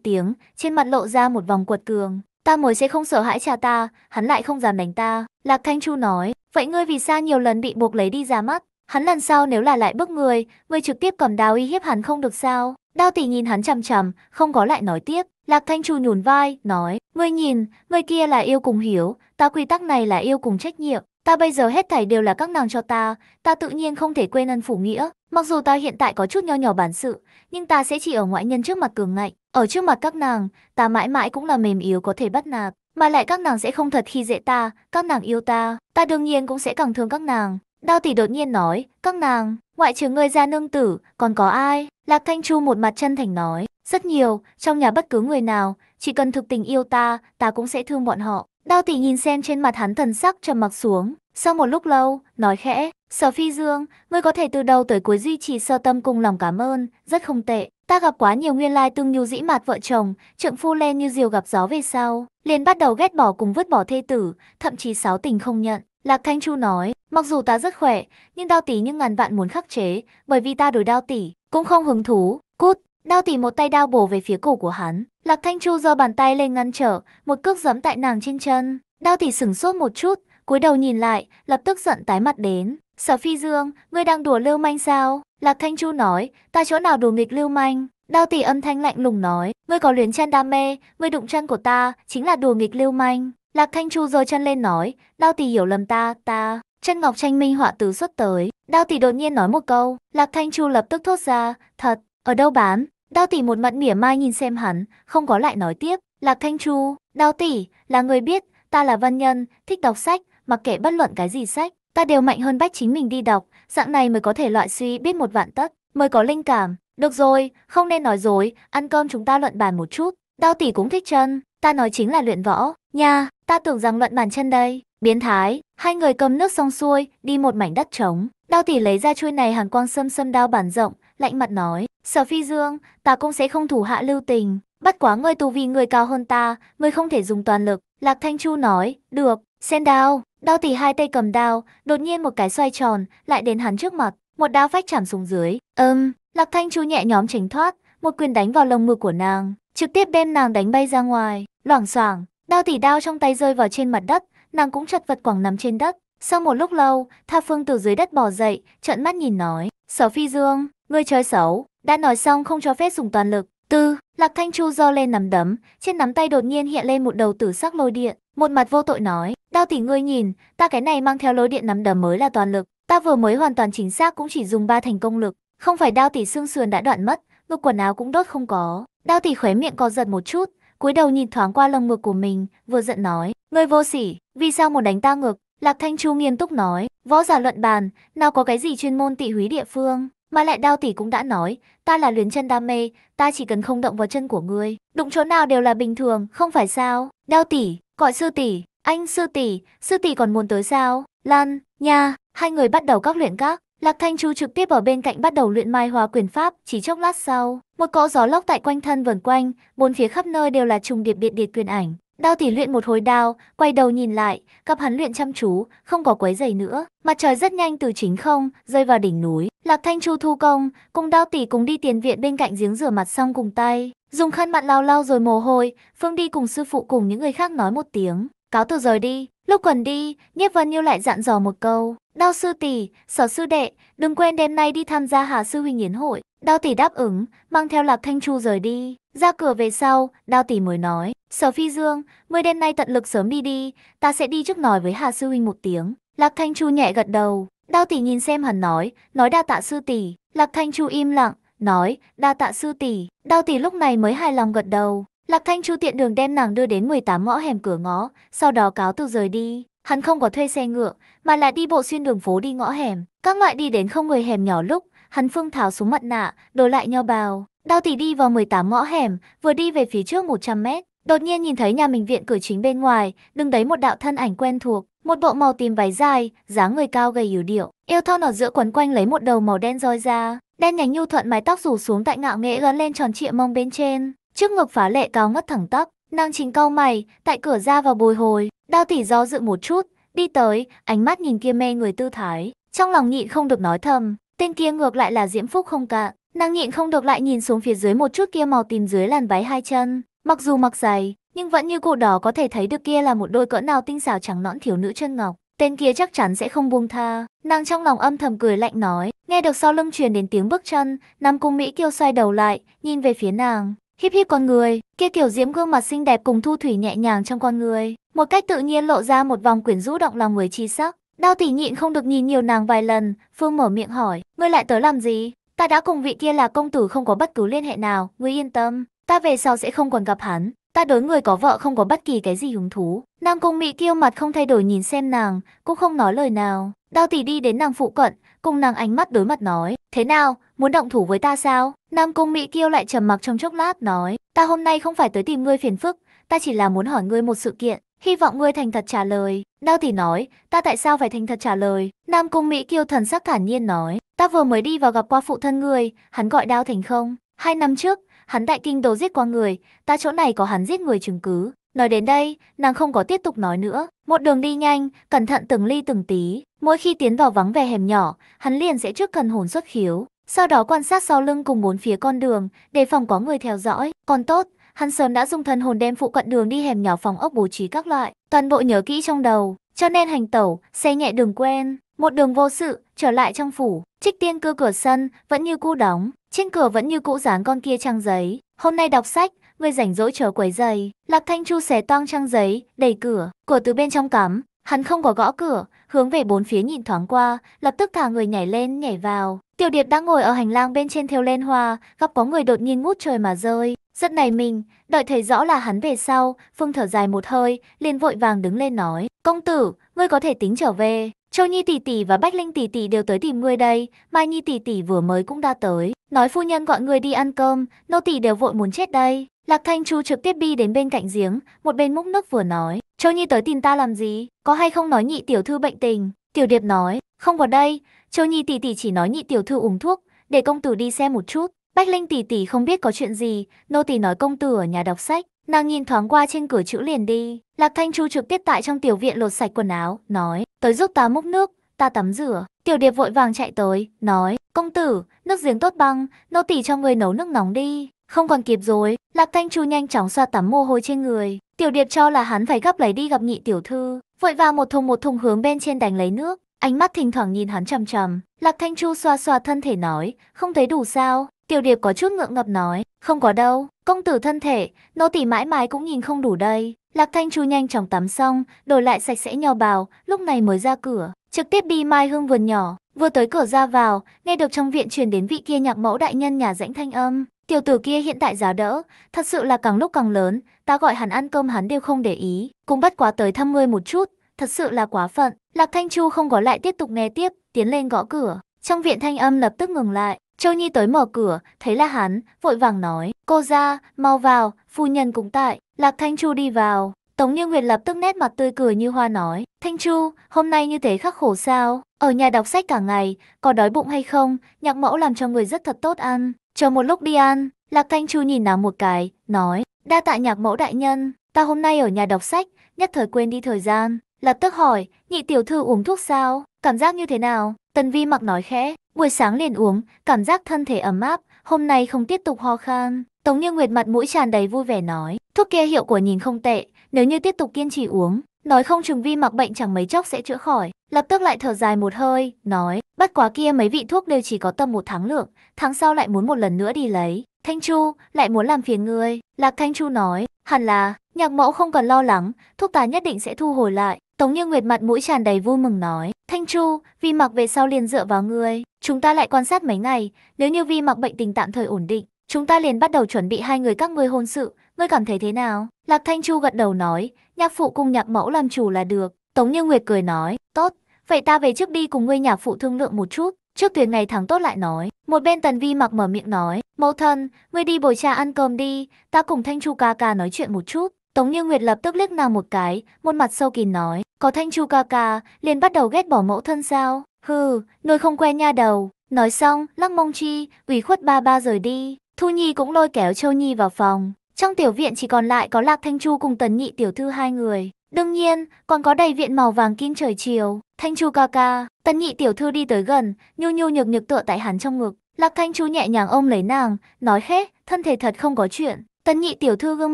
tiếng, trên mặt lộ ra một vòng quật cường. Ta mới sẽ không sợ hãi cha ta, hắn lại không dám đánh ta. Lạc Thanh Chu nói, vậy ngươi vì sao nhiều lần bị buộc lấy đi ra mắt? Hắn lần sau nếu là lại bức người, ngươi trực tiếp cầm đao uy hiếp hắn không được sao? Đao tỷ nhìn hắn chằm chằm, không có lại nói tiếp. Lạc Thanh Chu nhún vai, nói, ngươi nhìn, ngươi kia là yêu cùng hiểu ta quy tắc này là yêu cùng trách nhiệm, ta bây giờ hết thảy đều là các nàng cho ta, ta tự nhiên không thể quên ân phủ nghĩa, mặc dù ta hiện tại có chút nho nhỏ bản sự, nhưng ta sẽ chỉ ở ngoại nhân trước mặt cường ngạnh, ở trước mặt các nàng, ta mãi mãi cũng là mềm yếu có thể bắt nạt, mà lại các nàng sẽ không thật khi dễ ta, các nàng yêu ta, ta đương nhiên cũng sẽ càng thương các nàng. Đao tỷ đột nhiên nói, các nàng, ngoại trừ ngươi ra nương tử, còn có ai? Lạc Thanh Chu một mặt chân thành nói, rất nhiều, trong nhà bất cứ người nào, chỉ cần thực tình yêu ta, ta cũng sẽ thương bọn họ. Đao tỷ nhìn xem trên mặt hắn thần sắc trầm mặc xuống, sau một lúc lâu, nói khẽ, Sở Phi Dương, ngươi có thể từ đầu tới cuối duy trì sơ tâm cùng lòng cảm ơn, rất không tệ. Ta gặp quá nhiều nguyên lai tương nhu dĩ mạt vợ chồng, trượng phu lên như diều gặp gió về sau, liền bắt đầu ghét bỏ cùng vứt bỏ thê tử, thậm chí sáu tình không nhận. Lạc Thanh Chu nói, mặc dù ta rất khỏe, nhưng đao tỷ nhưng ngàn vạn muốn khắc chế, bởi vì ta đối đao tỷ, cũng không hứng thú, cút. Đao tỉ một tay đao bổ về phía cổ của hắn. Lạc Thanh Chu giơ bàn tay lên ngăn trở, một cước giẫm tại nàng trên chân. Đao tỉ sửng sốt một chút, cúi đầu nhìn lại, lập tức giận tái mặt đến. Sở Phi Dương, ngươi đang đùa lưu manh sao? Lạc Thanh Chu nói, ta chỗ nào đùa nghịch lưu manh? Đao tỷ âm thanh lạnh lùng nói, ngươi có luyến chân đam mê, ngươi đụng chân của ta, chính là đùa nghịch lưu manh. Lạc Thanh Chu giơ chân lên nói, Đao tỷ hiểu lầm ta, ta. Chân ngọc tranh minh họa từ xuất tới, Đao tỷ đột nhiên nói một câu, Lạc Thanh Chu lập tức thốt ra, thật, ở đâu bán? Đao tỷ một mặt mỉa mai nhìn xem hắn, không có lại nói tiếp. Lạc Thanh Chu, Đao tỷ, là người biết, ta là văn nhân, thích đọc sách, mặc kệ bất luận cái gì sách, ta đều mạnh hơn bách chính mình đi đọc, dạng này mới có thể loại suy biết một vạn tất, mới có linh cảm. Được rồi, không nên nói dối, ăn cơm chúng ta luận bàn một chút. Đao tỷ cũng thích chân, ta nói chính là luyện võ. Nha, ta tưởng rằng luận bàn chân đây. Biến thái, hai người cầm nước xong xuôi, đi một mảnh đất trống. Đao tỷ lấy ra chuôi này hàn quang sâm sâm đao bản rộng, lạnh mặt nói, Sở Phi Dương, ta cũng sẽ không thủ hạ lưu tình, bắt quá ngươi tu vì người cao hơn ta, ngươi không thể dùng toàn lực. Lạc Thanh Chu nói, được, sen đao, đao tỷ hai tay cầm đao, đột nhiên một cái xoay tròn, lại đến hắn trước mặt, một đao phách chạm xuống dưới, âm, um, Lạc Thanh Chu nhẹ nhóm tránh thoát, một quyền đánh vào lồng ngực của nàng, trực tiếp đem nàng đánh bay ra ngoài, loảng xoảng, đao tỷ đao trong tay rơi vào trên mặt đất, nàng cũng chật vật quẳng nằm trên đất. Sau một lúc lâu, Tha Phương từ dưới đất bò dậy, trợn mắt nhìn nói, Sở Phi Dương, Ngươi chơi xấu, đã nói xong không cho phép dùng toàn lực. Tư, Lạc Thanh Chu do lên nắm đấm, trên nắm tay đột nhiên hiện lên một đầu tử sắc lôi điện, một mặt vô tội nói, đao tỷ ngươi nhìn, ta cái này mang theo lôi điện nắm đấm mới là toàn lực, ta vừa mới hoàn toàn chính xác cũng chỉ dùng ba thành công lực, không phải đao tỷ xương sườn đã đoạn mất, ngực quần áo cũng đốt không có. Đao tỷ khóe miệng co giật một chút, cúi đầu nhìn thoáng qua lồng ngực của mình, vừa giận nói, ngươi vô sỉ, vì sao muốn đánh ta ngực? Lạc Thanh Chu nghiêm túc nói, võ giả luận bàn, nào có cái gì chuyên môn tị húy địa phương, mà lại đao tỷ cũng đã nói, ta là luyến chân đam mê, ta chỉ cần không động vào chân của ngươi. Đụng chỗ nào đều là bình thường, không phải sao? Đao tỷ, gọi sư tỷ, anh sư tỷ, sư tỷ còn muốn tới sao? Lan, nha, hai người bắt đầu các luyện các. Lạc Thanh Chu trực tiếp ở bên cạnh bắt đầu luyện mai hóa quyền pháp, chỉ chốc lát sau, một cỗ gió lốc tại quanh thân vần quanh, bốn phía khắp nơi đều là trùng điệp biệt điệt quyền ảnh, Đao tỷ luyện một hồi đao, quay đầu nhìn lại, gặp hắn luyện chăm chú, không có quấy giày nữa. Mặt trời rất nhanh từ chính không, rơi vào đỉnh núi. Lạc Thanh Chu thu công, cùng đao tỷ cùng đi tiền viện bên cạnh giếng rửa mặt xong cùng tay. Dùng khăn mặt lau lau rồi mồ hôi, Phương đi cùng sư phụ cùng những người khác nói một tiếng. Cáo từ rời đi, lúc quần đi, Nhiếp Vân Nhiêu lại dặn dò một câu. Đao sư tỷ, sở sư đệ, đừng quên đêm nay đi tham gia Hà Sư Huynh Yến hội. Đao tỷ đáp ứng, mang theo Lạc Thanh Chu rời đi. Ra cửa về sau, Đao tỷ mới nói, Sở Phi Dương, ngươi đêm nay tận lực sớm đi đi, ta sẽ đi trước nói với Hà Sư Huynh một tiếng. Lạc Thanh Chu nhẹ gật đầu, Đao tỷ nhìn xem hắn nói, nói đa tạ sư tỷ. Lạc Thanh Chu im lặng, nói, đa tạ sư tỷ. Đao tỷ lúc này mới hài lòng gật đầu. Lạc Thanh Chu tiện đường đem nàng đưa đến 18 ngõ hẻm cửa ngõ, sau đó cáo từ rời đi. Hắn không có thuê xe ngựa, mà là đi bộ xuyên đường phố đi ngõ hẻm. Các loại đi đến không người hẻm nhỏ lúc, Hắn Phương tháo xuống mặt nạ, đổi lại nho bào. Đao tỷ đi vào 18 ngõ hẻm, vừa đi về phía trước 100 mét. Đột nhiên nhìn thấy nhà mình viện cửa chính bên ngoài, đứng đấy một đạo thân ảnh quen thuộc. Một bộ màu tím váy dài, dáng người cao gầy yếu điệu. Yêu thon ở giữa quấn quanh lấy một đầu màu đen roi ra. Đen nhánh nhu thuận mái tóc rủ xuống tại ngạo nghễ gắn lên tròn trịa mông bên trên. Trước ngực phá lệ cao ngất thẳng tắp. Nàng chính cau mày, tại cửa ra vào bồi hồi. Đao tỷ do dự một chút, đi tới, ánh mắt nhìn kia mê người tư thái. Trong lòng nhịn không được nói thầm, Tên kia ngược lại là diễm phúc không cạn, nàng nhịn không được lại nhìn xuống phía dưới một chút kia màu tím dưới làn váy hai chân. Mặc dù mặc dày nhưng vẫn như cụ đỏ có thể thấy được kia là một đôi cỡ nào tinh xảo trắng nõn thiếu nữ chân ngọc. Tên kia chắc chắn sẽ không buông tha. Nàng trong lòng âm thầm cười lạnh nói, nghe được sau lưng truyền đến tiếng bước chân, Nam Cung Mỹ Kiêu xoay đầu lại, nhìn về phía nàng. Híp híp con người, kia kiểu diễm gương mặt xinh đẹp cùng thu thủy nhẹ nhàng trong con người, một cách tự nhiên lộ ra một vòng quyển rũ động lòng người chi sắc. Đao tỷ nhịn không được nhìn nhiều nàng vài lần, Phương mở miệng hỏi, ngươi lại tới làm gì? Ta đã cùng vị kia là công tử không có bất cứ liên hệ nào, ngươi yên tâm, ta về sau sẽ không còn gặp hắn. Ta đối người có vợ không có bất kỳ cái gì hứng thú. Nam cung mị kiêu mặt không thay đổi nhìn xem nàng, cũng không nói lời nào. Đao tỷ đi đến nàng phụ cận, cùng nàng ánh mắt đối mặt nói, thế nào, muốn động thủ với ta sao? Nam cung mị kiêu lại trầm mặc trong chốc lát nói, ta hôm nay không phải tới tìm ngươi phiền phức, ta chỉ là muốn hỏi ngươi một sự kiện. Hy vọng ngươi thành thật trả lời. Đao tỷ nói, ta tại sao phải thành thật trả lời? Nam Cung Mỹ Kiêu thần sắc thản nhiên nói, ta vừa mới đi vào gặp qua phụ thân ngươi, hắn gọi đao thành không? Hai năm trước, hắn tại kinh đồ giết qua người, ta chỗ này có hắn giết người chứng cứ. Nói đến đây, nàng không có tiếp tục nói nữa. Một đường đi nhanh, cẩn thận từng ly từng tí. Mỗi khi tiến vào vắng vẻ hẻm nhỏ, hắn liền sẽ trước thần hồn xuất khiếu. Sau đó quan sát sau lưng cùng bốn phía con đường, đề phòng có người theo dõi. Còn tốt, hắn sớm đã dùng thần hồn đem phụ cận đường đi hẻm nhỏ phòng ốc bố trí các loại, toàn bộ nhớ kỹ trong đầu, cho nên hành tẩu, xe nhẹ đường quen, một đường vô sự, trở lại trong phủ, trích tiên cư cửa sân, vẫn như cũ đóng, trên cửa vẫn như cũ dán con kia trang giấy, hôm nay đọc sách, người rảnh rỗi chờ quấy giày, lạc thanh chu xé toang trang giấy, đẩy cửa, cửa từ bên trong cắm, hắn không có gõ cửa, hướng về bốn phía nhìn thoáng qua, lập tức cả người nhảy lên nhảy vào, Tiểu Điệp đang ngồi ở hành lang bên trên theo lên hoa, gặp có người đột nhiên ngút trời mà rơi. Rất này mình, đợi thấy rõ là hắn về sau, Phương thở dài một hơi, liền vội vàng đứng lên nói. Công tử, ngươi có thể tính trở về. Châu Nhi tỷ tỷ và Bách Linh tỷ tỷ đều tới tìm ngươi đây, Mai Nhi tỷ tỷ vừa mới cũng đã tới. Nói phu nhân gọi ngươi đi ăn cơm, nô tỷ đều vội muốn chết đây. Lạc Thanh Chu trực tiếp đi đến bên cạnh giếng, một bên múc nước vừa nói. Châu Nhi tới tìm ta làm gì, có hay không nói nhị tiểu thư bệnh tình. Tiểu Điệp nói, không vào đây, Châu Nhi tỷ tỷ chỉ nói nhị tiểu thư uống thuốc, để công tử đi xem một chút. Bách Linh tỷ tỷ không biết có chuyện gì, nô tỷ nói công tử ở nhà đọc sách. Nàng nhìn thoáng qua trên cửa chữ liền đi. Lạc Thanh Chu trực tiếp tại trong tiểu viện lột sạch quần áo, nói, tới giúp ta múc nước, ta tắm rửa. Tiểu điệp vội vàng chạy tới, nói, công tử, nước giếng tốt băng, nô tỷ cho người nấu nước nóng đi. Không còn kịp rồi, Lạc Thanh Chu nhanh chóng xoa tắm mồ hôi trên người. Tiểu điệp cho là hắn phải gấp lấy đi gặp nhị tiểu thư. Vội vàng một thùng một thùng hướng bên trên đánh lấy nước ánh mắt thỉnh thoảng nhìn hắn chằm chằm. Lạc Thanh Chu xoa xoa thân thể nói, không thấy đủ sao? Tiểu Điệp có chút ngượng ngập nói, không có đâu, công tử thân thể, nô tỳ mãi mãi cũng nhìn không đủ đây. Lạc Thanh Chu nhanh chóng tắm xong, đổi lại sạch sẽ nhò bào, lúc này mới ra cửa, trực tiếp đi mai hương vườn nhỏ. Vừa tới cửa ra vào, nghe được trong viện truyền đến vị kia nhạc mẫu đại nhân nhà rãnh thanh âm. Tiểu tử kia hiện tại giá đỡ, thật sự là càng lúc càng lớn, ta gọi hắn ăn cơm hắn đều không để ý, cũng bắt quá tới thăm ngươi một chút, thật sự là quá phận. Lạc Thanh Chu không có lại tiếp tục nghe tiếp, tiến lên gõ cửa. Trong viện thanh âm lập tức ngừng lại, Châu Nhi tới mở cửa, thấy là hắn, vội vàng nói, cô ra, mau vào, phu nhân cũng tại. Lạc Thanh Chu đi vào, Tống Như Nguyệt lập tức nét mặt tươi cười như hoa nói, Thanh Chu, hôm nay như thế khắc khổ sao, ở nhà đọc sách cả ngày, có đói bụng hay không, nhạc mẫu làm cho người rất thật tốt ăn, chờ một lúc đi ăn. Lạc Thanh Chu nhìn nàng một cái, nói, đa tạ nhạc mẫu đại nhân, ta hôm nay ở nhà đọc sách, nhất thời quên đi thời gian, lập tức hỏi, nhị tiểu thư uống thuốc sao, cảm giác như thế nào? Tần vi mặc nói khẽ, buổi sáng liền uống, cảm giác thân thể ấm áp, hôm nay không tiếp tục ho khan. Tống như nguyệt mặt mũi tràn đầy vui vẻ nói, thuốc kia hiệu của nhìn không tệ, nếu như tiếp tục kiên trì uống, nói không chừng vi mặc bệnh chẳng mấy chốc sẽ chữa khỏi. Lập tức lại thở dài một hơi, nói, bất quá kia mấy vị thuốc đều chỉ có tầm một tháng lượng, tháng sau lại muốn một lần nữa đi lấy. Thanh Chu, lại muốn làm phiền ngươi. Lạc Thanh Chu nói, hẳn là, nhạc mẫu không cần lo lắng, thuốc ta nhất định sẽ thu hồi lại. Tống Như Nguyệt mặt mũi tràn đầy vui mừng nói, Thanh Chu, vi mặc về sau liền dựa vào ngươi, chúng ta lại quan sát mấy ngày, nếu như vi mặc bệnh tình tạm thời ổn định, chúng ta liền bắt đầu chuẩn bị hai người các ngươi hôn sự, ngươi cảm thấy thế nào? Lạc Thanh Chu gật đầu nói, nhạc phụ cùng nhạc mẫu làm chủ là được. Tống Như Nguyệt cười nói, tốt, vậy ta về trước đi cùng ngươi nhạc phụ thương lượng một chút. Trước tuyển ngày tháng tốt lại nói, một bên Tần Vi mặc mở miệng nói, mẫu thân, ngươi đi bồi trà ăn cơm đi, ta cùng Thanh Chu ca ca nói chuyện một chút. Tống Như Nguyệt lập tức liếc nàng một cái, một mặt sâu kín nói, có thanh chu ca ca, liền bắt đầu ghét bỏ mẫu thân sao, hừ, nuôi không quen nha đầu. Nói xong, lắc mông chi, ủy khuất ba ba rời đi, Thu Nhi cũng lôi kéo Châu Nhi vào phòng. Trong tiểu viện chỉ còn lại có Lạc Thanh Chu cùng Tần Nhị tiểu thư hai người. Đương nhiên, còn có đầy viện màu vàng kim trời chiều. Thanh Chu ca ca, Tần Nhị tiểu thư đi tới gần, nhu nhu nhược nhược tựa tại hắn trong ngực. Lạc Thanh Chu nhẹ nhàng ôm lấy nàng, nói khẽ, thân thể thật không có chuyện. Tấn nhị tiểu thư gương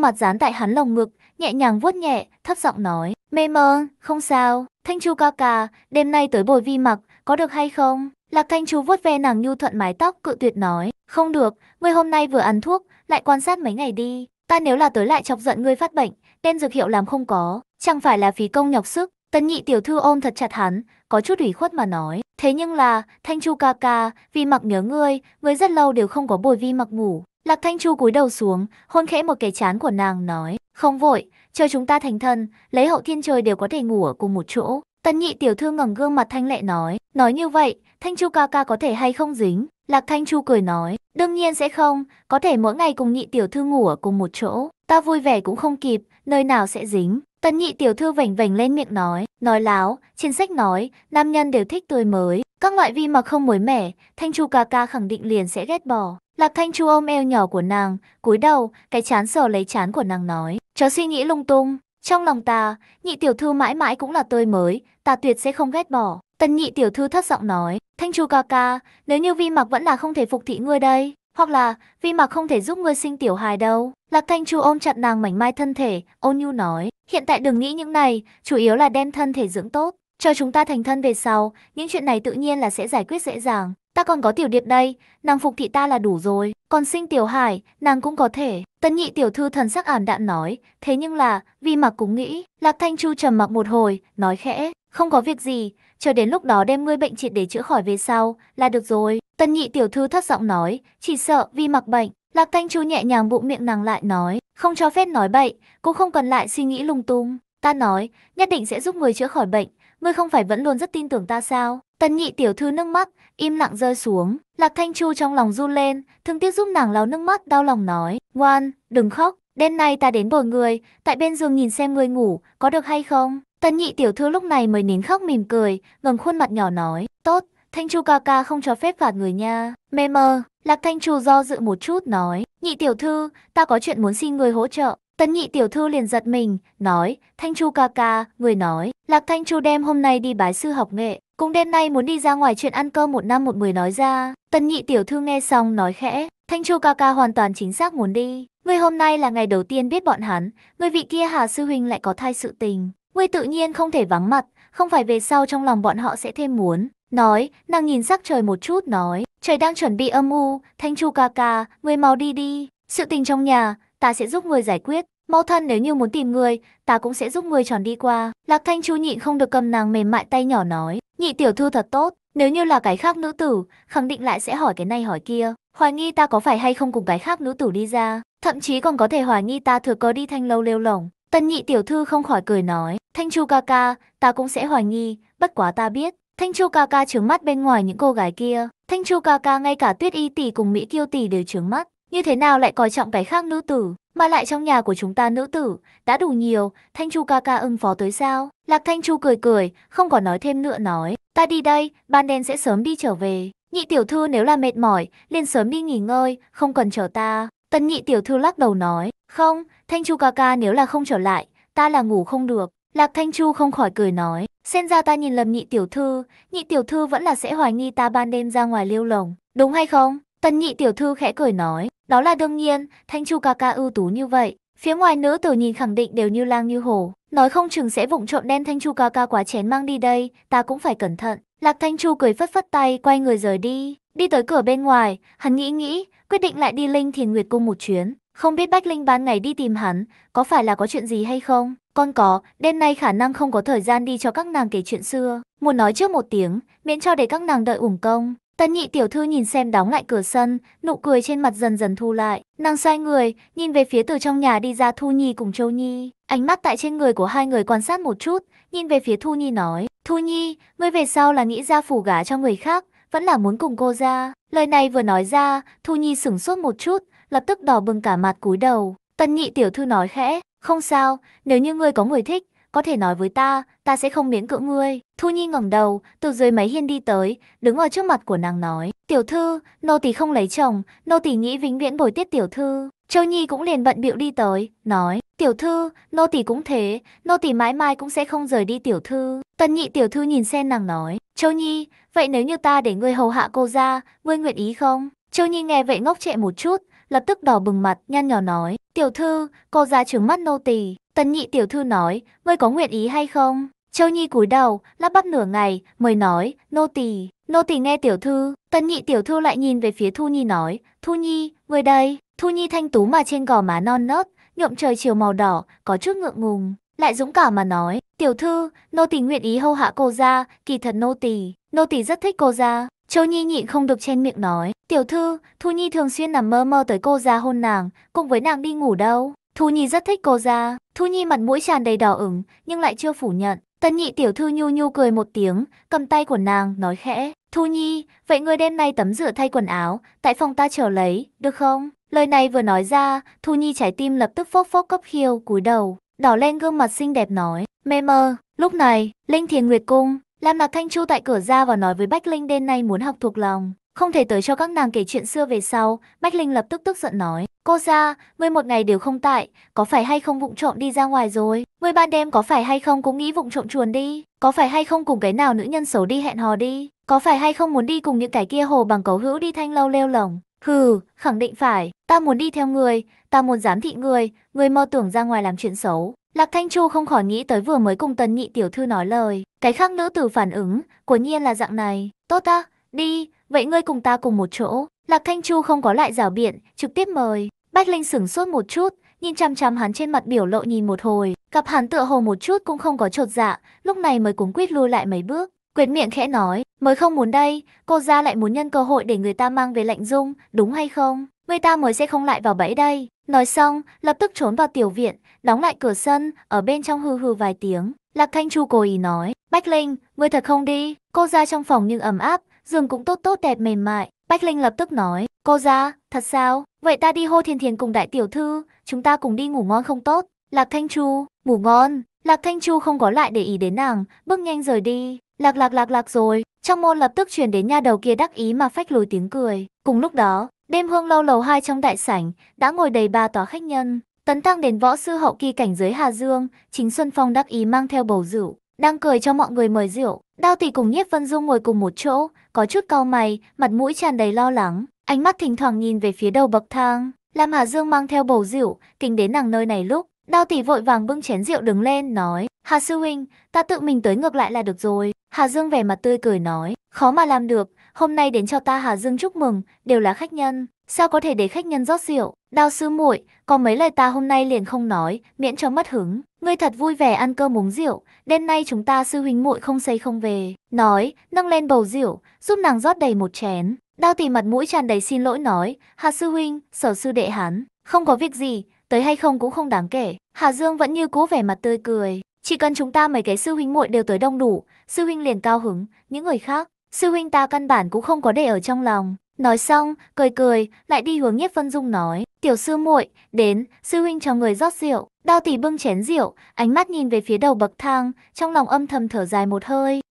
mặt dán tại hắn lồng ngực, nhẹ nhàng vuốt nhẹ, thấp giọng nói. Mê mơ, không sao, thanh chu ca ca, đêm nay tới bồi vi mặc, có được hay không? Lạc thanh chu vuốt ve nàng nhu thuận mái tóc cự tuyệt nói. Không được, ngươi hôm nay vừa ăn thuốc, lại quan sát mấy ngày đi. Ta nếu là tới lại chọc giận ngươi phát bệnh, tên dược hiệu làm không có, chẳng phải là phí công nhọc sức. Tấn nhị tiểu thư ôm thật chặt hắn, có chút ủy khuất mà nói. Thế nhưng là, Thanh Chu ca ca, vi mặc nhớ ngươi, ngươi rất lâu đều không có bồi vi mặc ngủ. Lạc Thanh Chu cúi đầu xuống, hôn khẽ một cái chán của nàng nói, không vội, chờ chúng ta thành thân, lấy hậu thiên trời đều có thể ngủ ở cùng một chỗ. Tân nhị tiểu thư ngẩng gương mặt thanh lệ nói, nói như vậy, Thanh Chu ca ca có thể hay không dính? Lạc Thanh Chu cười nói, đương nhiên sẽ không, có thể mỗi ngày cùng nhị tiểu thư ngủ ở cùng một chỗ, ta vui vẻ cũng không kịp, nơi nào sẽ dính. Tân nhị tiểu thư vảnh vảnh lên miệng nói, nói láo, trên sách nói, nam nhân đều thích tươi mới, các loại vi mà không mới mẻ, Thanh Chu ca ca khẳng định liền sẽ ghét bỏ. Lạc Thanh Chu ôm eo nhỏ của nàng, cúi đầu, cái chán sờ lấy chán của nàng nói. chó suy nghĩ lung tung, trong lòng ta, nhị tiểu thư mãi mãi cũng là tươi mới, ta tuyệt sẽ không ghét bỏ. Tần nhị tiểu thư thất giọng nói, Thanh Chu ca ca, nếu như vi mặc vẫn là không thể phục thị ngươi đây, hoặc là vi mặc không thể giúp ngươi sinh tiểu hài đâu. Lạc Thanh Chu ôm chặt nàng mảnh mai thân thể, ôn nhu nói, hiện tại đừng nghĩ những này, chủ yếu là đem thân thể dưỡng tốt. Cho chúng ta thành thân về sau, những chuyện này tự nhiên là sẽ giải quyết dễ dàng. Ta còn có tiểu điệp đây, nàng phục thị ta là đủ rồi. Còn sinh tiểu hải, nàng cũng có thể. Tân nhị tiểu thư thần sắc ảm đạm nói, thế nhưng là, vì mặc cũng nghĩ. Lạc Thanh Chu trầm mặc một hồi, nói khẽ, không có việc gì, chờ đến lúc đó đem ngươi bệnh triệt để chữa khỏi về sau, là được rồi. Tân nhị tiểu thư thất giọng nói, chỉ sợ vì mặc bệnh. Lạc Thanh Chu nhẹ nhàng bụng miệng nàng lại nói, không cho phép nói bậy, cũng không cần lại suy nghĩ lung tung. Ta nói, nhất định sẽ giúp người chữa khỏi bệnh, ngươi không phải vẫn luôn rất tin tưởng ta sao? Tần nhị tiểu thư nước mắt, im lặng rơi xuống. Lạc Thanh Chu trong lòng run lên, thương tiếc giúp nàng lau nước mắt đau lòng nói. Ngoan, đừng khóc, đêm nay ta đến bồi người, tại bên giường nhìn xem người ngủ, có được hay không? Tần nhị tiểu thư lúc này mới nín khóc mỉm cười, ngẩng khuôn mặt nhỏ nói. Tốt, Thanh Chu ca ca không cho phép phạt người nha. Mê mờ, Lạc Thanh Chu do dự một chút nói. Nhị tiểu thư, ta có chuyện muốn xin người hỗ trợ. Tấn nhị tiểu thư liền giật mình, nói, Thanh Chu ca ca, người nói, Lạc Thanh Chu đem hôm nay đi bái sư học nghệ, cũng đêm nay muốn đi ra ngoài chuyện ăn cơm một năm một mười nói ra. Tấn nhị tiểu thư nghe xong nói khẽ, Thanh Chu ca ca hoàn toàn chính xác muốn đi. Ngươi hôm nay là ngày đầu tiên biết bọn hắn, người vị kia Hà Sư Huynh lại có thai sự tình. Ngươi tự nhiên không thể vắng mặt, không phải về sau trong lòng bọn họ sẽ thêm muốn. Nói, nàng nhìn sắc trời một chút nói, trời đang chuẩn bị âm u, Thanh Chu ca ca, người mau đi đi. Sự tình trong nhà, ta sẽ giúp người giải quyết mau thân nếu như muốn tìm người, ta cũng sẽ giúp người tròn đi qua. Lạc Thanh Chu nhịn không được cầm nàng mềm mại tay nhỏ nói, nhị tiểu thư thật tốt, nếu như là cái khác nữ tử, khẳng định lại sẽ hỏi cái này hỏi kia, hoài nghi ta có phải hay không cùng cái khác nữ tử đi ra, thậm chí còn có thể hoài nghi ta thừa cơ đi thanh lâu lêu lỏng. Tân nhị tiểu thư không khỏi cười nói, Thanh Chu ca ca, ta cũng sẽ hoài nghi, bất quá ta biết, Thanh Chu ca ca trướng mắt bên ngoài những cô gái kia, Thanh Chu ca ca ngay cả Tuyết Y tỷ cùng Mỹ Kiêu tỷ đều trướng mắt, như thế nào lại coi trọng cái khác nữ tử, mà lại trong nhà của chúng ta nữ tử, đã đủ nhiều, Thanh Chu ca ca ưng phó tới sao? Lạc Thanh Chu cười cười, không còn nói thêm nữa nói, ta đi đây, ban đen sẽ sớm đi trở về. Nhị tiểu thư nếu là mệt mỏi, liền sớm đi nghỉ ngơi, không cần chờ ta. Tần nhị tiểu thư lắc đầu nói, không, Thanh Chu ca ca nếu là không trở lại, ta là ngủ không được. Lạc Thanh Chu không khỏi cười nói, xem ra ta nhìn lầm nhị tiểu thư, nhị tiểu thư vẫn là sẽ hoài nghi ta ban đêm ra ngoài liêu lồng, đúng hay không? Tần nhị tiểu thư khẽ cười nói, đó là đương nhiên, Thanh Chu ca ca ưu tú như vậy. Phía ngoài nữ tử nhìn khẳng định đều như lang như hổ, nói không chừng sẽ vụng trộm đem Thanh Chu ca ca quá chén mang đi đây, ta cũng phải cẩn thận. Lạc Thanh Chu cười phất phất tay, quay người rời đi, đi tới cửa bên ngoài, hắn nghĩ nghĩ, quyết định lại đi Linh Thiền Nguyệt cung một chuyến, không biết Bách Linh ban ngày đi tìm hắn, có phải là có chuyện gì hay không? Con có, đêm nay khả năng không có thời gian đi cho các nàng kể chuyện xưa, muốn nói trước một tiếng, miễn cho để các nàng đợi uổng công. Tân nhị tiểu thư nhìn xem đóng lại cửa sân, nụ cười trên mặt dần dần thu lại. Nàng xoay người, nhìn về phía từ trong nhà đi ra Thu Nhi cùng Châu Nhi. Ánh mắt tại trên người của hai người quan sát một chút, nhìn về phía Thu Nhi nói. Thu Nhi, ngươi về sau là nghĩ ra phủ gả cho người khác, vẫn là muốn cùng cô ra. Lời này vừa nói ra, Thu Nhi sửng sốt một chút, lập tức đỏ bừng cả mặt cúi đầu. Tân nhị tiểu thư nói khẽ, không sao, nếu như ngươi có người thích, có thể nói với ta, ta sẽ không miễn cưỡng ngươi. Thu Nhi ngẩng đầu, từ dưới máy hiên đi tới, đứng ở trước mặt của nàng nói, tiểu thư, nô tỳ không lấy chồng, nô tỳ nghĩ vĩnh viễn bồi tiết tiểu thư. Châu Nhi cũng liền bận biệu đi tới, nói, tiểu thư, nô tỳ cũng thế, nô tỳ mãi mai cũng sẽ không rời đi tiểu thư. Tần nhị tiểu thư nhìn xem nàng nói, Châu Nhi, vậy nếu như ta để ngươi hầu hạ cô ra, ngươi nguyện ý không? Châu Nhi nghe vậy ngốc trệ một chút, lập tức đỏ bừng mặt, nhăn nhỏ nói, tiểu thư, cô ra trừng mắt nô tỳ Tần nhị tiểu thư nói, ngươi có nguyện ý hay không? Châu Nhi cúi đầu, lắp bắp nửa ngày, mới nói, nô tỳ, nô tỳ nghe tiểu thư. Tần nhị tiểu thư lại nhìn về phía Thu Nhi nói, Thu Nhi, ngươi đây. Thu Nhi thanh tú mà trên gò má non nớt, nhuộm trời chiều màu đỏ, có chút ngượng ngùng. Lại dũng cảm mà nói, tiểu thư, nô tỳ nguyện ý hầu hạ cô ra, kỳ thật nô tỳ, nô tỳ rất thích cô ra. Châu Nhi nhịn không được chen miệng nói, tiểu thư, Thu Nhi thường xuyên nằm mơ mơ tới cô ra hôn nàng, cùng với nàng đi ngủ đâu. Thu Nhi rất thích cô ra. Thu Nhi mặt mũi tràn đầy đỏ ửng, nhưng lại chưa phủ nhận. Tân nhị tiểu thư nhu nhu cười một tiếng, cầm tay của nàng, nói khẽ. Thu Nhi, vậy ngươi đêm nay tắm rửa thay quần áo, tại phòng ta chờ lấy, được không? Lời này vừa nói ra, Thu Nhi trái tim lập tức phốc phốc cấp khiêu, cúi đầu, đỏ lên gương mặt xinh đẹp nói. Mê mơ, lúc này, Linh Thiền Nguyệt Cung, Lam Lạc Thanh Chu tại cửa ra và nói với Bách Linh đêm nay muốn học thuộc lòng. Không thể tới cho các nàng kể chuyện xưa về sau, Bách Linh lập tức tức giận nói. Cô ra, ngươi một ngày đều không tại, có phải hay không vụng trộm đi ra ngoài rồi? Ngươi ban đêm có phải hay không cũng nghĩ vụng trộm chuồn đi? Có phải hay không cùng cái nào nữ nhân xấu đi hẹn hò đi? Có phải hay không muốn đi cùng những cái kia hồ bằng cấu hữu đi thanh lâu lêu lồng? Hừ, khẳng định phải, ta muốn đi theo người, ta muốn giám thị người, người mơ tưởng ra ngoài làm chuyện xấu. Lạc Thanh Chu không khỏi nghĩ tới vừa mới cùng tần nhị tiểu thư nói lời. Cái khác nữ tử phản ứng, quả nhiên là dạng này. Tốt ta, đi, vậy ngươi cùng ta cùng một chỗ. Lạc Thanh Chu không có lại rảo biện, trực tiếp mời. Bách Linh sửng sốt một chút, nhìn chăm chăm hắn trên mặt biểu lộ nhìn một hồi, cặp hắn tựa hồ một chút cũng không có trột dạ, lúc này mới cuống quýt lui lại mấy bước. Quyệt miệng khẽ nói, mới không muốn đây, cô ra lại muốn nhân cơ hội để người ta mang về lạnh dung, đúng hay không? Người ta mới sẽ không lại vào bẫy đây. Nói xong, lập tức trốn vào tiểu viện, đóng lại cửa sân, ở bên trong hư hư vài tiếng. Lạc Thanh Chu cố ý nói, Bách Linh, ngươi thật không đi, cô ra trong phòng nhưng ấm áp, giường cũng tốt tốt đẹp mềm mại. Bách Linh lập tức nói, cô ra, thật sao? Vậy ta đi hô thiền thiền cùng đại tiểu thư, chúng ta cùng đi ngủ ngon không tốt. Lạc Thanh Chu, ngủ ngon. Lạc Thanh Chu không có lại để ý đến nàng, bước nhanh rời đi. Lạc lạc lạc lạc rồi, trong môn lập tức chuyển đến nhà đầu kia đắc ý mà phách lối tiếng cười. Cùng lúc đó, đêm hương lâu lầu hai trong đại sảnh, đã ngồi đầy ba tòa khách nhân. Tấn tăng đến võ sư hậu kỳ cảnh giới Hà Dương, chính Xuân Phong đắc ý mang theo bầu rượu đang cười cho mọi người mời rượu. Đao tỷ cùng Nhiếp Vân Dung ngồi cùng một chỗ, có chút cau mày, mặt mũi tràn đầy lo lắng, ánh mắt thỉnh thoảng nhìn về phía đầu bậc thang. Lam Hà Dương mang theo bầu rượu, kinh đến nàng nơi này lúc, Đao tỷ vội vàng bưng chén rượu đứng lên, nói, Hà Sư Huynh, ta tự mình tới ngược lại là được rồi. Hà Dương vẻ mặt tươi cười nói, khó mà làm được, hôm nay đến cho ta Hà Dương chúc mừng, đều là khách nhân. Sao có thể để khách nhân rót rượu? đào sư muội, có mấy lời ta hôm nay liền không nói, miễn cho mất hứng. Ngươi thật vui vẻ ăn cơm uống rượu, đêm nay chúng ta sư huynh muội không say không về. Nói, nâng lên bầu rượu, giúp nàng rót đầy một chén. Đao tỷ mặt mũi tràn đầy xin lỗi nói, Hà sư huynh, sở sư đệ hắn, không có việc gì, tới hay không cũng không đáng kể. Hà Dương vẫn như cũ vẻ mặt tươi cười, chỉ cần chúng ta mấy cái sư huynh muội đều tới đông đủ, sư huynh liền cao hứng, những người khác, sư huynh ta căn bản cũng không có để ở trong lòng. Nói xong, cười cười, lại đi hướng Nhiếp Vân Dung nói, "Tiểu sư muội, đến, sư huynh cho người rót rượu." Đao tỷ bưng chén rượu, ánh mắt nhìn về phía đầu bậc thang, trong lòng âm thầm thở dài một hơi.